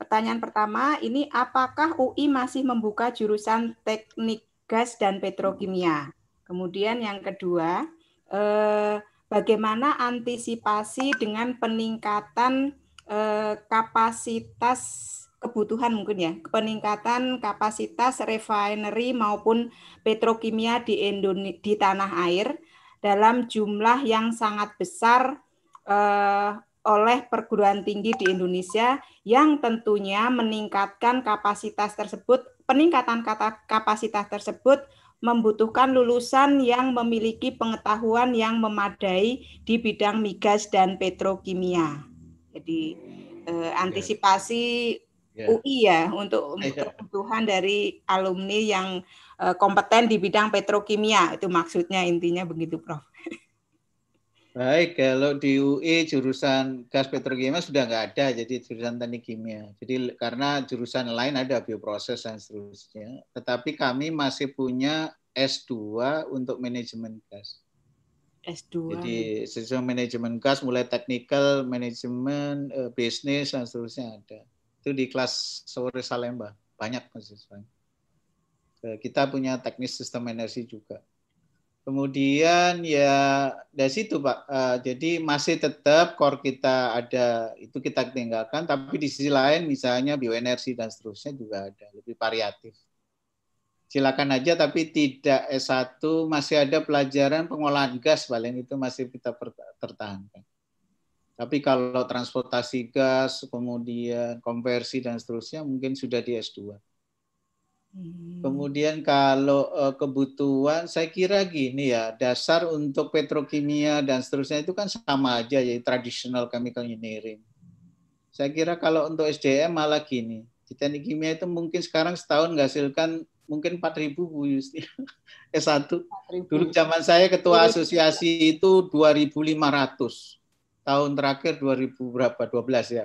pertanyaan pertama ini apakah UI masih membuka jurusan Teknik Gas dan Petrokimia? Kemudian yang kedua, eh, bagaimana antisipasi dengan peningkatan eh, kapasitas kebutuhan mungkin ya peningkatan kapasitas refinery maupun petrokimia di Indonesia di tanah air dalam jumlah yang sangat besar eh, oleh perguruan tinggi di Indonesia yang tentunya meningkatkan kapasitas tersebut peningkatan kata kapasitas tersebut membutuhkan lulusan yang memiliki pengetahuan yang memadai di bidang migas dan petrokimia. Jadi eh, antisipasi yeah. UI ya untuk iya. kebutuhan dari alumni yang eh, kompeten di bidang petrokimia itu maksudnya intinya begitu, Prof. Baik, kalau di UI e jurusan gas petrokimia sudah nggak ada, jadi jurusan teknik kimia. Jadi karena jurusan lain ada bioproses dan seterusnya. Tetapi kami masih punya S2 untuk manajemen gas. S2. Jadi sistem manajemen gas mulai teknikal, manajemen, e, bisnis, dan seterusnya ada. Itu di kelas sore Salemba, banyak mahasiswa. E, kita punya teknis sistem energi juga. Kemudian ya dari situ Pak, uh, jadi masih tetap core kita ada itu kita tinggalkan, tapi di sisi lain misalnya bioenergi dan seterusnya juga ada lebih variatif. Silakan aja, tapi tidak S1 masih ada pelajaran pengolahan gas paling itu masih kita pertahankan. Tapi kalau transportasi gas, kemudian konversi dan seterusnya mungkin sudah di S2. Hmm. Kemudian kalau eh, kebutuhan, saya kira gini ya, dasar untuk petrokimia dan seterusnya itu kan sama aja jadi ya, traditional chemical engineering. Saya kira kalau untuk SDM malah gini, di teknik kimia itu mungkin sekarang setahun menghasilkan mungkin 4.000 Bu S1. Dulu zaman saya ketua asosiasi ya. itu 2.500, tahun terakhir 2000 berapa, 12 ya.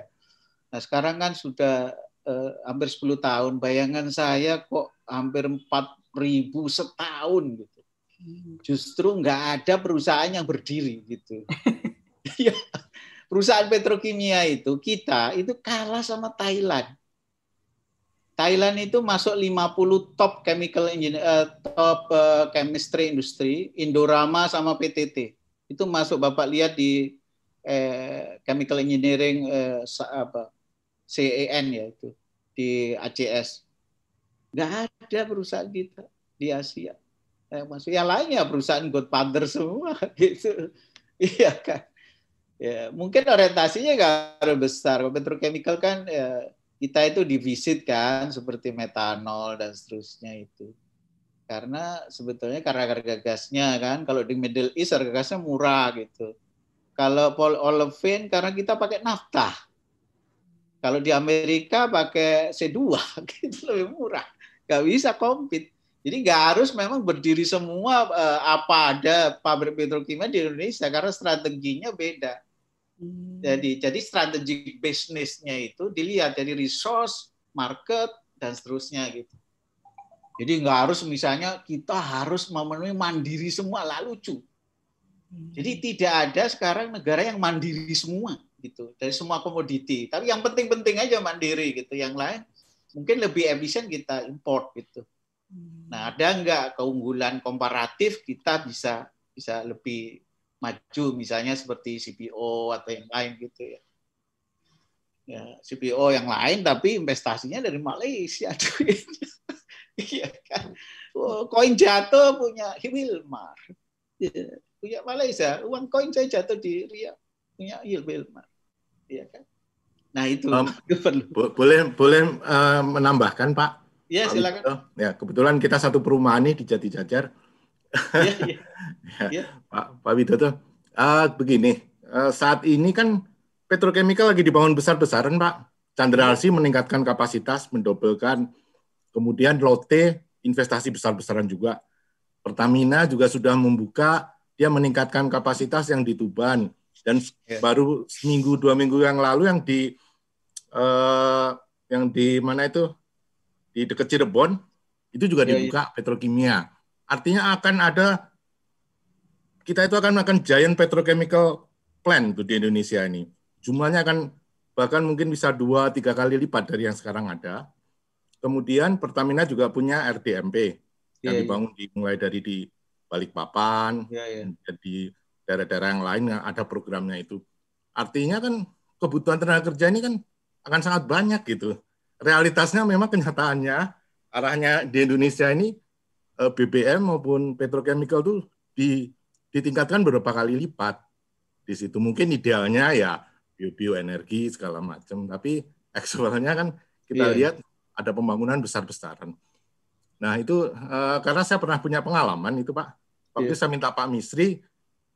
Nah sekarang kan sudah eh, hampir 10 tahun. Bayangan saya kok hampir 4.000 setahun gitu. Justru nggak ada perusahaan yang berdiri gitu. Iya. perusahaan petrokimia itu kita itu kalah sama Thailand. Thailand itu masuk 50 top chemical engineer, eh, top eh, chemistry industri, Indorama sama PTT. Itu masuk Bapak lihat di eh, chemical engineering eh, apa CEN ya itu di ACS. Nggak ada perusahaan kita di Asia. Eh, maksud, yang lainnya perusahaan Godfather semua gitu. Iya kan. Ya, mungkin orientasinya nggak harus besar. Petrochemical kan ya, kita itu divisit kan seperti metanol dan seterusnya itu. Karena sebetulnya karena harga gasnya kan kalau di Middle East harga gasnya murah gitu. Kalau olefin karena kita pakai nafta kalau di Amerika pakai C2 gitu lebih murah. Gak bisa kompet. Jadi gak harus memang berdiri semua eh, apa ada pabrik petrokimia di Indonesia karena strateginya beda. Hmm. Jadi jadi strategi bisnisnya itu dilihat dari resource, market dan seterusnya gitu. Jadi nggak harus misalnya kita harus memenuhi mandiri semua lalu lucu. Hmm. Jadi tidak ada sekarang negara yang mandiri semua gitu dari semua komoditi tapi yang penting-penting aja mandiri gitu yang lain mungkin lebih efisien kita import gitu hmm. nah ada nggak keunggulan komparatif kita bisa bisa lebih maju misalnya seperti CPO atau yang lain gitu ya ya CPO yang lain tapi investasinya dari Malaysia tuh iya kan oh, koin jatuh punya Hilmar iya, punya Malaysia uang koin saya jatuh di Riau punya ilmu ya kan nah itu um, bo boleh boleh uh, menambahkan pak ya silakan ya kebetulan kita satu perumahan nih di Jati Jajar iya, iya. ya, ya. ya. ya. pak pak Widodo uh, begini uh, saat ini kan petrochemical lagi dibangun besar-besaran pak Chandra iya. meningkatkan kapasitas mendobelkan kemudian Lotte investasi besar-besaran juga Pertamina juga sudah membuka dia meningkatkan kapasitas yang di Tuban dan yeah. baru seminggu dua minggu yang lalu yang di uh, yang di mana itu di dekat Cirebon itu juga yeah, iya. dibuka yeah. petrokimia. Artinya akan ada kita itu akan makan giant petrochemical plant tuh di Indonesia ini. Jumlahnya akan bahkan mungkin bisa dua tiga kali lipat dari yang sekarang ada. Kemudian Pertamina juga punya RDMP yang iya, iya. dibangun yeah. dimulai dari di Balikpapan, yeah, yeah. di daerah-daerah yang lain yang ada programnya itu. Artinya kan kebutuhan tenaga kerja ini kan akan sangat banyak gitu. Realitasnya memang kenyataannya arahnya di Indonesia ini eh, BBM maupun petrochemical itu di, ditingkatkan beberapa kali lipat di situ. Mungkin idealnya ya bio-bio energi segala macam, tapi eksternalnya kan kita yeah. lihat ada pembangunan besar-besaran. Nah itu uh, karena saya pernah punya pengalaman itu Pak. Waktu yeah. saya minta Pak Misri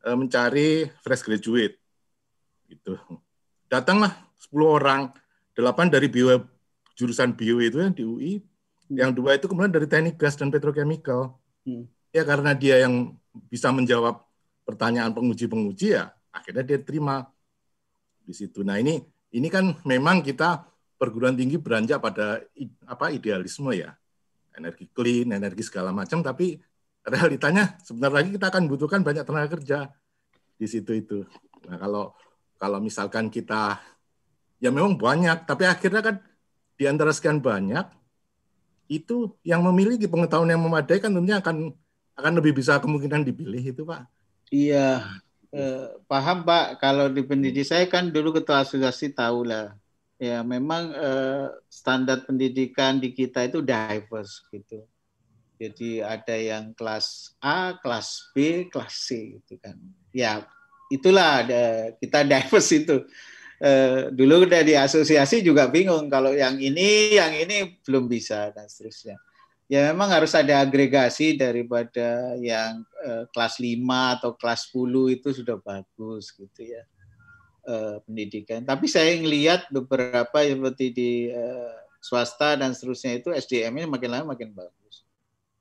Eh, mencari fresh graduate. Gitu. Datanglah 10 orang, 8 dari bio jurusan bio itu yang di UI, hmm. yang dua itu kemudian dari teknik gas dan petrochemical. Hmm. Ya karena dia yang bisa menjawab pertanyaan penguji-penguji ya, akhirnya dia terima di situ. Nah, ini ini kan memang kita perguruan tinggi beranjak pada apa idealisme ya energi clean, energi segala macam, tapi realitanya sebentar lagi kita akan butuhkan banyak tenaga kerja di situ itu. Nah, kalau kalau misalkan kita ya memang banyak, tapi akhirnya kan di antara sekian banyak itu yang memiliki pengetahuan yang memadai kan tentunya akan akan lebih bisa kemungkinan dipilih itu, Pak. Iya, nah, eh, paham Pak. Kalau di pendidik saya kan dulu ketua asosiasi tahu lah. Ya, memang eh, standar pendidikan di kita itu diverse gitu jadi ada yang kelas A, kelas B, kelas C gitu kan. Ya, itulah ada kita diverse itu. Eh, dulu dari asosiasi juga bingung kalau yang ini, yang ini belum bisa dan seterusnya. Ya memang harus ada agregasi daripada yang eh, kelas 5 atau kelas 10 itu sudah bagus gitu ya. Eh, pendidikan. Tapi saya ngelihat beberapa seperti di swasta dan seterusnya itu SDM-nya makin lama makin bagus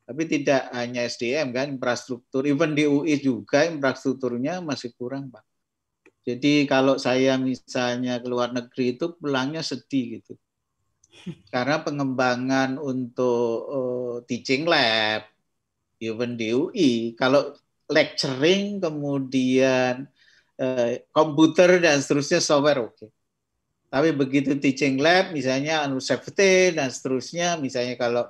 tapi tidak hanya SDM kan, infrastruktur, even di UI juga infrastrukturnya masih kurang Pak. Jadi kalau saya misalnya ke luar negeri itu pulangnya sedih gitu. Karena pengembangan untuk uh, teaching lab, even di UI, kalau lecturing kemudian eh, komputer dan seterusnya software oke. Okay. Tapi begitu teaching lab, misalnya anu safety dan seterusnya, misalnya kalau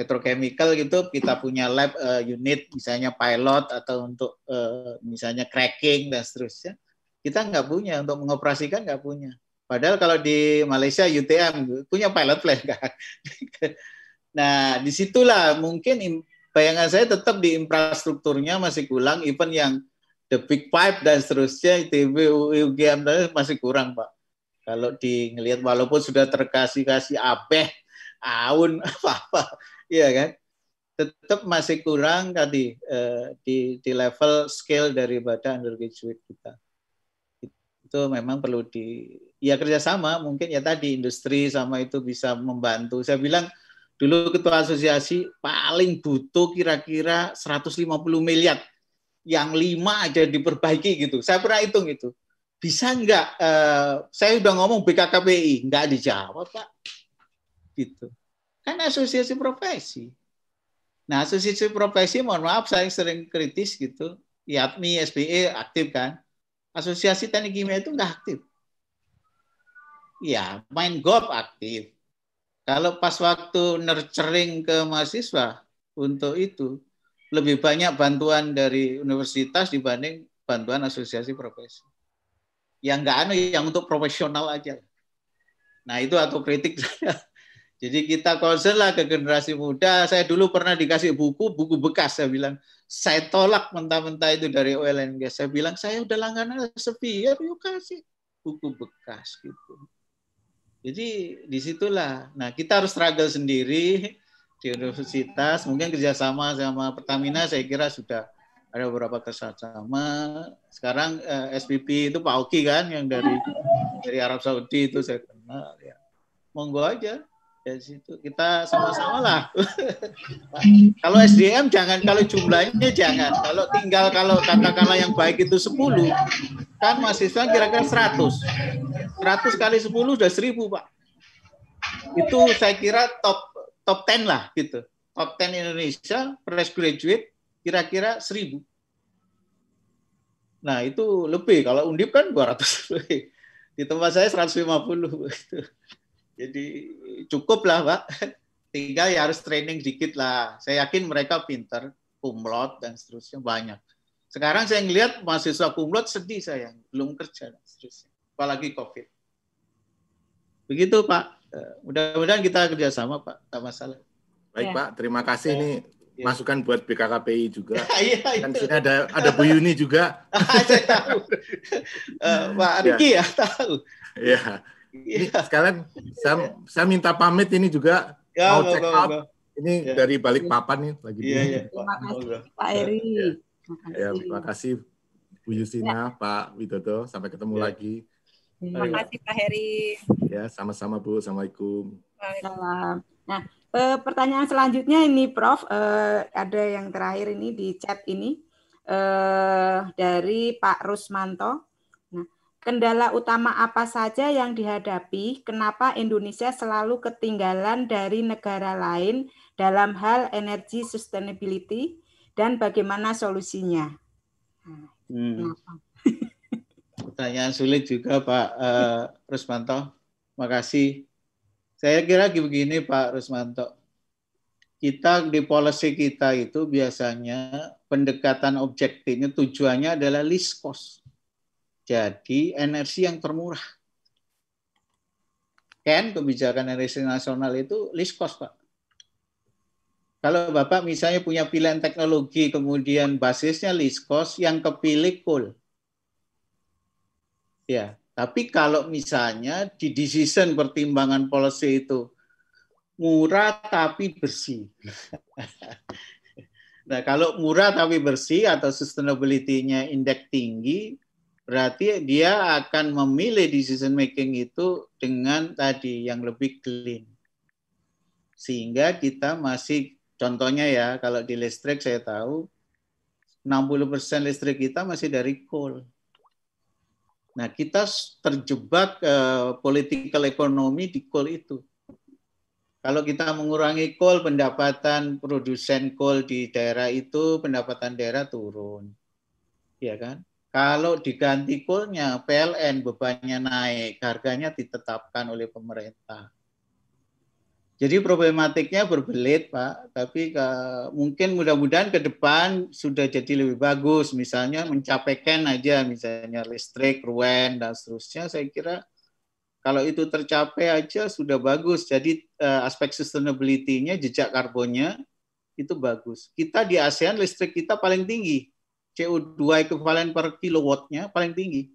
petrochemical gitu kita punya lab uh, unit misalnya pilot atau untuk uh, misalnya cracking dan seterusnya kita nggak punya untuk mengoperasikan nggak punya padahal kalau di Malaysia UTM punya pilot plan kan nah disitulah mungkin bayangan saya tetap di infrastrukturnya masih kurang even yang the big pipe dan seterusnya ITB UGM dan masih kurang pak kalau di ngelihat walaupun sudah terkasih kasih abeh aun apa apa Iya kan? Tetap masih kurang tadi eh, di, di level skill daripada undergraduate kita. Itu memang perlu di ya kerjasama mungkin ya tadi industri sama itu bisa membantu. Saya bilang dulu ketua asosiasi paling butuh kira-kira 150 miliar yang lima aja diperbaiki gitu. Saya pernah hitung itu. Bisa nggak? Uh, saya udah ngomong BKKPI, nggak dijawab Pak. Gitu. Kan asosiasi profesi. Nah, asosiasi profesi, mohon maaf, saya sering kritis gitu. IATMI, SBE aktif kan. Asosiasi Teknik Kimia itu nggak aktif. Ya, main golf aktif. Kalau pas waktu nurturing ke mahasiswa untuk itu, lebih banyak bantuan dari universitas dibanding bantuan asosiasi profesi. Yang nggak anu, yang untuk profesional aja. Nah, itu atau kritik saya. Jadi kita konsen lah ke generasi muda. Saya dulu pernah dikasih buku, buku bekas saya bilang. Saya tolak mentah-mentah itu dari OLNG. Saya bilang, saya udah langganan sepi, ya yuk kasih buku bekas gitu. Jadi disitulah. Nah kita harus struggle sendiri di universitas. Mungkin kerjasama sama Pertamina saya kira sudah ada beberapa kerjasama. Sekarang eh, SPP itu Pak Oki kan yang dari dari Arab Saudi itu saya kenal. Ya. Monggo aja Ya, situ kita sama-sama lah. kalau SDM jangan kalau jumlahnya jangan. Kalau tinggal kalau katakanlah yang baik itu 10 kan mahasiswa kira-kira 100. 100 kali 10 sudah 1000, Pak. Itu saya kira top top 10 lah gitu. Top 10 Indonesia fresh graduate kira-kira 1000. Nah, itu lebih. Kalau Undip kan 200 lebih. Di tempat saya 150 gitu. Jadi cukup lah Pak. Tinggal ya harus training dikit lah. Saya yakin mereka pinter, kumlot dan seterusnya banyak. Sekarang saya ngelihat mahasiswa kumlot sedih saya, belum kerja dan seterusnya. Apalagi COVID. Begitu Pak. Eh, mudah-mudahan kita kerjasama Pak, tak masalah. Baik ya. Pak, terima kasih ya. nih masukan buat BKKPI juga. Iya, iya. sini ada ada Bu Yuni juga. Ah, saya tahu. uh, Pak Riki ya. ya tahu. Iya. Iya. Ini sekalian saya saya minta pamit ini juga ya, mau check out. Ini ya. dari balik papan nih lagi. Iya, iya. Terima kasih Pak ya, Eri. Ya, ya terima kasih Bu Yusina, ya. Pak Widodo. Sampai ketemu ya. lagi. Terima kasih Pak Heri. Ya, sama-sama Bu. Assalamualaikum. Waalaikumsalam. Nah, eh, pertanyaan selanjutnya ini Prof, eh, ada yang terakhir ini di chat ini eh, dari Pak Rusmanto kendala utama apa saja yang dihadapi, kenapa Indonesia selalu ketinggalan dari negara lain dalam hal energi sustainability, dan bagaimana solusinya? Nah, hmm. Pertanyaan sulit juga Pak uh, Rusmanto. kasih. Saya kira begini Pak Rusmanto. Kita di policy kita itu biasanya pendekatan objektifnya tujuannya adalah list cost jadi energi yang termurah. Ken, kebijakan energi nasional itu list cost, Pak. Kalau Bapak misalnya punya pilihan teknologi, kemudian basisnya list cost, yang kepilih coal. Ya, tapi kalau misalnya di decision pertimbangan policy itu murah tapi bersih. nah, kalau murah tapi bersih atau sustainability-nya indeks tinggi, berarti dia akan memilih decision making itu dengan tadi yang lebih clean. Sehingga kita masih, contohnya ya, kalau di listrik saya tahu, 60% listrik kita masih dari coal. Nah, kita terjebak ke eh, political economy di coal itu. Kalau kita mengurangi coal, pendapatan produsen coal di daerah itu, pendapatan daerah turun. Ya kan? Kalau diganti kulnya, PLN bebannya naik, harganya ditetapkan oleh pemerintah. Jadi problematiknya berbelit, Pak. Tapi ke, mungkin mudah-mudahan ke depan sudah jadi lebih bagus. Misalnya mencapai mencapaikan aja, misalnya listrik, ruen, dan seterusnya. Saya kira kalau itu tercapai aja sudah bagus. Jadi uh, aspek sustainability-nya, jejak karbonnya itu bagus. Kita di ASEAN listrik kita paling tinggi. CO2 ekuivalen per kilowattnya paling tinggi.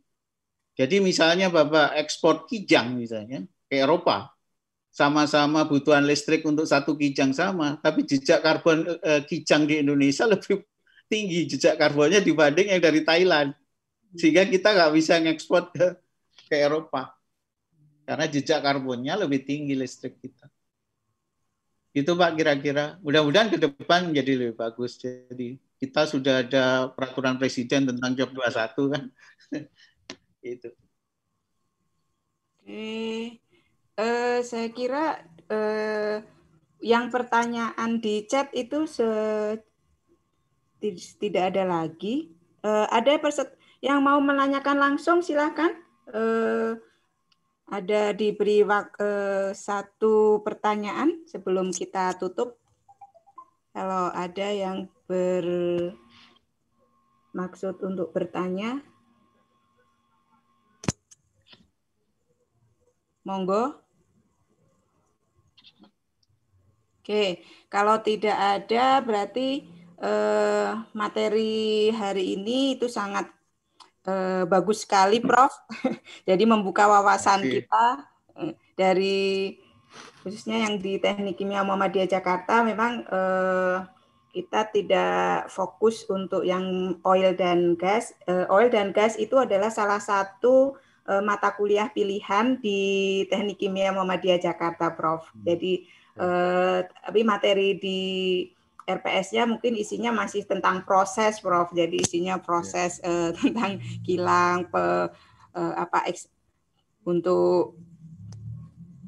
Jadi misalnya Bapak ekspor kijang misalnya ke Eropa, sama-sama butuhan listrik untuk satu kijang sama, tapi jejak karbon e, kijang di Indonesia lebih tinggi jejak karbonnya dibanding yang dari Thailand. Sehingga kita nggak bisa ngekspor ke, ke Eropa. Karena jejak karbonnya lebih tinggi listrik kita. Itu Pak kira-kira. Mudah-mudahan ke depan menjadi lebih bagus. Jadi kita sudah ada peraturan presiden tentang job 21 kan. itu. Oke. Eh saya kira uh, yang pertanyaan di chat itu se tidak ada lagi. Uh, ada perset yang mau menanyakan langsung silakan. Uh, ada diberi satu pertanyaan sebelum kita tutup. Kalau ada yang bermaksud untuk bertanya, monggo. Oke, kalau tidak ada berarti eh, materi hari ini itu sangat eh, bagus sekali, Prof. Jadi membuka wawasan kita eh, dari khususnya yang di Teknik Kimia Muhammadiyah Jakarta memang eh, kita tidak fokus untuk yang oil dan gas. Eh, oil dan gas itu adalah salah satu eh, mata kuliah pilihan di Teknik Kimia Muhammadiyah Jakarta, Prof. Hmm. Jadi eh, tapi materi di RPS-nya mungkin isinya masih tentang proses, Prof. Jadi isinya ya. proses uh, tentang kilang, pe, uh, apa eks, untuk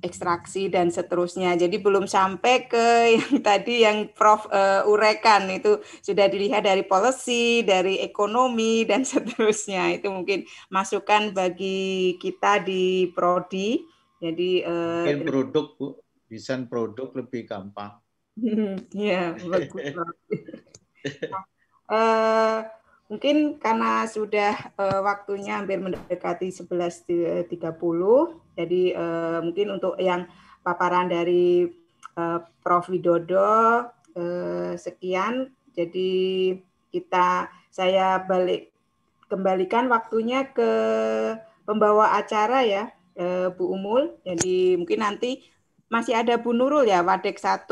ekstraksi dan seterusnya. Jadi belum sampai ke yang tadi yang Prof uh, urekan itu sudah dilihat dari policy, dari ekonomi dan seterusnya. Itu mungkin masukan bagi kita di prodi. Jadi uh, mungkin produk Bu, desain produk lebih gampang. Iya, bagus. Nah, eh Mungkin karena sudah uh, waktunya hampir mendekati 11.30, jadi uh, mungkin untuk yang paparan dari uh, Prof. Widodo uh, sekian. Jadi kita saya balik kembalikan waktunya ke pembawa acara ya uh, Bu Umul. Jadi mungkin nanti masih ada Bu Nurul ya Wadek 1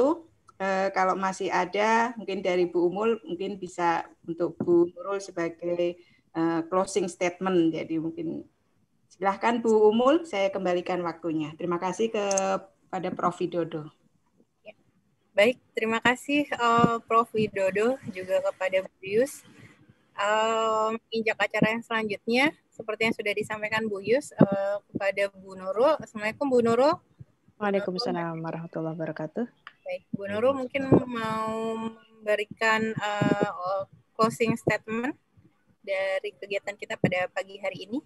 Eh, kalau masih ada mungkin dari Bu Umul mungkin bisa untuk Bu Nurul sebagai eh, closing statement. Jadi mungkin silahkan Bu Umul, saya kembalikan waktunya. Terima kasih kepada Prof. Widodo. Ya. Baik, terima kasih uh, Prof. Widodo juga kepada Bu Yus. Um, injak acara yang selanjutnya, seperti yang sudah disampaikan Bu Yus uh, kepada Bu Nurul. Assalamualaikum Bu Nurul. Waalaikumsalam warahmatullahi wabarakatuh. Baik, Bu Nurul mungkin mau memberikan uh, closing statement dari kegiatan kita pada pagi hari ini.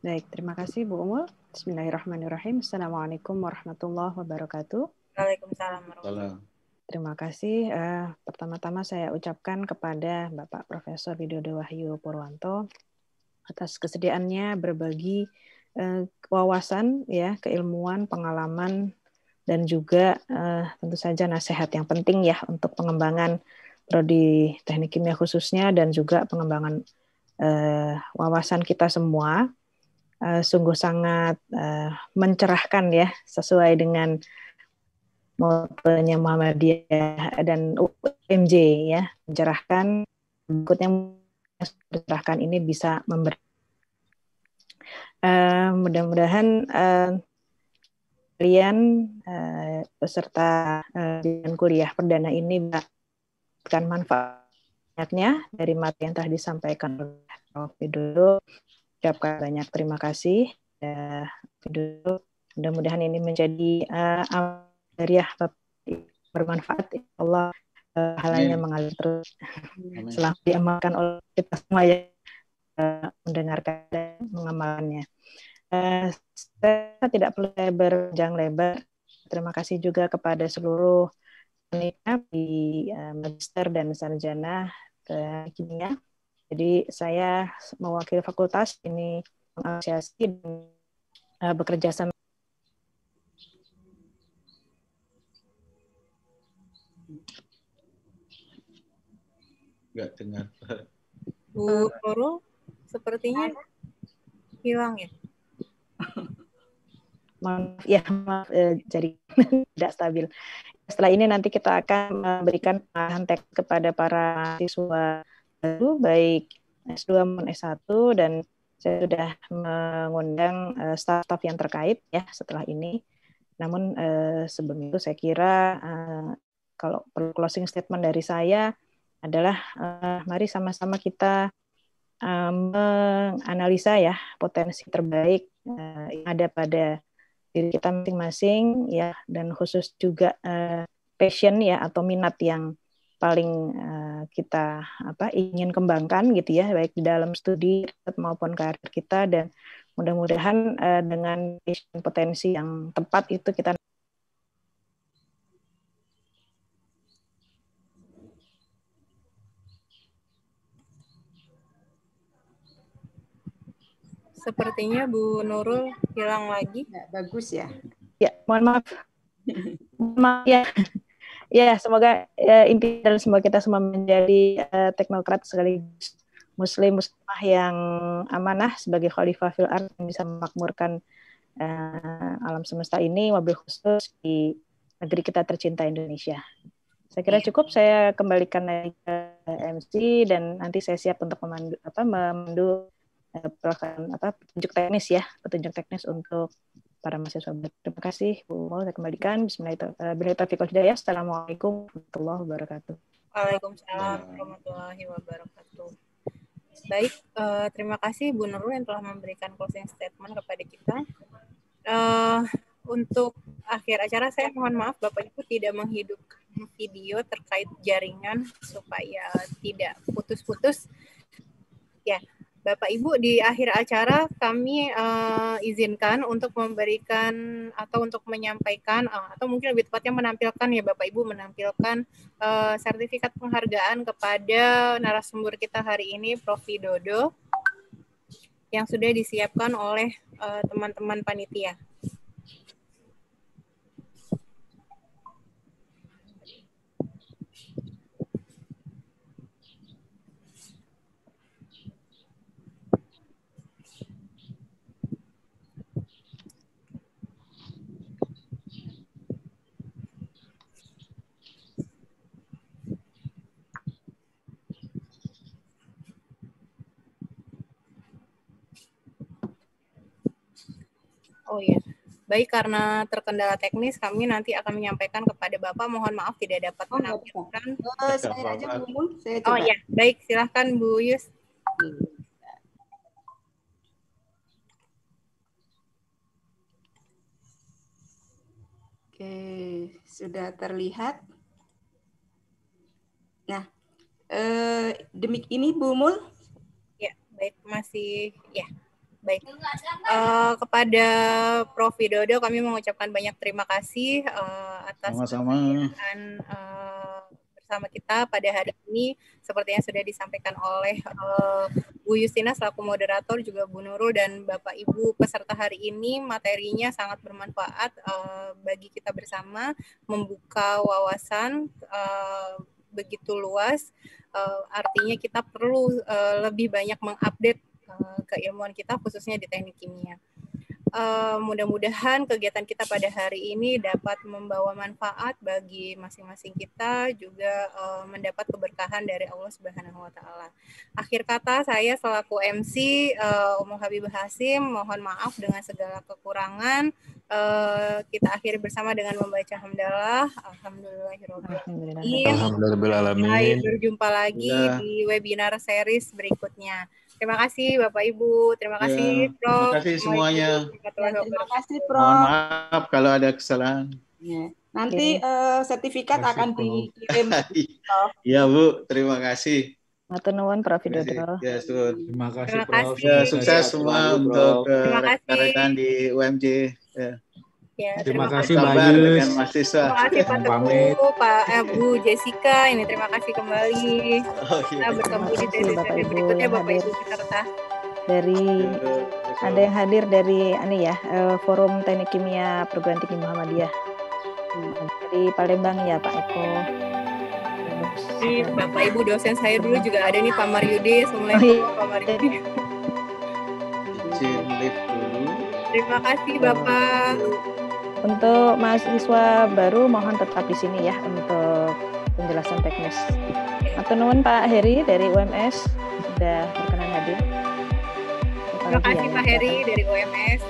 Baik, terima kasih Bu Umul. Bismillahirrahmanirrahim. Assalamualaikum warahmatullahi wabarakatuh. Waalaikumsalam warahmatullahi wabarakatuh. Terima kasih. Uh, pertama-tama saya ucapkan kepada Bapak Profesor Widodo Wahyu Purwanto atas kesediaannya berbagi Eh, wawasan ya, keilmuan, pengalaman dan juga eh, tentu saja nasihat yang penting ya untuk pengembangan prodi teknik kimia khususnya dan juga pengembangan eh, wawasan kita semua. sungguh sangat mencerahkan ya sesuai dengan motonya Muhammadiyah dan UMJ ya mencerahkan berikutnya mencerahkan ini bisa memberi Uh, mudah-mudahan uh, kalian uh, eh, peserta uh, kuliah perdana ini mendapatkan manfaatnya dari materi yang telah disampaikan oleh Prof. Widodo. Ucapkan banyak terima kasih ya, Widodo. Mudah-mudahan ini menjadi uh, dari ya bermanfaat. Allah uh, halanya mengalir terus. Selama diamalkan oleh kita semua ya mendengarkan dan mengamalkannya. Uh, eh, saya tidak perlu berjang lebar. Terima kasih juga kepada seluruh penelitian di uh, magister dan sarjana uh, Jadi saya mewakili fakultas ini mengapresiasi dan uh, bekerja sama enggak dengar Bu Nurul sepertinya hilang ya. Maaf ya, maaf eh, jadi tidak stabil. Setelah ini nanti kita akan memberikan pengarahan teks kepada para siswa baru baik S2 maupun S1 dan saya sudah mengundang uh, eh, staf-staf yang terkait ya setelah ini. Namun uh, sebelum itu saya kira uh, kalau perlu closing statement dari saya adalah uh, mari sama-sama kita Eh, menganalisa ya potensi terbaik eh, yang ada pada diri kita masing-masing ya dan khusus juga eh, passion ya atau minat yang paling kita apa ingin kembangkan gitu ya baik di dalam studi maupun karir kita dan mudah-mudahan dengan potensi yang tepat itu kita Sepertinya Bu Nurul hilang lagi. Ya, bagus ya. Ya, mohon maaf. maaf ya. Ya, semoga ya, inti dan semua kita semua menjadi uh, teknokrat sekaligus muslim muslimah yang amanah sebagai khalifah fil ard yang bisa memakmurkan uh, alam semesta ini mobil khusus di negeri kita tercinta Indonesia. Saya kira iya. cukup saya kembalikan lagi ke MC dan nanti saya siap untuk memandu apa memandu Eh, pelaksanaan apa petunjuk teknis ya petunjuk teknis untuk para mahasiswa. Terima kasih Bu Mol saya kembalikan. Bismillahirrahmanirrahim. Eh, Assalamualaikum warahmatullahi wabarakatuh. Waalaikumsalam warahmatullahi wabarakatuh. Baik, eh, terima kasih Bu Nurul yang telah memberikan closing statement kepada kita. untuk akhir acara saya mohon maaf Bapak Ibu tidak menghidupkan video terkait jaringan supaya tidak putus-putus. Ya. Bapak Ibu di akhir acara kami uh, izinkan untuk memberikan atau untuk menyampaikan uh, atau mungkin lebih tepatnya menampilkan ya Bapak Ibu menampilkan uh, sertifikat penghargaan kepada narasumber kita hari ini Prof. Dodo yang sudah disiapkan oleh teman-teman uh, teman -teman panitia. Oh iya. Baik, karena terkendala teknis, kami nanti akan menyampaikan kepada Bapak. Mohon maaf tidak dapat oh, menampilkan. Eh, oh, saya aja Bu. Saya coba. Oh iya, baik. Silahkan Bu Yus. Oke, sudah terlihat. Nah, eh, demik ini Bu Mul. Ya, baik. Masih, ya. Baik. Uh, kepada Prof. Widodo kami mengucapkan banyak terima kasih uh, atas kebersamaan uh, eh, bersama kita pada hari ini. Seperti yang sudah disampaikan oleh uh, Bu yustina selaku moderator, juga Bu Nurul dan Bapak Ibu peserta hari ini materinya sangat bermanfaat uh, bagi kita bersama membuka wawasan uh, begitu luas. Uh, artinya kita perlu uh, lebih banyak mengupdate Eh, keilmuan kita khususnya di teknik kimia. Uh, mudah-mudahan kegiatan kita pada hari ini dapat membawa manfaat bagi masing-masing kita juga uh, mendapat keberkahan dari Allah Subhanahu wa taala. Akhir kata saya selaku MC uh, Umum Habibah Hasim mohon maaf dengan segala kekurangan. Uh, kita akhiri bersama dengan membaca hamdalah alhamdulillahirabbil alamin. Alhamdulillah. Berjumpa lagi iya. di webinar series berikutnya. Terima kasih Bapak Ibu, terima ya, kasih ya, Prof. Terima kasih semuanya. Ya, terima kasih Prof. Mohon maaf kalau ada kesalahan. Ya. Nanti okay. uh, eh, sertifikat kasih, akan dikirim. Iya, iya Bu, terima kasih. Matur nuwun Prof Widodo. Ya, ya Terima kasih Prof. Ya, sukses semua untuk eh, rekan-rekan di UMJ. Ya. Ya, terima, terima kasih Mbak Yus. Terima kasih Pak Teguh, Pak Abu, eh, Jessica. Ini terima kasih kembali. Oh, iya. Kita bertemu di sesi berikutnya Bapak Ibu Jakarta. Dari ada yang hadir dari ini ya eh, Forum Teknik Kimia Perguruan Tinggi Muhammadiyah dari Palembang ya Pak Eko. Bapak Ibu dosen saya dulu juga ada nih Pak Maryudi. Assalamualaikum oh, iya. Pak Maryudi. lift dulu. Terima kasih Bapak. Untuk mahasiswa baru mohon tetap di sini ya untuk penjelasan teknis. Atau Pak Heri dari UMS sudah berkenan hadir. Terima kasih Pak Heri dari UMS.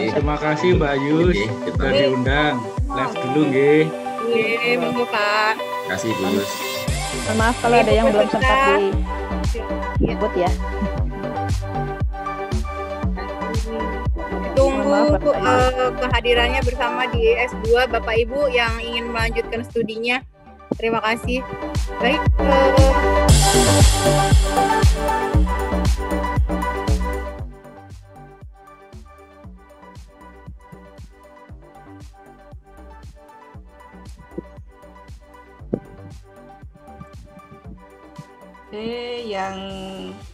Terima kasih Mbak Yus sudah diundang. Live dulu nggih. Nggih, monggo Pak. Terima kasih Bu Yus. Maaf kalau ada yang belum sempat iya, di ya. untuk eh, kehadirannya bersama di S2 Bapak Ibu yang ingin melanjutkan studinya. Terima kasih. Baik. Eh, oke, yang